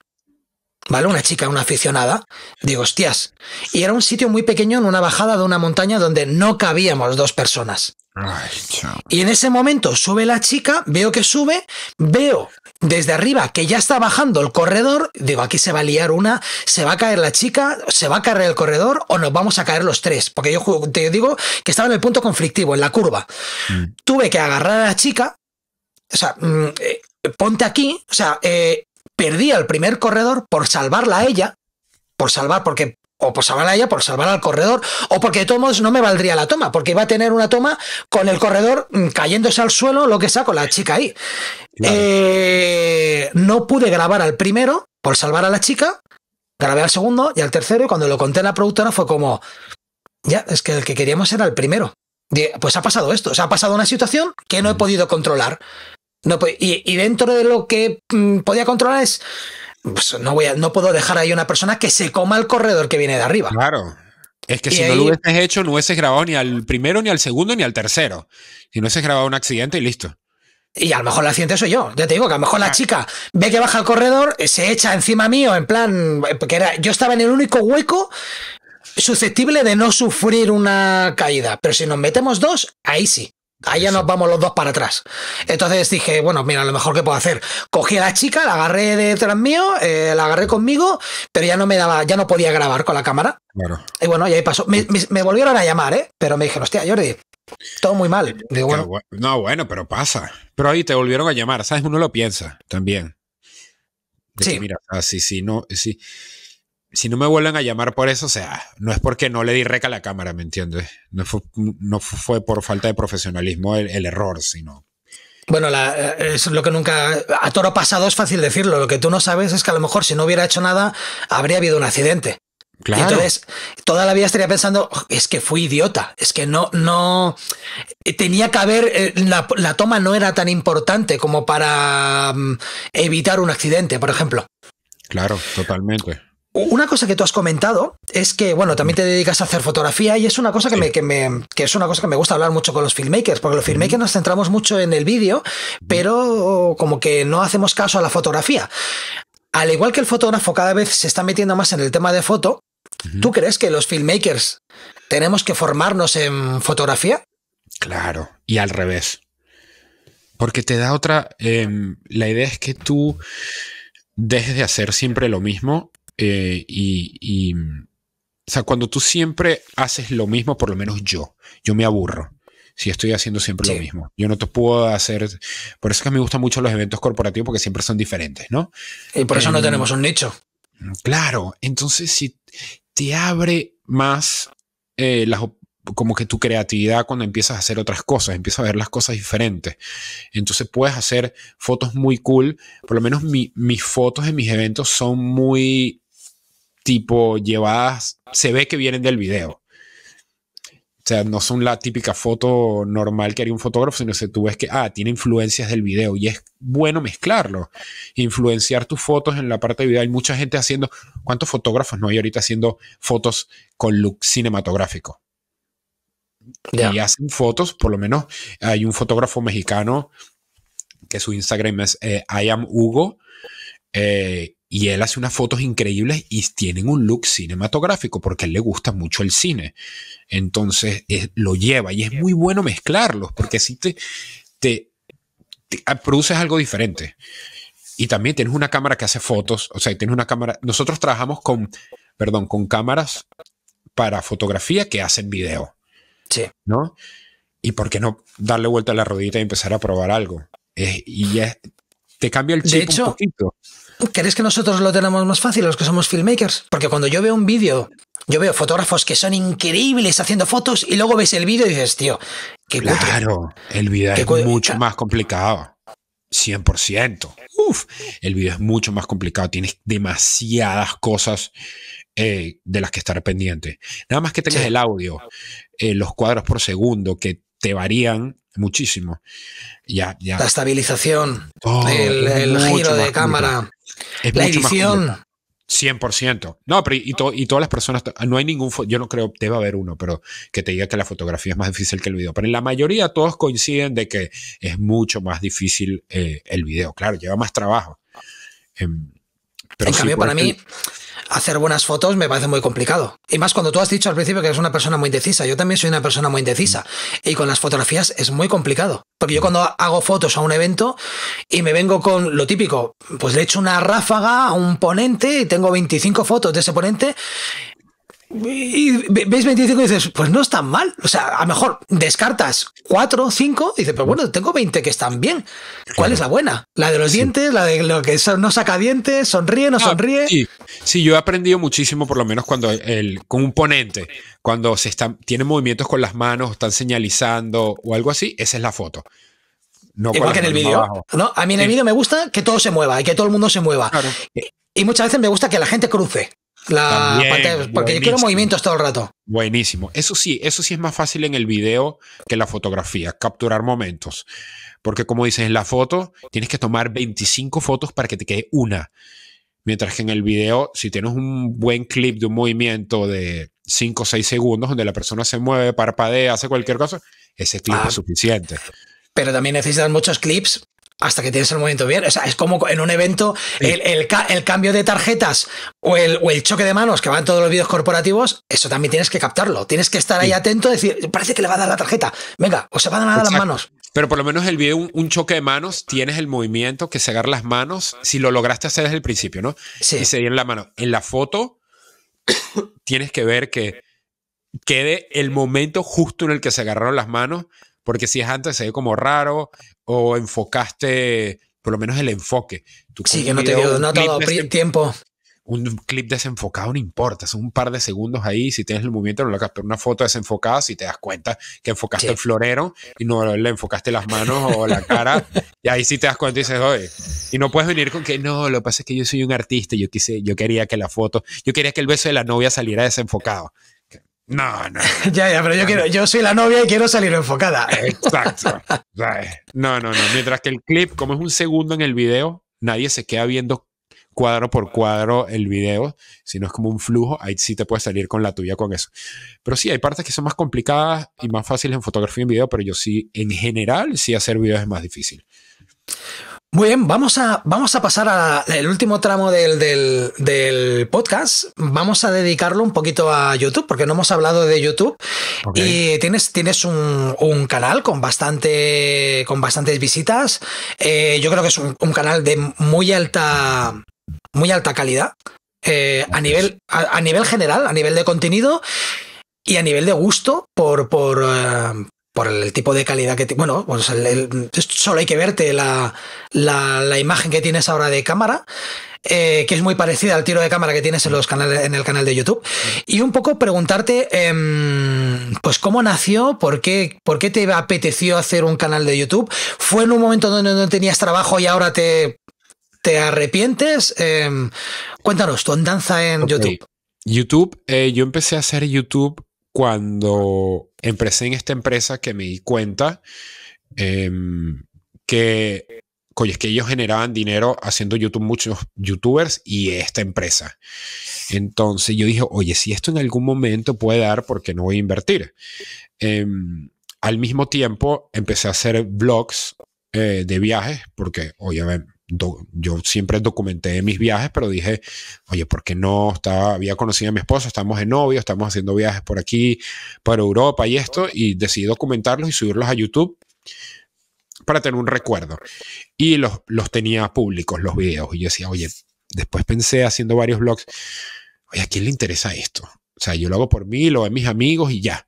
¿Vale? Una chica, una aficionada. Digo, hostias. Y era un sitio muy pequeño en una bajada de una montaña donde no cabíamos dos personas. Y en ese momento sube la chica, veo que sube, veo desde arriba que ya está bajando el corredor, digo, aquí se va a liar una, se va a caer la chica, se va a caer el corredor o nos vamos a caer los tres, porque yo te digo que estaba en el punto conflictivo, en la curva. Mm. Tuve que agarrar a la chica, o sea, mm, eh, ponte aquí, o sea, eh, perdí al primer corredor por salvarla a ella, por salvar, porque o por salvar a ella, por salvar al corredor, o porque de todos modos no me valdría la toma, porque iba a tener una toma con el corredor mm, cayéndose al suelo, lo que sea, la chica ahí. Eh, no pude grabar al primero por salvar a la chica, grabé al segundo y al tercero, y cuando lo conté a la productora fue como, ya, es que el que queríamos era el primero. Pues ha pasado esto, se ha pasado una situación que no he mm. podido controlar. No, y dentro de lo que mm, podía controlar es pues, no, voy no puedo dejar ahí una persona que se coma el corredor que viene de arriba. Claro. Es que si no lo hubieses hecho, no hubieses grabado ni al primero, ni al segundo, ni al tercero. y no hubieses grabado un accidente y listo. Y a lo mejor el accidente soy yo. Ya te digo que a lo mejor la chica ve que baja el corredor, se echa encima mío, en plan, porque era, yo estaba en el único hueco susceptible de no sufrir una caída. Pero si nos metemos dos, ahí sí. Ahí ya nos vamos los dos para atrás. Entonces dije, bueno, mira, lo mejor que puedo hacer. Cogí a la chica, la agarré detrás mío, eh, la agarré conmigo, pero ya no me daba, ya no podía grabar con la cámara. Y bueno, y ahí pasó. Me, volvieron a llamar, ¿eh? Pero me dijeron, hostia, Jordi, todo muy mal. Eh, no, bueno, pero pasa. Pero ahí te volvieron a llamar, ¿sabes? Uno lo piensa también. sí. mira, así, ah, sí, sí, no, sí si no me vuelven a llamar por eso, o sea, no es porque no le di reca a la cámara, ¿me entiendes? No fue, por falta de profesionalismo el, error, sino... Bueno, eh, es lo que nunca... A toro pasado es fácil decirlo, lo que tú no sabes es que a lo mejor si no hubiera hecho nada, habría habido un accidente. Claro. entonces, toda la vida estaría pensando, oh, es que fui idiota, es que no, no, eh, tenía que haber, eh, la, la toma no era tan importante como para mm, evitar un accidente, por ejemplo. Claro, totalmente. Una cosa que tú has comentado es que, bueno, también te dedicas a hacer fotografía y es una cosa que, me, es una cosa que me gusta hablar mucho con los filmmakers, porque los filmmakers nos centramos mucho en el vídeo, pero como que no hacemos caso a la fotografía. Al igual que el fotógrafo cada vez se está metiendo más en el tema de foto, ¿tú crees que los filmmakers tenemos que formarnos en fotografía? Claro, y al revés. Porque te da otra... Em, la idea es que tú dejes de hacer siempre lo mismo eh, y, mm, o sea, cuando tú siempre haces lo mismo, por lo menos yo, yo me aburro. Si estoy haciendo siempre lo mismo, yo no te puedo hacer. Por eso es que me gustan mucho los eventos corporativos porque siempre son diferentes, ¿no? Y por eso no em, tenemos un nicho. Mm, claro, entonces si te abre más eh, como que tu creatividad cuando empiezas a hacer otras cosas, empiezas a ver las cosas diferentes. Entonces puedes hacer fotos muy cool. Por lo menos mis fotos en mis eventos son muy tipo llevadas, se ve que vienen del video. O sea, no son la típica foto normal que haría un fotógrafo, sino que tú ves que, ah, tiene influencias del video y es bueno mezclarlo, influenciar tus fotos en la parte de vida. Hay mucha gente haciendo, ¿cuántos fotógrafos no hay ahorita haciendo fotos con look cinematográfico? Y hacen fotos, por lo menos hay un fotógrafo mexicano que su Instagram es eh, I am Hugo, eh, y él hace unas fotos increíbles y tienen un look cinematográfico porque a él le gusta mucho el cine. Entonces lo lleva y es muy bueno mezclarlos porque si te, ah, produces algo diferente. Y también tienes una cámara que hace fotos, o sea, tienes una cámara. Nosotros trabajamos con, perdón, con cámaras para fotografía que hacen video. Sí. ¿No? ¿Y por qué no darle vuelta a la rodita y empezar a probar algo? y ya te cambia el chip un poquito. ¿Crees que nosotros lo tenemos más fácil los que somos filmmakers? Porque cuando yo veo un vídeo, yo veo fotógrafos que son increíbles haciendo fotos y luego ves el vídeo y dices, tío, qué Claro, el vídeo es mucho más complicado. 100%. Uf, el vídeo es mucho más complicado. Tienes demasiadas cosas eh, de las que estar pendiente. Nada más que tengas el audio, eh, los cuadros por segundo, que te varían muchísimo. Ya, La estabilización, oh, el, giro de cámara, la edición. 100%. No, pero y, y, todas las personas, no hay ningún, yo no creo, debe haber uno, pero que te diga que la fotografía es más difícil que el video. Pero en la mayoría todos coinciden de que es mucho más difícil eh, el video. Claro, lleva más trabajo. Em, pero en cambio, para este mí, hacer buenas fotos me parece muy complicado. Y más cuando tú has dicho al principio que eres una persona muy indecisa. Yo también soy una persona muy indecisa. Y con las fotografías es muy complicado. Porque yo cuando hago fotos a un evento y me vengo con lo típico, pues le echo una ráfaga a un ponente y tengo 25 fotos de ese ponente y veis 25 y dices, pues no están mal. O sea, a lo mejor descartas 4, 5 dices, pero bueno, tengo 20 que están bien. ¿Cuál es la buena? ¿La de los dientes? ¿La de lo que no saca dientes? ¿Sonríe? ¿No ah, sonríe? Sí. yo he aprendido muchísimo, por lo menos cuando el, con un ponente, cuando se tienen movimientos con las manos, están señalizando o algo así, esa es la foto. No Igual que en el vídeo. ¿no? A mí en el vídeo me gusta que todo se mueva y que todo el mundo se mueva. Y muchas veces me gusta que la gente cruce. La porque yo quiero movimientos todo el rato. Buenísimo. Eso sí, eso sí es más fácil en el video que la fotografía, capturar momentos. Porque como dices, en la foto tienes que tomar 25 fotos para que te quede una. Mientras que en el video, si tienes un buen clip de un movimiento de 5 o 6 segundos donde la persona se mueve, parpadea, hace cualquier cosa, ese clip es ah. suficiente. Pero también necesitas muchos clips hasta que tienes el movimiento bien. O sea, es como en un evento, el, cambio de tarjetas o el, o el, choque de manos que van todos los vídeos corporativos, eso también tienes que captarlo. Tienes que estar ahí atento, decir, parece que le va a dar la tarjeta. Venga, o se van a dar las manos. Pero por lo menos el video, un, choque de manos, tienes el movimiento que se agarra las manos, si lo lograste hacer desde el principio, ¿no? Sí. Y se en la mano. En la foto, tienes que ver que quede el momento justo en el que se agarraron las manos porque si es antes se ve como raro o enfocaste por lo menos el enfoque. sí, que no te tiempo. Un clip desenfocado no importa, son un par de segundos ahí, si tienes el movimiento no lo una foto desenfocada, si te das cuenta que enfocaste el florero y no le enfocaste las manos o la cara, y ahí sí te das cuenta y dices, oye, y no puedes venir con que no, lo que pasa es que yo soy un artista, yo quise, yo quería que la foto, yo quería que el beso de la novia saliera desenfocado. No, no. ya, ya, pero yo quiero, yo soy la novia y quiero salir enfocada. Exacto. Eh. No, no, no. Mientras que el clip, como es un segundo en el video, nadie se queda viendo cuadro por cuadro el video, no es como un flujo, ahí sí te puedes salir con la tuya con eso. Pero sí, hay partes que son más complicadas y más fáciles en fotografía y en video, pero yo sí, en general, sí hacer videos es más difícil. Muy bien, vamos a, vamos a pasar al último tramo del, del, podcast. Vamos a dedicarlo un poquito a YouTube, porque no hemos hablado de YouTube. Y tienes, tienes un, canal con, bastante, con bastantes visitas. Eh, yo creo que es un, canal de muy alta, muy alta calidad. Eh, a, nivel, a nivel general, a nivel de contenido y a nivel de gusto por, por, eh, por el tipo de calidad que Bueno, pues solo hay que verte la, la, imagen que tienes ahora de cámara, eh, que es muy parecida al tiro de cámara que tienes en, los canales, en el canal de YouTube. Mm. Y un poco preguntarte, em, pues cómo nació, por qué, por qué te apeteció hacer un canal de YouTube. ¿Fue en un momento donde no tenías trabajo y ahora te, te arrepientes? Em, cuéntanos, tu andanza en YouTube. YouTube, eh, yo empecé a hacer YouTube cuando empecé en esta empresa que me di cuenta em, que, que ellos generaban dinero haciendo YouTube muchos youtubers y esta empresa. Entonces yo dije, oye, si esto en algún momento puede dar, ¿por qué no voy a invertir? Em, al mismo tiempo empecé a hacer vlogs eh, de viajes porque, oye, yo siempre documenté mis viajes, pero dije, oye, ¿por qué no? Estaba, había conocido a mi esposo, estamos de novio, estamos haciendo viajes por aquí, por Europa y esto, y decidí documentarlos y subirlos a YouTube para tener un recuerdo. Y los, los tenía públicos, los videos, y yo decía, oye, después pensé haciendo varios blogs, oye, ¿a quién le interesa esto? O sea, yo lo hago por mí, lo ven mis amigos y ya.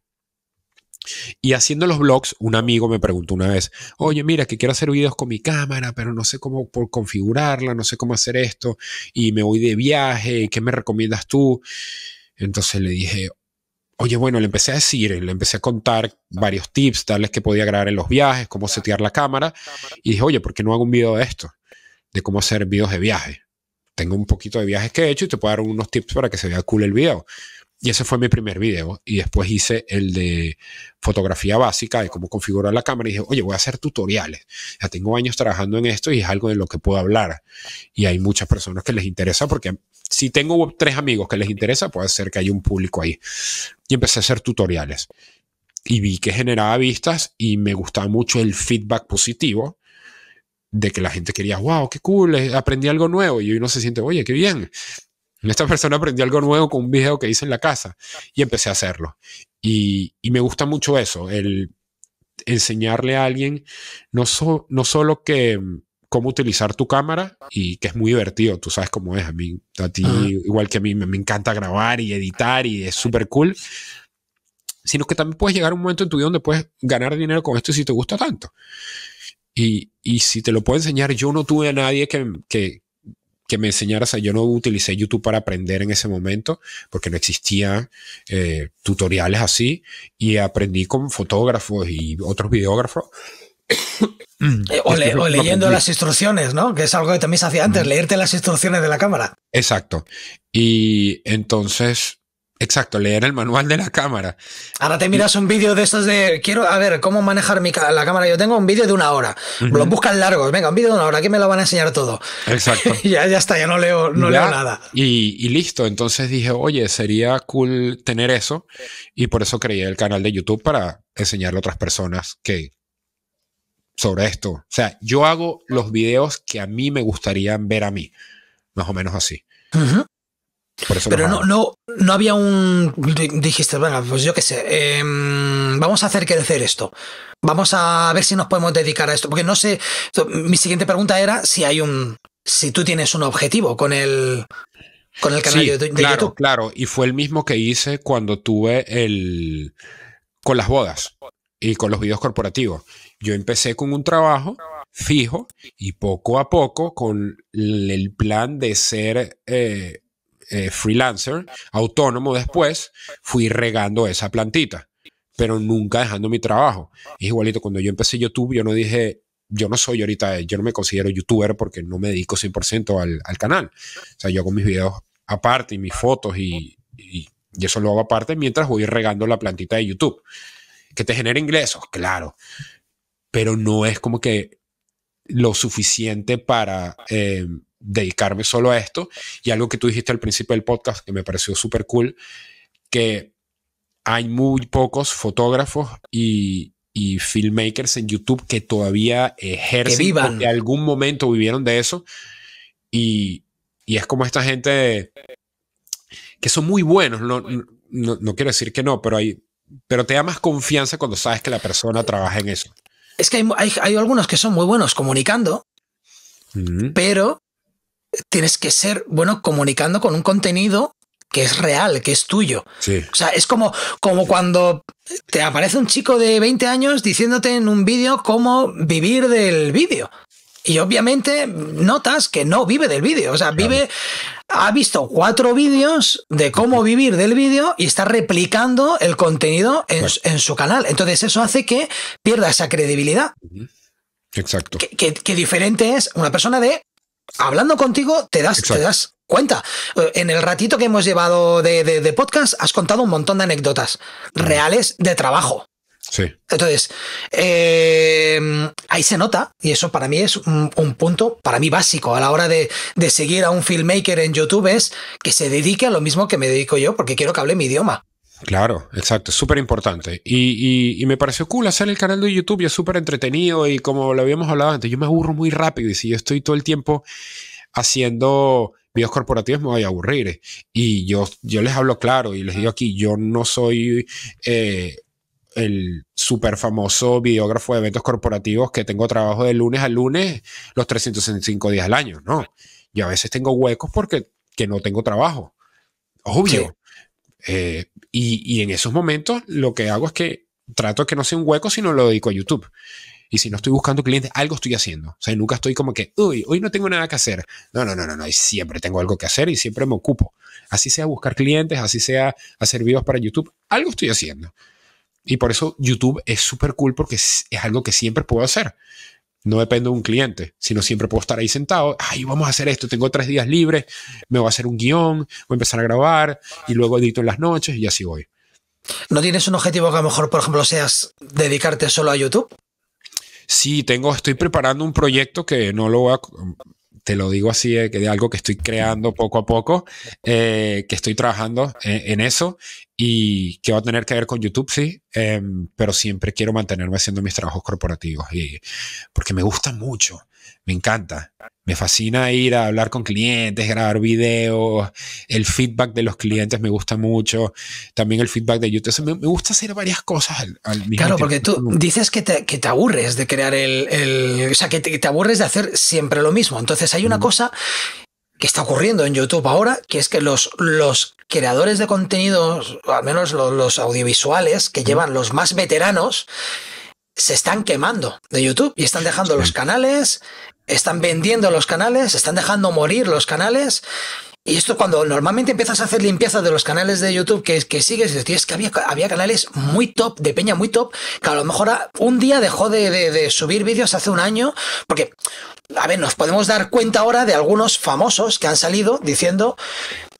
Y haciendo los blogs, un amigo me preguntó una vez, oye, mira, que quiero hacer videos con mi cámara, pero no sé cómo configurarla, no sé cómo hacer esto, y me voy de viaje, ¿qué me recomiendas tú? Entonces le dije, oye, bueno, le empecé a decir, le empecé a contar varios tips, tales que podía grabar en los viajes, cómo setear la cámara, y dije, oye, ¿por qué no hago un video de esto? De cómo hacer videos de viaje. Tengo un poquito de viajes que he hecho y te puedo dar unos tips para que se vea cool el video. Y ese fue mi primer video. Y después hice el de fotografía básica, de cómo configurar la cámara. Y dije, oye, voy a hacer tutoriales. Ya tengo años trabajando en esto y es algo de lo que puedo hablar. Y hay muchas personas que les interesa porque si tengo tres amigos que les interesa, puede ser que haya un público ahí. Y empecé a hacer tutoriales. Y vi que generaba vistas y me gustaba mucho el feedback positivo de que la gente quería, wow, qué cool, eh, aprendí algo nuevo. Y uno se siente, oye, qué bien esta persona aprendí algo nuevo con un video que hice en la casa y empecé a hacerlo. Y, y me gusta mucho eso, el enseñarle a alguien no, no solo que cómo utilizar tu cámara y que es muy divertido, tú sabes cómo es, a mí, a ti, igual que a mí, me, encanta grabar y editar y es súper cool, sino que también puedes llegar a un momento en tu vida donde puedes ganar dinero con esto si te gusta tanto. Y, y si te lo puedo enseñar, yo no tuve a nadie que, que, que me enseñaras. yo no utilicé YouTube para aprender en ese momento porque no existían eh, tutoriales así y aprendí con fotógrafos y otros videógrafos. Mm, eh, o, leyendo las instrucciones, ¿no? Que es algo que también se hacía antes, leerte las instrucciones de la cámara. Exacto. Y entonces Exacto, leer el manual de la cámara. Ahora te miras un vídeo de estos de, quiero, a ver, cómo manejar mi, la cámara. Yo tengo un vídeo de una hora. Lo buscan largos. Venga, un vídeo de una hora. Aquí me lo van a enseñar todo. Exacto. ya, ya está, ya no leo, no nada. Y, listo. Entonces dije, oye, sería cool tener eso. Y por eso creé el canal de YouTube para enseñarle a otras personas que sobre esto. O sea, yo hago los videos que a mí me gustaría ver a mí. Más o menos así. Pero no, no, no, había un. Dijiste, bueno, pues yo qué sé, em, vamos a hacer crecer esto. Vamos a ver si nos podemos dedicar a esto. Porque no sé. Mi siguiente pregunta era si hay un. Si tú tienes un objetivo con el. Con el canal de, claro, Claro, y fue el mismo que hice cuando tuve el. Con las bodas y con los videos corporativos. Yo empecé con un trabajo fijo y poco a poco con el plan de ser. Eh, eh, freelancer, autónomo después, fui regando esa plantita, pero nunca dejando mi trabajo. Es igualito, cuando yo empecé YouTube, yo no dije, yo no soy ahorita, yo no me considero youtuber porque no me dedico 100% al, canal. O sea, yo hago mis videos aparte y mis fotos y, eso lo hago aparte mientras voy regando la plantita de YouTube. Que te genera ingresos, claro, pero no es como que lo suficiente para eh, dedicarme solo a esto. Y algo que tú dijiste al principio del podcast, que me pareció súper cool, que hay muy pocos fotógrafos y, y filmmakers en YouTube que todavía ejercen, que algún momento vivieron de eso. Y, es como esta gente que son muy buenos. No, no, quiero decir que no, pero, hay, pero te da más confianza cuando sabes que la persona trabaja en eso. Es que hay, algunos que son muy buenos comunicando, pero tienes que ser bueno comunicando con un contenido que es real, que es tuyo. O sea, es como, como cuando te aparece un chico de 20 años diciéndote en un vídeo cómo vivir del vídeo. Y obviamente notas que no vive del vídeo. O sea, vive. Ha visto cuatro vídeos de cómo vivir del vídeo y está replicando el contenido en, su canal. Entonces, eso hace que pierda esa credibilidad. Exacto. Qué diferente es una persona de hablando contigo te das, te das cuenta. Eh, en el ratito que hemos llevado de, podcast, has contado un montón de anécdotas reales de trabajo. Sí. Entonces, eh, ahí se nota, y eso para mí es un, punto, para mí básico, a la hora de, de, seguir a un filmmaker en YouTube, es que se dedique a lo mismo que me dedico yo, porque quiero que hable mi idioma. Claro, exacto, súper importante. Y, me pareció cool hacer el canal de YouTube y es súper entretenido y como lo habíamos hablado antes, yo me aburro muy rápido y si yo estoy todo el tiempo haciendo videos corporativos me voy a aburrir. Y yo, yo les hablo claro y les digo aquí, yo no soy... Eh, el súper famoso videógrafo de eventos corporativos que tengo trabajo de lunes a lunes los 365 días al año, ¿no? y a veces tengo huecos porque que no tengo trabajo. Obvio. Eh, y, en esos momentos lo que hago es que trato que no sea un hueco, sino lo dedico a YouTube. Y si no estoy buscando clientes, algo estoy haciendo. O sea, nunca estoy como que, hoy no tengo nada que hacer. No, no, no, no, no. siempre tengo algo que hacer y siempre me ocupo. Así sea buscar clientes, así sea hacer videos para YouTube, algo estoy haciendo. Y por eso YouTube es súper cool porque es algo que siempre puedo hacer. No dependo de un cliente, sino siempre puedo estar ahí sentado. Ay, vamos a hacer esto. Tengo tres días libres, me voy a hacer un guión, voy a empezar a grabar y luego edito en las noches y así voy. ¿No tienes un objetivo que a lo mejor, por ejemplo, seas dedicarte solo a YouTube? Sí, tengo, estoy preparando un proyecto que no lo voy a, te lo digo así, eh, que de algo que estoy creando poco a poco, eh, que estoy trabajando eh, en, eso y que va a tener que ver con YouTube, sí, em, pero siempre quiero mantenerme haciendo mis trabajos corporativos y, porque me gusta mucho, me encanta, me fascina ir a hablar con clientes, grabar videos, el feedback de los clientes me gusta mucho, también el feedback de YouTube, me, gusta hacer varias cosas al, Claro, porque tú dices que te, aburres de crear el, el o sea, que te, aburres de hacer siempre lo mismo, entonces hay una mm. cosa que está ocurriendo en YouTube ahora, que es que los, los creadores de contenidos, al menos los, audiovisuales, que llevan los más veteranos, se están quemando de YouTube y están dejando los canales, están vendiendo los canales, están dejando morir los canales. Y esto cuando normalmente empiezas a hacer limpieza de los canales de YouTube que, que sigues, y es que había, canales muy top, de peña muy top, que a lo mejor un día dejó de, subir vídeos hace un año, porque, a ver, nos podemos dar cuenta ahora de algunos famosos que han salido diciendo,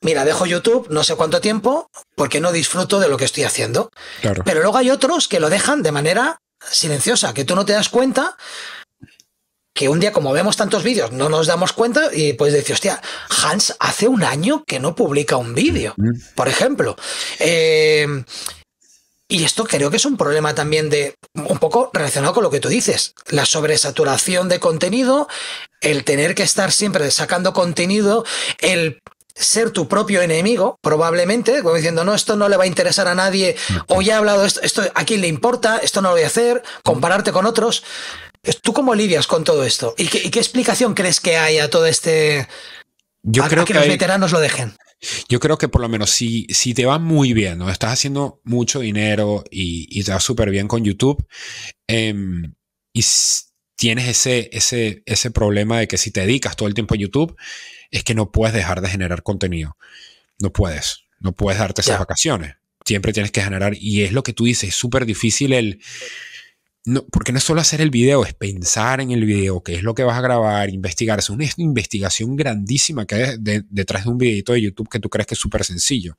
mira, dejo YouTube no sé cuánto tiempo porque no disfruto de lo que estoy haciendo. Pero luego hay otros que lo dejan de manera silenciosa, que tú no te das cuenta que un día, como vemos tantos vídeos, no nos damos cuenta y pues decir, hostia, Hans hace un año que no publica un vídeo, por ejemplo. Eh, y esto creo que es un problema también de un poco relacionado con lo que tú dices, la sobresaturación de contenido, el tener que estar siempre sacando contenido, el ser tu propio enemigo, probablemente, como diciendo, no, esto no le va a interesar a nadie, o ya he hablado esto, esto a quién le importa, esto no lo voy a hacer, compararte con otros. ¿Tú cómo lidias con todo esto? ¿Y qué, explicación crees que hay a todo este... Yo creo que, los veteranos lo dejen. Yo creo que por lo menos si, si te va muy bien, ¿no? estás haciendo mucho dinero y, y te va súper bien con YouTube, em, y tienes ese, ese, ese problema de que si te dedicas todo el tiempo a YouTube, es que no puedes dejar de generar contenido. No puedes. No puedes darte esas vacaciones. Siempre tienes que generar. Y es lo que tú dices, es súper difícil el no, porque no es solo hacer el video, es pensar en el video, qué es lo que vas a grabar, investigar. Es una investigación grandísima que hay detrás de un videito de YouTube que tú crees que es súper sencillo.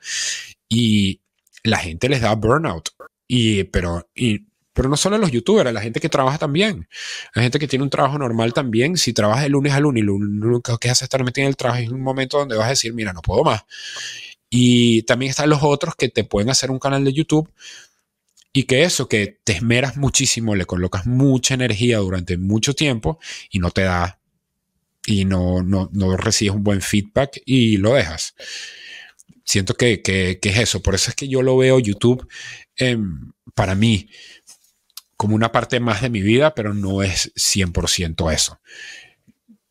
Y la gente les da burnout. Y, pero, y, pero no solo a los youtubers, a la gente que trabaja también. La gente que tiene un trabajo normal también. Si trabajas de lunes a lunes y lo único que haces es estar metido en el trabajo, es un momento donde vas a decir, mira, no puedo más. Y también están los otros que te pueden hacer un canal de YouTube y que eso, que te esmeras muchísimo, le colocas mucha energía durante mucho tiempo y no te da y no, no, no recibes un buen feedback y lo dejas. Siento que, que, es eso, por eso es que yo lo veo YouTube em, para mí como una parte más de mi vida, pero no es 100% eso.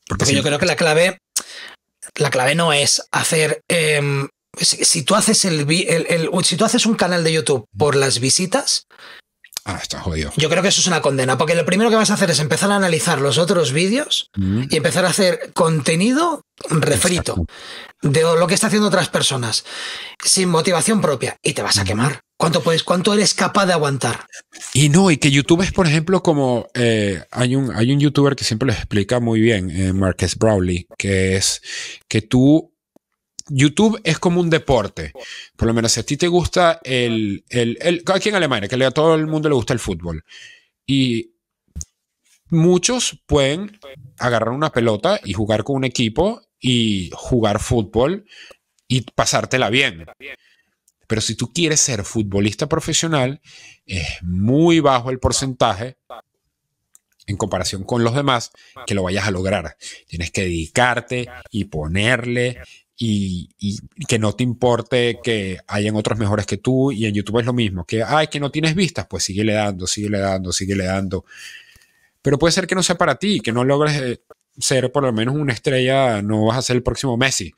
Porque, yo creo que la clave, la clave no es hacer em, pues, si, tú haces el, si tú haces un canal de YouTube por las visitas, Ah, está jodido. Yo creo que eso es una condena, porque lo primero que vas a hacer es empezar a analizar los otros vídeos mm. y empezar a hacer contenido refrito de lo que está haciendo otras personas, sin motivación propia, y te vas a mm. quemar. ¿Cuánto, puedes, cuánto eres capaz de aguantar? Y no, y que YouTube es, por ejemplo, como eh, hay, un, hay un youtuber que siempre lo explica muy bien, eh, Marques Browley, que es que tú YouTube es como un deporte. Por lo menos si a ti te gusta el, el, el aquí en Alemania, que a todo el mundo le gusta el fútbol. Y muchos pueden agarrar una pelota y jugar con un equipo y jugar fútbol y pasártela bien. Pero si tú quieres ser futbolista profesional, es muy bajo el porcentaje en comparación con los demás que lo vayas a lograr. Tienes que dedicarte y ponerle y, que no te importe que hayan otros mejores que tú y en YouTube es lo mismo, que, hay que no tienes vistas, pues sigue le dando, sigue le dando, sigue le dando. Pero puede ser que no sea para ti, que no logres eh, ser por lo menos una estrella, no vas a ser el próximo Messi.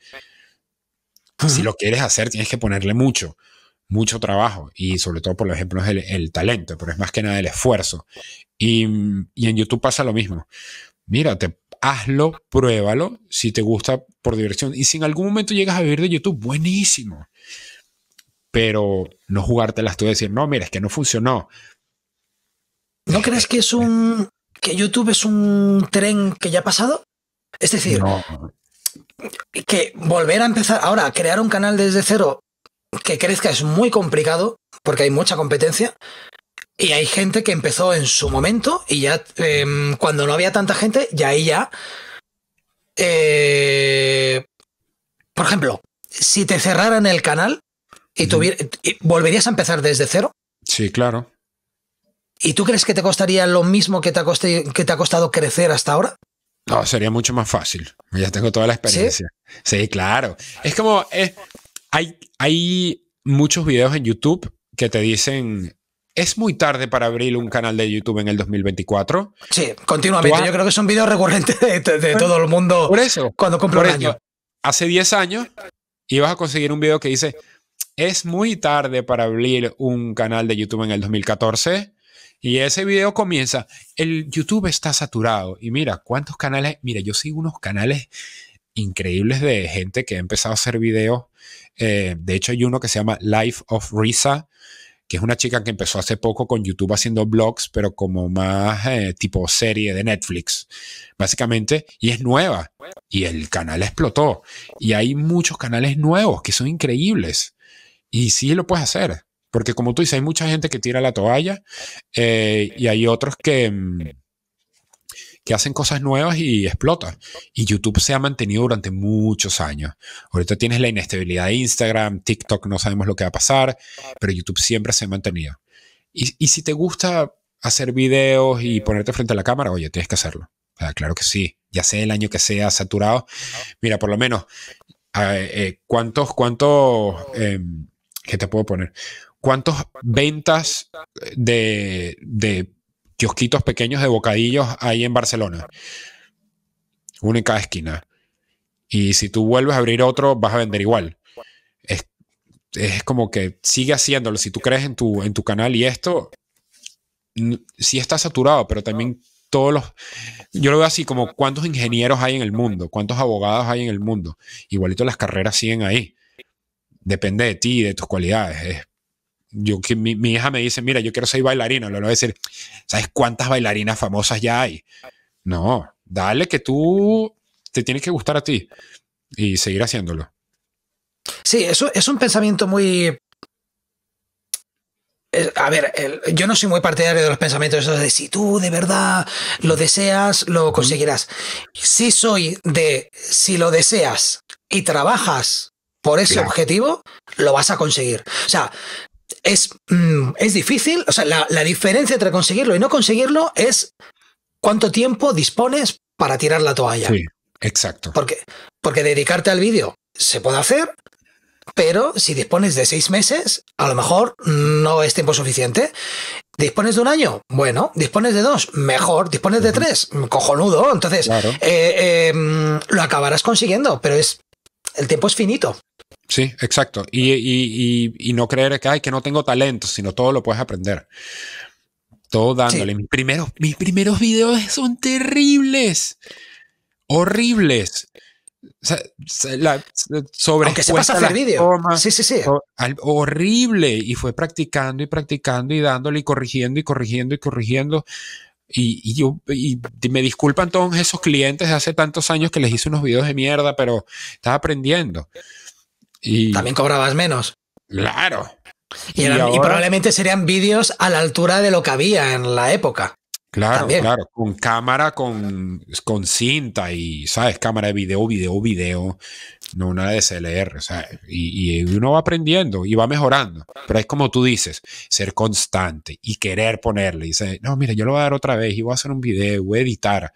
Si lo quieres hacer, tienes que ponerle mucho, mucho trabajo y sobre todo, por ejemplo, es el, talento, pero es más que nada el esfuerzo. Y, y en YouTube pasa lo mismo. Mira, te, hazlo, pruébalo, si te gusta por diversión. Y si en algún momento llegas a vivir de YouTube, buenísimo. Pero no jugártelas tú y decir, no, mira, es que no funcionó. ¿No eh, crees que es un que YouTube es un tren que ya ha pasado? Es decir, que volver a empezar ahora, crear un canal desde cero que crezca es muy complicado porque hay mucha competencia, y hay gente que empezó en su momento y ya em, cuando no había tanta gente, ya ahí ya. Eh, por ejemplo, si te cerraran el canal y, tuviera. volverías a empezar desde cero. Sí, claro. ¿Y tú crees que te costaría lo mismo que te, ha que te ha costado crecer hasta ahora? No, sería mucho más fácil. Ya tengo toda la experiencia. Sí, claro. Es como, eh, hay, hay muchos videos en YouTube que te dicen, ¿Es muy tarde para abrir un canal de YouTube en el 2024? Sí, continuamente. Yo creo que es un video recurrente de, todo el mundo por eso, cuando cumple año. hace 10 años ibas a conseguir un video que dice, es muy tarde para abrir un canal de YouTube en el 2014. Y ese video comienza, el YouTube está saturado. Y mira, ¿cuántos canales? Mira, yo sigo unos canales increíbles de gente que ha empezado a hacer videos. Eh, de hecho, hay uno que se llama Life of Risa, que es una chica que empezó hace poco con YouTube haciendo blogs, pero como más eh, tipo serie de Netflix, básicamente, y es nueva. Y el canal explotó. Y hay muchos canales nuevos que son increíbles. Y sí lo puedes hacer. Porque como tú dices, hay mucha gente que tira la toalla eh, y hay otros que, mm, que hacen cosas nuevas y explotan. Y YouTube se ha mantenido durante muchos años. Ahorita tienes la inestabilidad de Instagram, TikTok, no sabemos lo que va a pasar, pero YouTube siempre se ha mantenido. Y, si te gusta hacer videos y ponerte frente a la cámara, oye, tienes que hacerlo. claro que sí, ya sea el año que sea saturado. Mira, por lo menos, eh, ¿cuántos, cuántos, em, qué te puedo poner? ¿Cuántos ventas de, de kiosquitos pequeños de bocadillos ahí en Barcelona. única cada esquina. Y si tú vuelves a abrir otro, vas a vender igual. Es, como que sigue haciéndolo. Si tú crees en tu, en tu canal y esto, sí está saturado, pero también todos los... Yo lo veo así como cuántos ingenieros hay en el mundo, cuántos abogados hay en el mundo. Igualito las carreras siguen ahí. Depende de ti, y de tus cualidades. Es yo, mi, mi, hija me dice, mira, yo quiero ser bailarina, Lo voy a decir, ¿sabes cuántas bailarinas famosas ya hay? No, dale que tú te tienes que gustar a ti y seguir haciéndolo. Sí, eso es un pensamiento muy... Eh, a ver, yo no soy muy partidario de los pensamientos de si tú de verdad lo deseas, lo conseguirás. Sí soy de si lo deseas y trabajas por ese objetivo, lo vas a conseguir. O sea, es, mm, es difícil, o sea, la, diferencia entre conseguirlo y no conseguirlo es cuánto tiempo dispones para tirar la toalla. Sí, exacto. Porque, porque dedicarte al vídeo se puede hacer, pero si dispones de seis meses, a lo mejor no es tiempo suficiente. ¿Dispones de un año? Bueno, ¿dispones de dos? Mejor. ¿Dispones de tres? Cojonudo. Entonces, eh, eh, mm, lo acabarás consiguiendo, pero es el tiempo es finito. Sí, exacto. Y, no creer que, que no tengo talento, sino todo lo puedes aprender. Todo dándole. Mis, primeros, mis videos son terribles. Horribles. la, sobre Aunque hacer vídeo. Sí, sí, sí. Horrible. Y fue practicando y practicando y dándole y corrigiendo y corrigiendo y corrigiendo. Y, me disculpan todos esos clientes de hace tantos años que les hice unos videos de mierda, pero estaba aprendiendo. Y, También cobrabas menos. Claro. Y, probablemente serían vídeos a la altura de lo que había en la época. Claro, claro, con cámara, con, con cinta y, ¿sabes? Cámara de video, video, video no una DSLR. O sea, y, y, uno va aprendiendo y va mejorando. Pero es como tú dices, ser constante y querer ponerle. dice, no, mira, yo lo voy a dar otra vez y voy a hacer un video, voy a editar.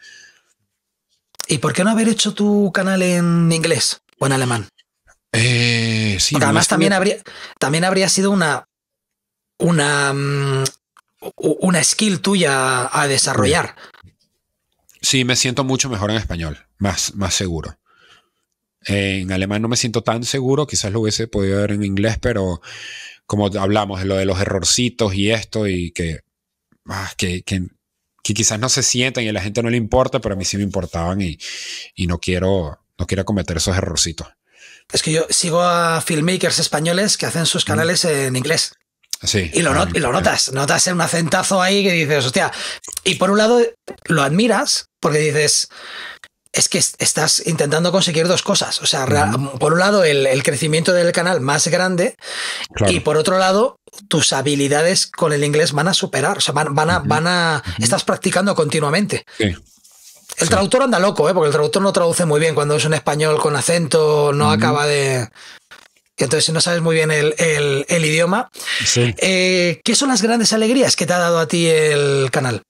¿Y por qué no haber hecho tu canal en inglés o en alemán? Eh, sí, además también, habría, también habría sido una, una, mm, una skill tuya a desarrollar. Sí, me siento mucho mejor en español, más, más seguro. En alemán no me siento tan seguro, quizás lo hubiese podido ver en inglés, pero como hablamos de lo de los errorcitos y esto, y ah, que, que, quizás no se sientan y a la gente no le importa, pero a mí sí me importaban y, y no, quiero, no quiero cometer esos errorcitos. Es que yo sigo a filmmakers españoles que hacen sus mm. canales en inglés. y, lo notas, lo notas, notas un acentazo ahí que dices, hostia. Y por un lado lo admiras porque dices, es que estás intentando conseguir dos cosas. O sea, por un lado, el, crecimiento del canal más grande y por otro lado, tus habilidades con el inglés van a superar. O sea, van, a, van estás practicando continuamente. El traductor anda loco, ¿eh? porque el traductor no traduce muy bien cuando es un español con acento, no acaba de... Entonces, si no sabes muy bien el, idioma, eh, ¿qué son las grandes alegrías que te ha dado a ti el canal?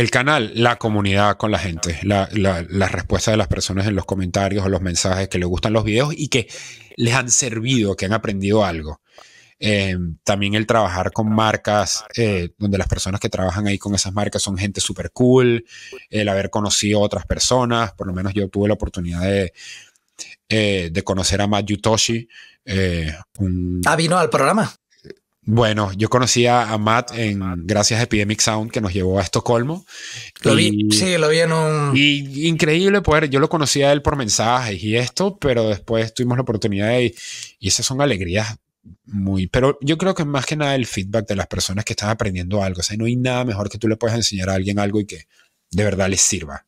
el canal, la comunidad con la gente, las la, respuestas de las personas en los comentarios o los mensajes que les gustan los videos y que les han servido, que han aprendido algo. Eh, también el trabajar con marcas, eh, donde las personas que trabajan ahí con esas marcas son gente súper cool, el haber conocido a otras personas, por lo menos yo tuve la oportunidad de, eh, conocer a Matt Yutoshi. ah, vino al programa. Bueno, yo conocía a Matt ah, en gracias a Epidemic Sound que nos llevó a Estocolmo. Lo vi, sí, lo vi en un... Y increíble poder, yo lo conocía a él por mensajes y esto, pero después tuvimos la oportunidad ir. y esas son alegrías muy... Pero yo creo que más que nada el feedback de las personas que están aprendiendo algo. O sea, no hay nada mejor que tú le puedas enseñar a alguien algo y que de verdad les sirva.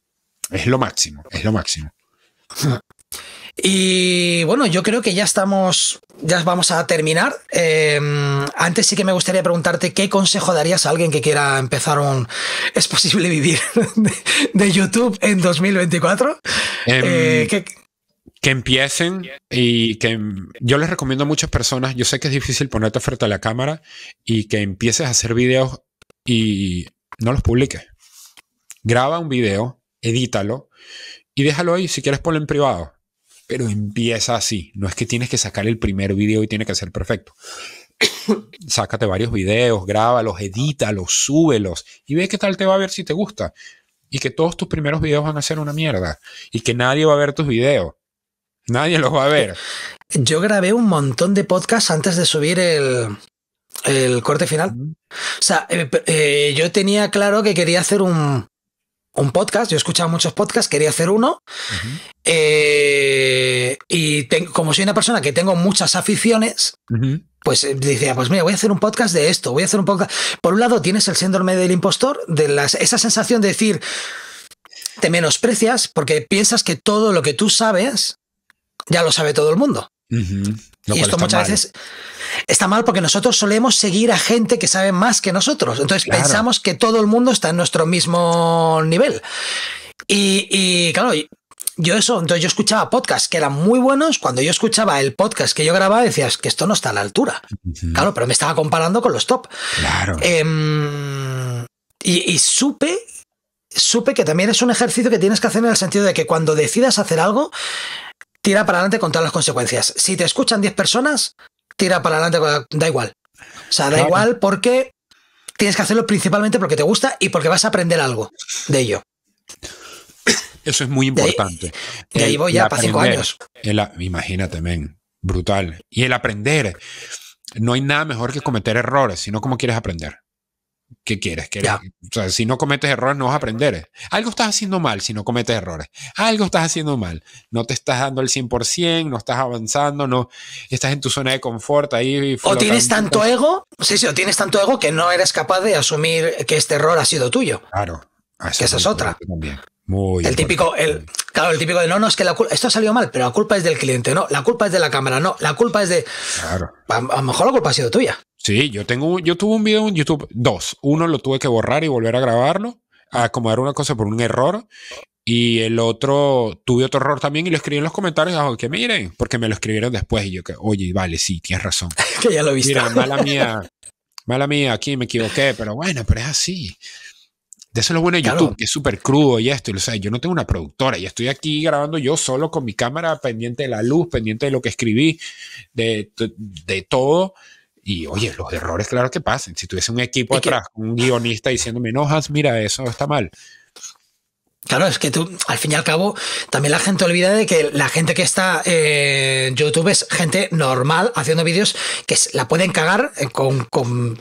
Es lo máximo, es lo máximo. Y bueno, yo creo que ya estamos, ya vamos a terminar. Em, antes sí que me gustaría preguntarte qué consejo darías a alguien que quiera empezar un Es posible vivir de, YouTube en 2024. Em, eh, que empiecen y que em, yo les recomiendo a muchas personas, yo sé que es difícil ponerte frente a la cámara y que empieces a hacer videos y no los publiques. Graba un video, edítalo y déjalo ahí, si quieres ponlo en privado pero empieza así. No es que tienes que sacar el primer video y tiene que ser perfecto. Sácate varios videos, grábalos, edítalos, súbelos y ve qué tal te va a ver si te gusta. Y que todos tus primeros videos van a ser una mierda. Y que nadie va a ver tus videos. Nadie los va a ver. Yo grabé un montón de podcasts antes de subir el, corte final. O sea, eh, eh, yo tenía claro que quería hacer un, un podcast. Yo he escuchado muchos podcasts, quería hacer uno. Eh, y como soy una persona que tengo muchas aficiones, pues eh, decía, ah, pues mira, voy a hacer un podcast de esto, voy a hacer un podcast. Por un lado, tienes el síndrome del impostor, de las, esa sensación de decir, te menosprecias porque piensas que todo lo que tú sabes ya lo sabe todo el mundo. Y esto muchas veces está mal porque nosotros solemos seguir a gente que sabe más que nosotros. Entonces pensamos que todo el mundo está en nuestro mismo nivel. Y, claro, yo eso, entonces yo escuchaba podcasts que eran muy buenos. Cuando yo escuchaba el podcast que yo grababa, decías que esto no está a la altura. Claro, pero me estaba comparando con los top. Em, y, supe supe que también es un ejercicio que tienes que hacer en el sentido de que cuando decidas hacer algo, tira para adelante con todas las consecuencias. Si te escuchan 10 personas, tira para adelante, da igual. O sea, da igual porque tienes que hacerlo principalmente porque te gusta y porque vas a aprender algo de ello. Eso es muy importante. Y ahí, voy ya para cinco años. imagínate, men, brutal. Y el aprender, no hay nada mejor que cometer errores, sino como quieres aprender. ¿Qué quieres? si no cometes errores, no vas a aprender. Algo estás haciendo mal si no cometes errores. Algo estás haciendo mal. No te estás dando el 100%, no estás avanzando, no estás en tu zona de confort ahí. O tienes tanto ego, sí, sí, o tienes tanto ego que no eres capaz de asumir que este error ha sido tuyo. Claro. Ah, que esa es otra. el típico, el, claro, el típico de no, no, es que la, esto ha salido mal, pero la culpa es del cliente, no, la culpa es de la cámara, no, la culpa es de. a lo mejor la culpa ha sido tuya. Sí, yo tengo, yo tuve un video en YouTube, dos. Uno lo tuve que borrar y volver a grabarlo, a acomodar una cosa por un error. Y el otro, tuve otro error también y lo escribí en los comentarios aunque ah, que miren, porque me lo escribieron después y yo que, oye, vale, sí, tienes razón. que ya lo viste. Mira, mala mía, mala mía, aquí me equivoqué, pero bueno, pero es así. De eso es lo bueno de YouTube, que es súper crudo y esto. ¿lo sabes? yo no tengo una productora y estoy aquí grabando yo solo con mi cámara pendiente de la luz, pendiente de lo que escribí, de, de todo. Y oye, los errores, claro que pasen. Si tuviese un equipo atrás, un guionista diciéndome, no, Hans, mira, eso está mal. Claro, es que tú, al fin y al cabo, también la gente olvida de que la gente que está eh, en YouTube es gente normal haciendo vídeos que la pueden cagar eh, con,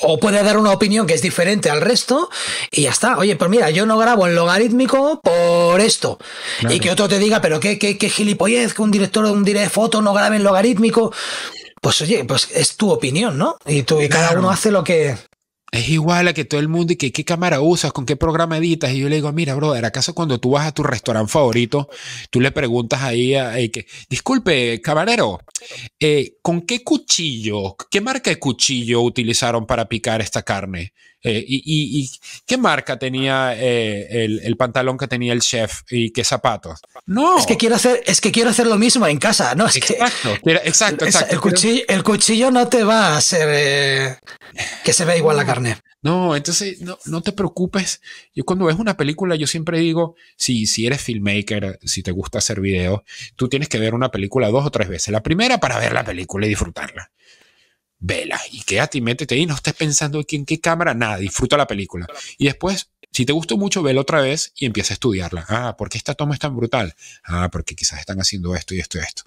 o puede dar una opinión que es diferente al resto y ya está. Oye, pues mira, yo no grabo en logarítmico por esto. Y que otro te diga, pero qué, qué, qué gilipollez que un director de un directo de foto no grabe en logarítmico pues oye, pues es tu opinión, ¿no? Y, tú, y cada uno hace lo que... Es igual a que todo el mundo y que qué cámara usas, con qué programa editas. Y yo le digo, mira, brother, ¿acaso cuando tú vas a tu restaurante favorito, tú le preguntas ahí, a, eh, que, disculpe, camarero, eh, ¿con qué cuchillo, qué marca de cuchillo utilizaron para picar esta carne? Eh, y, qué marca tenía eh, el, pantalón que tenía el chef y qué zapatos? No. Es que quiero hacer, es que quiero hacer lo mismo en casa, ¿no? Es exacto, exacto, El cuchillo, no te va a hacer eh, que se vea igual la carne. No, entonces no, te preocupes. Yo cuando ves una película, yo siempre digo, si, si eres filmmaker, si te gusta hacer videos, tú tienes que ver una película dos o tres veces. La primera para ver la película y disfrutarla vela y quédate y métete ahí, no estés pensando en qué cámara, nada, disfruta la película. Y después, si te gustó mucho, vela otra vez y empieza a estudiarla. Ah, porque esta toma es tan brutal? Ah, porque quizás están haciendo esto y esto y esto.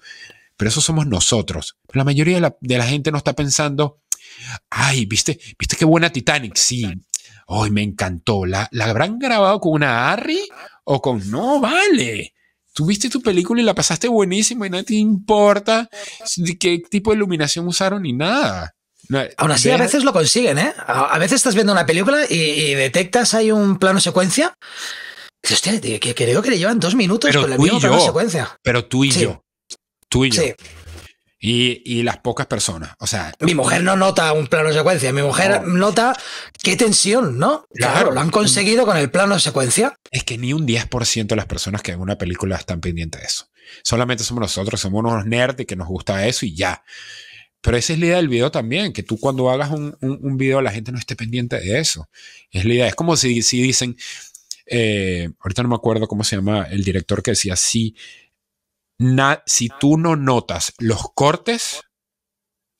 Pero eso somos nosotros. La mayoría de la, gente no está pensando, ay, ¿viste, ¿viste qué buena Titanic? Sí, ay, me encantó. ¿La, ¿La habrán grabado con una Harry o con... No, vale tuviste tu película y la pasaste buenísima y no te importa qué tipo de iluminación usaron ni nada. Aún así, a veces lo consiguen, ¿eh? A, veces estás viendo una película y, detectas hay un plano secuencia. Y dices, hostia, creo que le llevan dos minutos con con mismo plano secuencia. Pero tú y yo. Tú y yo. Y, las pocas personas. O sea, mi mujer no nota un plano secuencia, mi mujer nota qué tensión, ¿no? Claro, lo han conseguido con el plano de secuencia. Es que ni un 10% de las personas que ven una película están pendientes de eso. Solamente somos nosotros, somos unos nerds que nos gusta eso y ya. Pero esa es la idea del video también, que tú cuando hagas un, video la gente no esté pendiente de eso. Es la idea, es como si, si dicen, eh, ahorita no me acuerdo cómo se llama el director que decía, sí si tú no notas los cortes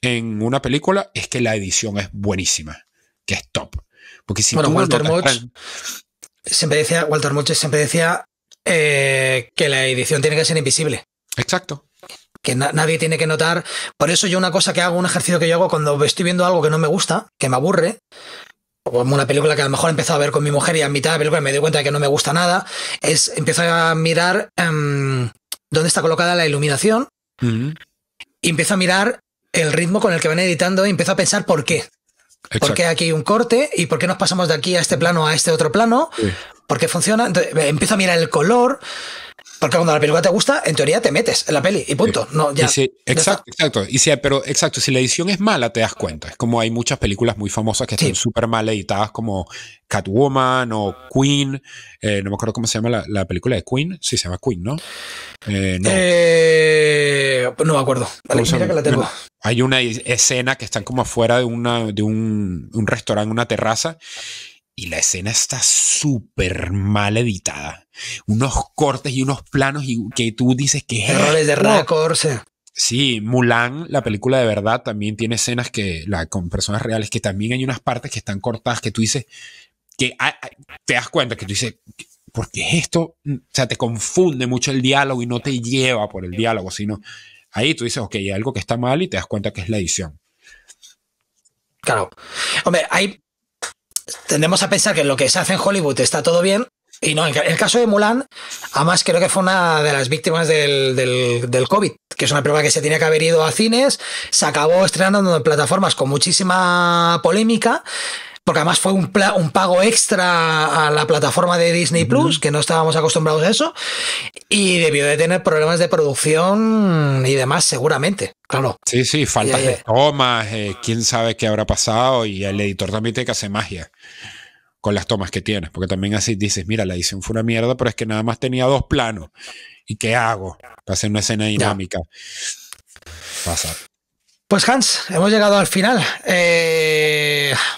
en una película, es que la edición es buenísima, que es top. Porque si tú no notas, siempre decía, Walter Murch siempre decía eh, que la edición tiene que ser invisible. Exacto que nadie tiene que notar. Por eso yo una cosa que hago, un ejercicio que yo hago cuando estoy viendo algo que no me gusta, que me aburre, como una película que a lo mejor he empezado a ver con mi mujer y a mitad de película me doy cuenta de que no me gusta nada, es empiezo a mirar em, dónde está colocada la iluminación. Empiezo a mirar el ritmo con el que van editando y empiezo a pensar por qué. Porque ¿Por qué aquí hay un corte? ¿Y por qué nos pasamos de aquí a este plano a este otro plano? ¿Por qué funciona? empiezo a mirar el color, porque cuando la película te gusta, en teoría te metes en la peli y punto. No, exacto, exacto. pero exacto, si la edición es mala, te das cuenta. Es como hay muchas películas muy famosas que están súper mal editadas, como Catwoman o Queen. Eh, no me acuerdo cómo se llama la, película de Queen. Sí, se llama Queen, ¿no? Eh, eh, no. me acuerdo. hay una escena que están como afuera de, una, de un restaurante, una terraza y la escena está súper mal editada. Unos cortes y unos planos y que tú dices que... es... Errores de sea. Sí, Mulan, la película de verdad, también tiene escenas que la, con personas reales, que también hay unas partes que están cortadas que tú dices, que ah, ah, te das cuenta que tú dices, porque esto? O sea, te confunde mucho el diálogo y no te lleva por el diálogo, sino ahí tú dices, ok, hay algo que está mal y te das cuenta que es la edición. Claro. Hombre, hay tendemos a pensar que lo que se hace en Hollywood está todo bien. Y no, en el caso de Mulan, además creo que fue una de las víctimas del, del, COVID, que es una prueba que se tenía que haber ido a cines, se acabó estrenando en plataformas con muchísima polémica porque además fue un, un pago extra a la plataforma de Disney Plus, que no estábamos acostumbrados a eso, y debió de tener problemas de producción y demás, seguramente. Claro. Sí, sí, faltas de eh, tomas, eh, quién sabe qué habrá pasado, y el editor también tiene que hacer magia con las tomas que tienes, porque también así dices, mira, la edición fue una mierda, pero es que nada más tenía dos planos. ¿Y qué hago? Para hacer una escena dinámica. Pasa. Pues Hans, hemos llegado al final. Eh,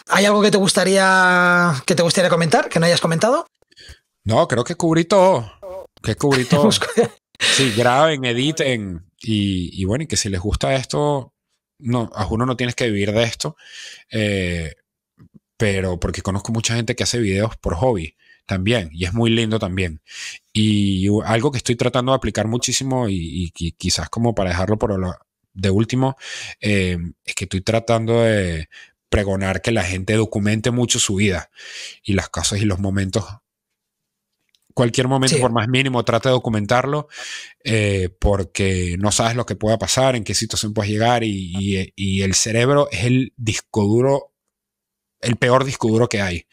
¿Hay algo que te gustaría que te gustaría comentar, que no hayas comentado? No, creo que cubrí todo. Que cubrí todo. sí, graben, editen. Y, bueno, y que si les gusta esto, no, a uno no tienes que vivir de esto. Eh, pero porque conozco mucha gente que hace videos por hobby también, y es muy lindo también. Y algo que estoy tratando de aplicar muchísimo y, quizás como para dejarlo por de último, eh, es que estoy tratando de pregonar que la gente documente mucho su vida y las cosas y los momentos. Cualquier momento, por más mínimo, trata de documentarlo eh, porque no sabes lo que pueda pasar, en qué situación puedes llegar y, el cerebro es el disco duro, el peor disco duro que hay.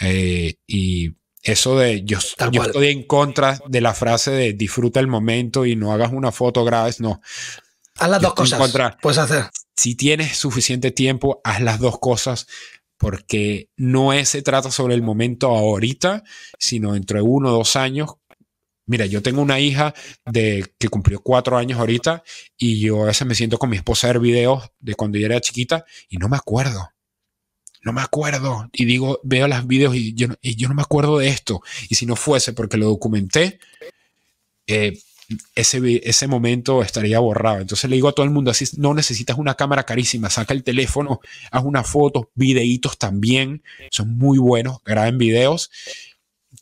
Eh, y eso de yo, estoy en contra de la frase de disfruta el momento y no hagas una foto grave, no. Haz las dos cosas. puedes hacer si tienes suficiente tiempo, haz las dos cosas porque no es, se trata sobre el momento ahorita, sino entre uno o dos años. Mira, yo tengo una hija de, que cumplió cuatro años ahorita y yo a veces me siento con mi esposa a ver videos de cuando yo era chiquita y no me acuerdo. No me acuerdo. Y digo, veo las videos y yo, no me acuerdo de esto. Y si no fuese porque lo documenté, eh, ese, ese momento estaría borrado. Entonces le digo a todo el mundo, así no necesitas una cámara carísima, saca el teléfono, haz una foto videitos también, son muy buenos, graben videos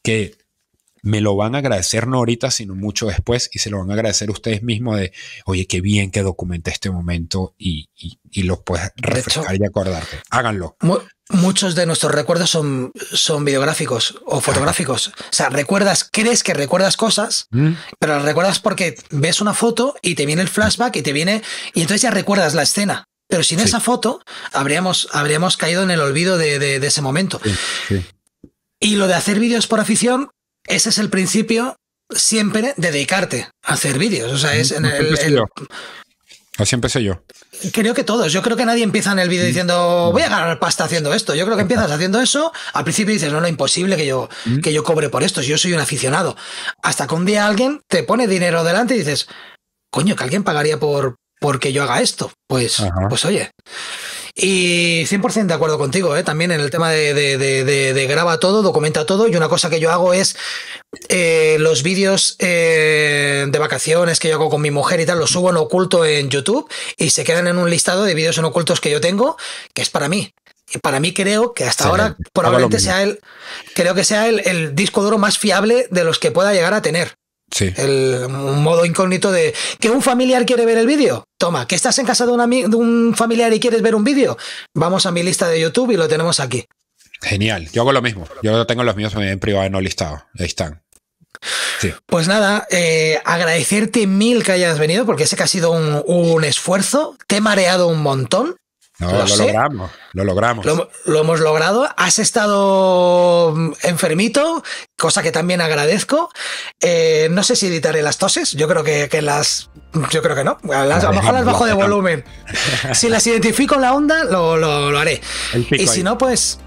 que me lo van a agradecer no ahorita, sino mucho después y se lo van a agradecer ustedes mismos de, oye, qué bien que documenté este momento y, y, lo puedes refrescar y acordarte. Háganlo. muchos de nuestros recuerdos son, son videográficos o fotográficos. O sea, recuerdas, crees que recuerdas cosas, mm. pero las recuerdas porque ves una foto y te viene el flashback y te viene, y entonces ya recuerdas la escena. Pero sin esa foto habríamos, caído en el olvido de, de, ese momento. Y lo de hacer vídeos por afición, ese es el principio siempre dedicarte a hacer vídeos. O sea, es en el, el, Así empecé yo. Creo que todos. Yo creo que nadie empieza en el vídeo mm. diciendo voy a ganar pasta haciendo esto. Yo creo que empiezas haciendo eso. Al principio dices, no, no, imposible que yo, mm. que yo cobre por esto. Yo soy un aficionado. Hasta que un día alguien te pone dinero delante y dices, coño, que alguien pagaría por que yo haga esto. Pues, pues oye. Y 100% de acuerdo contigo, ¿eh? también en el tema de, graba todo, documenta todo. Y una cosa que yo hago es eh, los vídeos eh, de vacaciones que yo hago con mi mujer y tal, los subo en oculto en YouTube y se quedan en un listado de vídeos en ocultos que yo tengo, que es para mí para mí creo que hasta ahora probablemente sea el creo que sea el, disco duro más fiable de los que pueda llegar a tener Sí. El, modo incógnito de que un familiar quiere ver el vídeo. Toma, que estás en casa de un, familiar y quieres ver un vídeo. Vamos a mi lista de YouTube y lo tenemos aquí. Genial, yo hago lo mismo. Yo tengo los míos en privado, no listado... Ahí están. Pues nada, eh, agradecerte mil que hayas venido porque sé que ha sido un esfuerzo. Te he mareado un montón lo, logramos, lo logramos. Lo, hemos logrado. Has estado mm, enfermito, cosa que también agradezco. Eh, no sé si editaré las toses. Yo creo que, que las. Yo creo que no. Las, a lo mejor las bajo de volumen. Si las identifico en la onda, lo, lo haré. Y si no, pues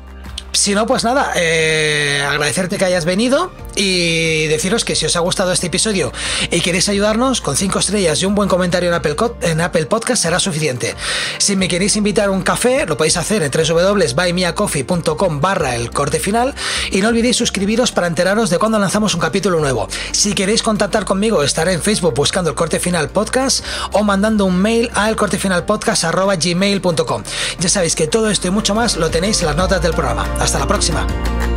si no, pues nada, eh, agradecerte que hayas venido y deciros que si os ha gustado este episodio y queréis ayudarnos, con 5 estrellas y un buen comentario en Apple, en Apple Podcast será suficiente. Si me queréis invitar a un café, lo podéis hacer en www.buymeacoffee.com barra el corte final y no olvidéis suscribiros para enteraros de cuando lanzamos un capítulo nuevo. Si queréis contactar conmigo, estaré en Facebook buscando el corte final podcast o mandando un mail a gmail.com Ya sabéis que todo esto y mucho más lo tenéis en las notas del programa. Hasta la próxima.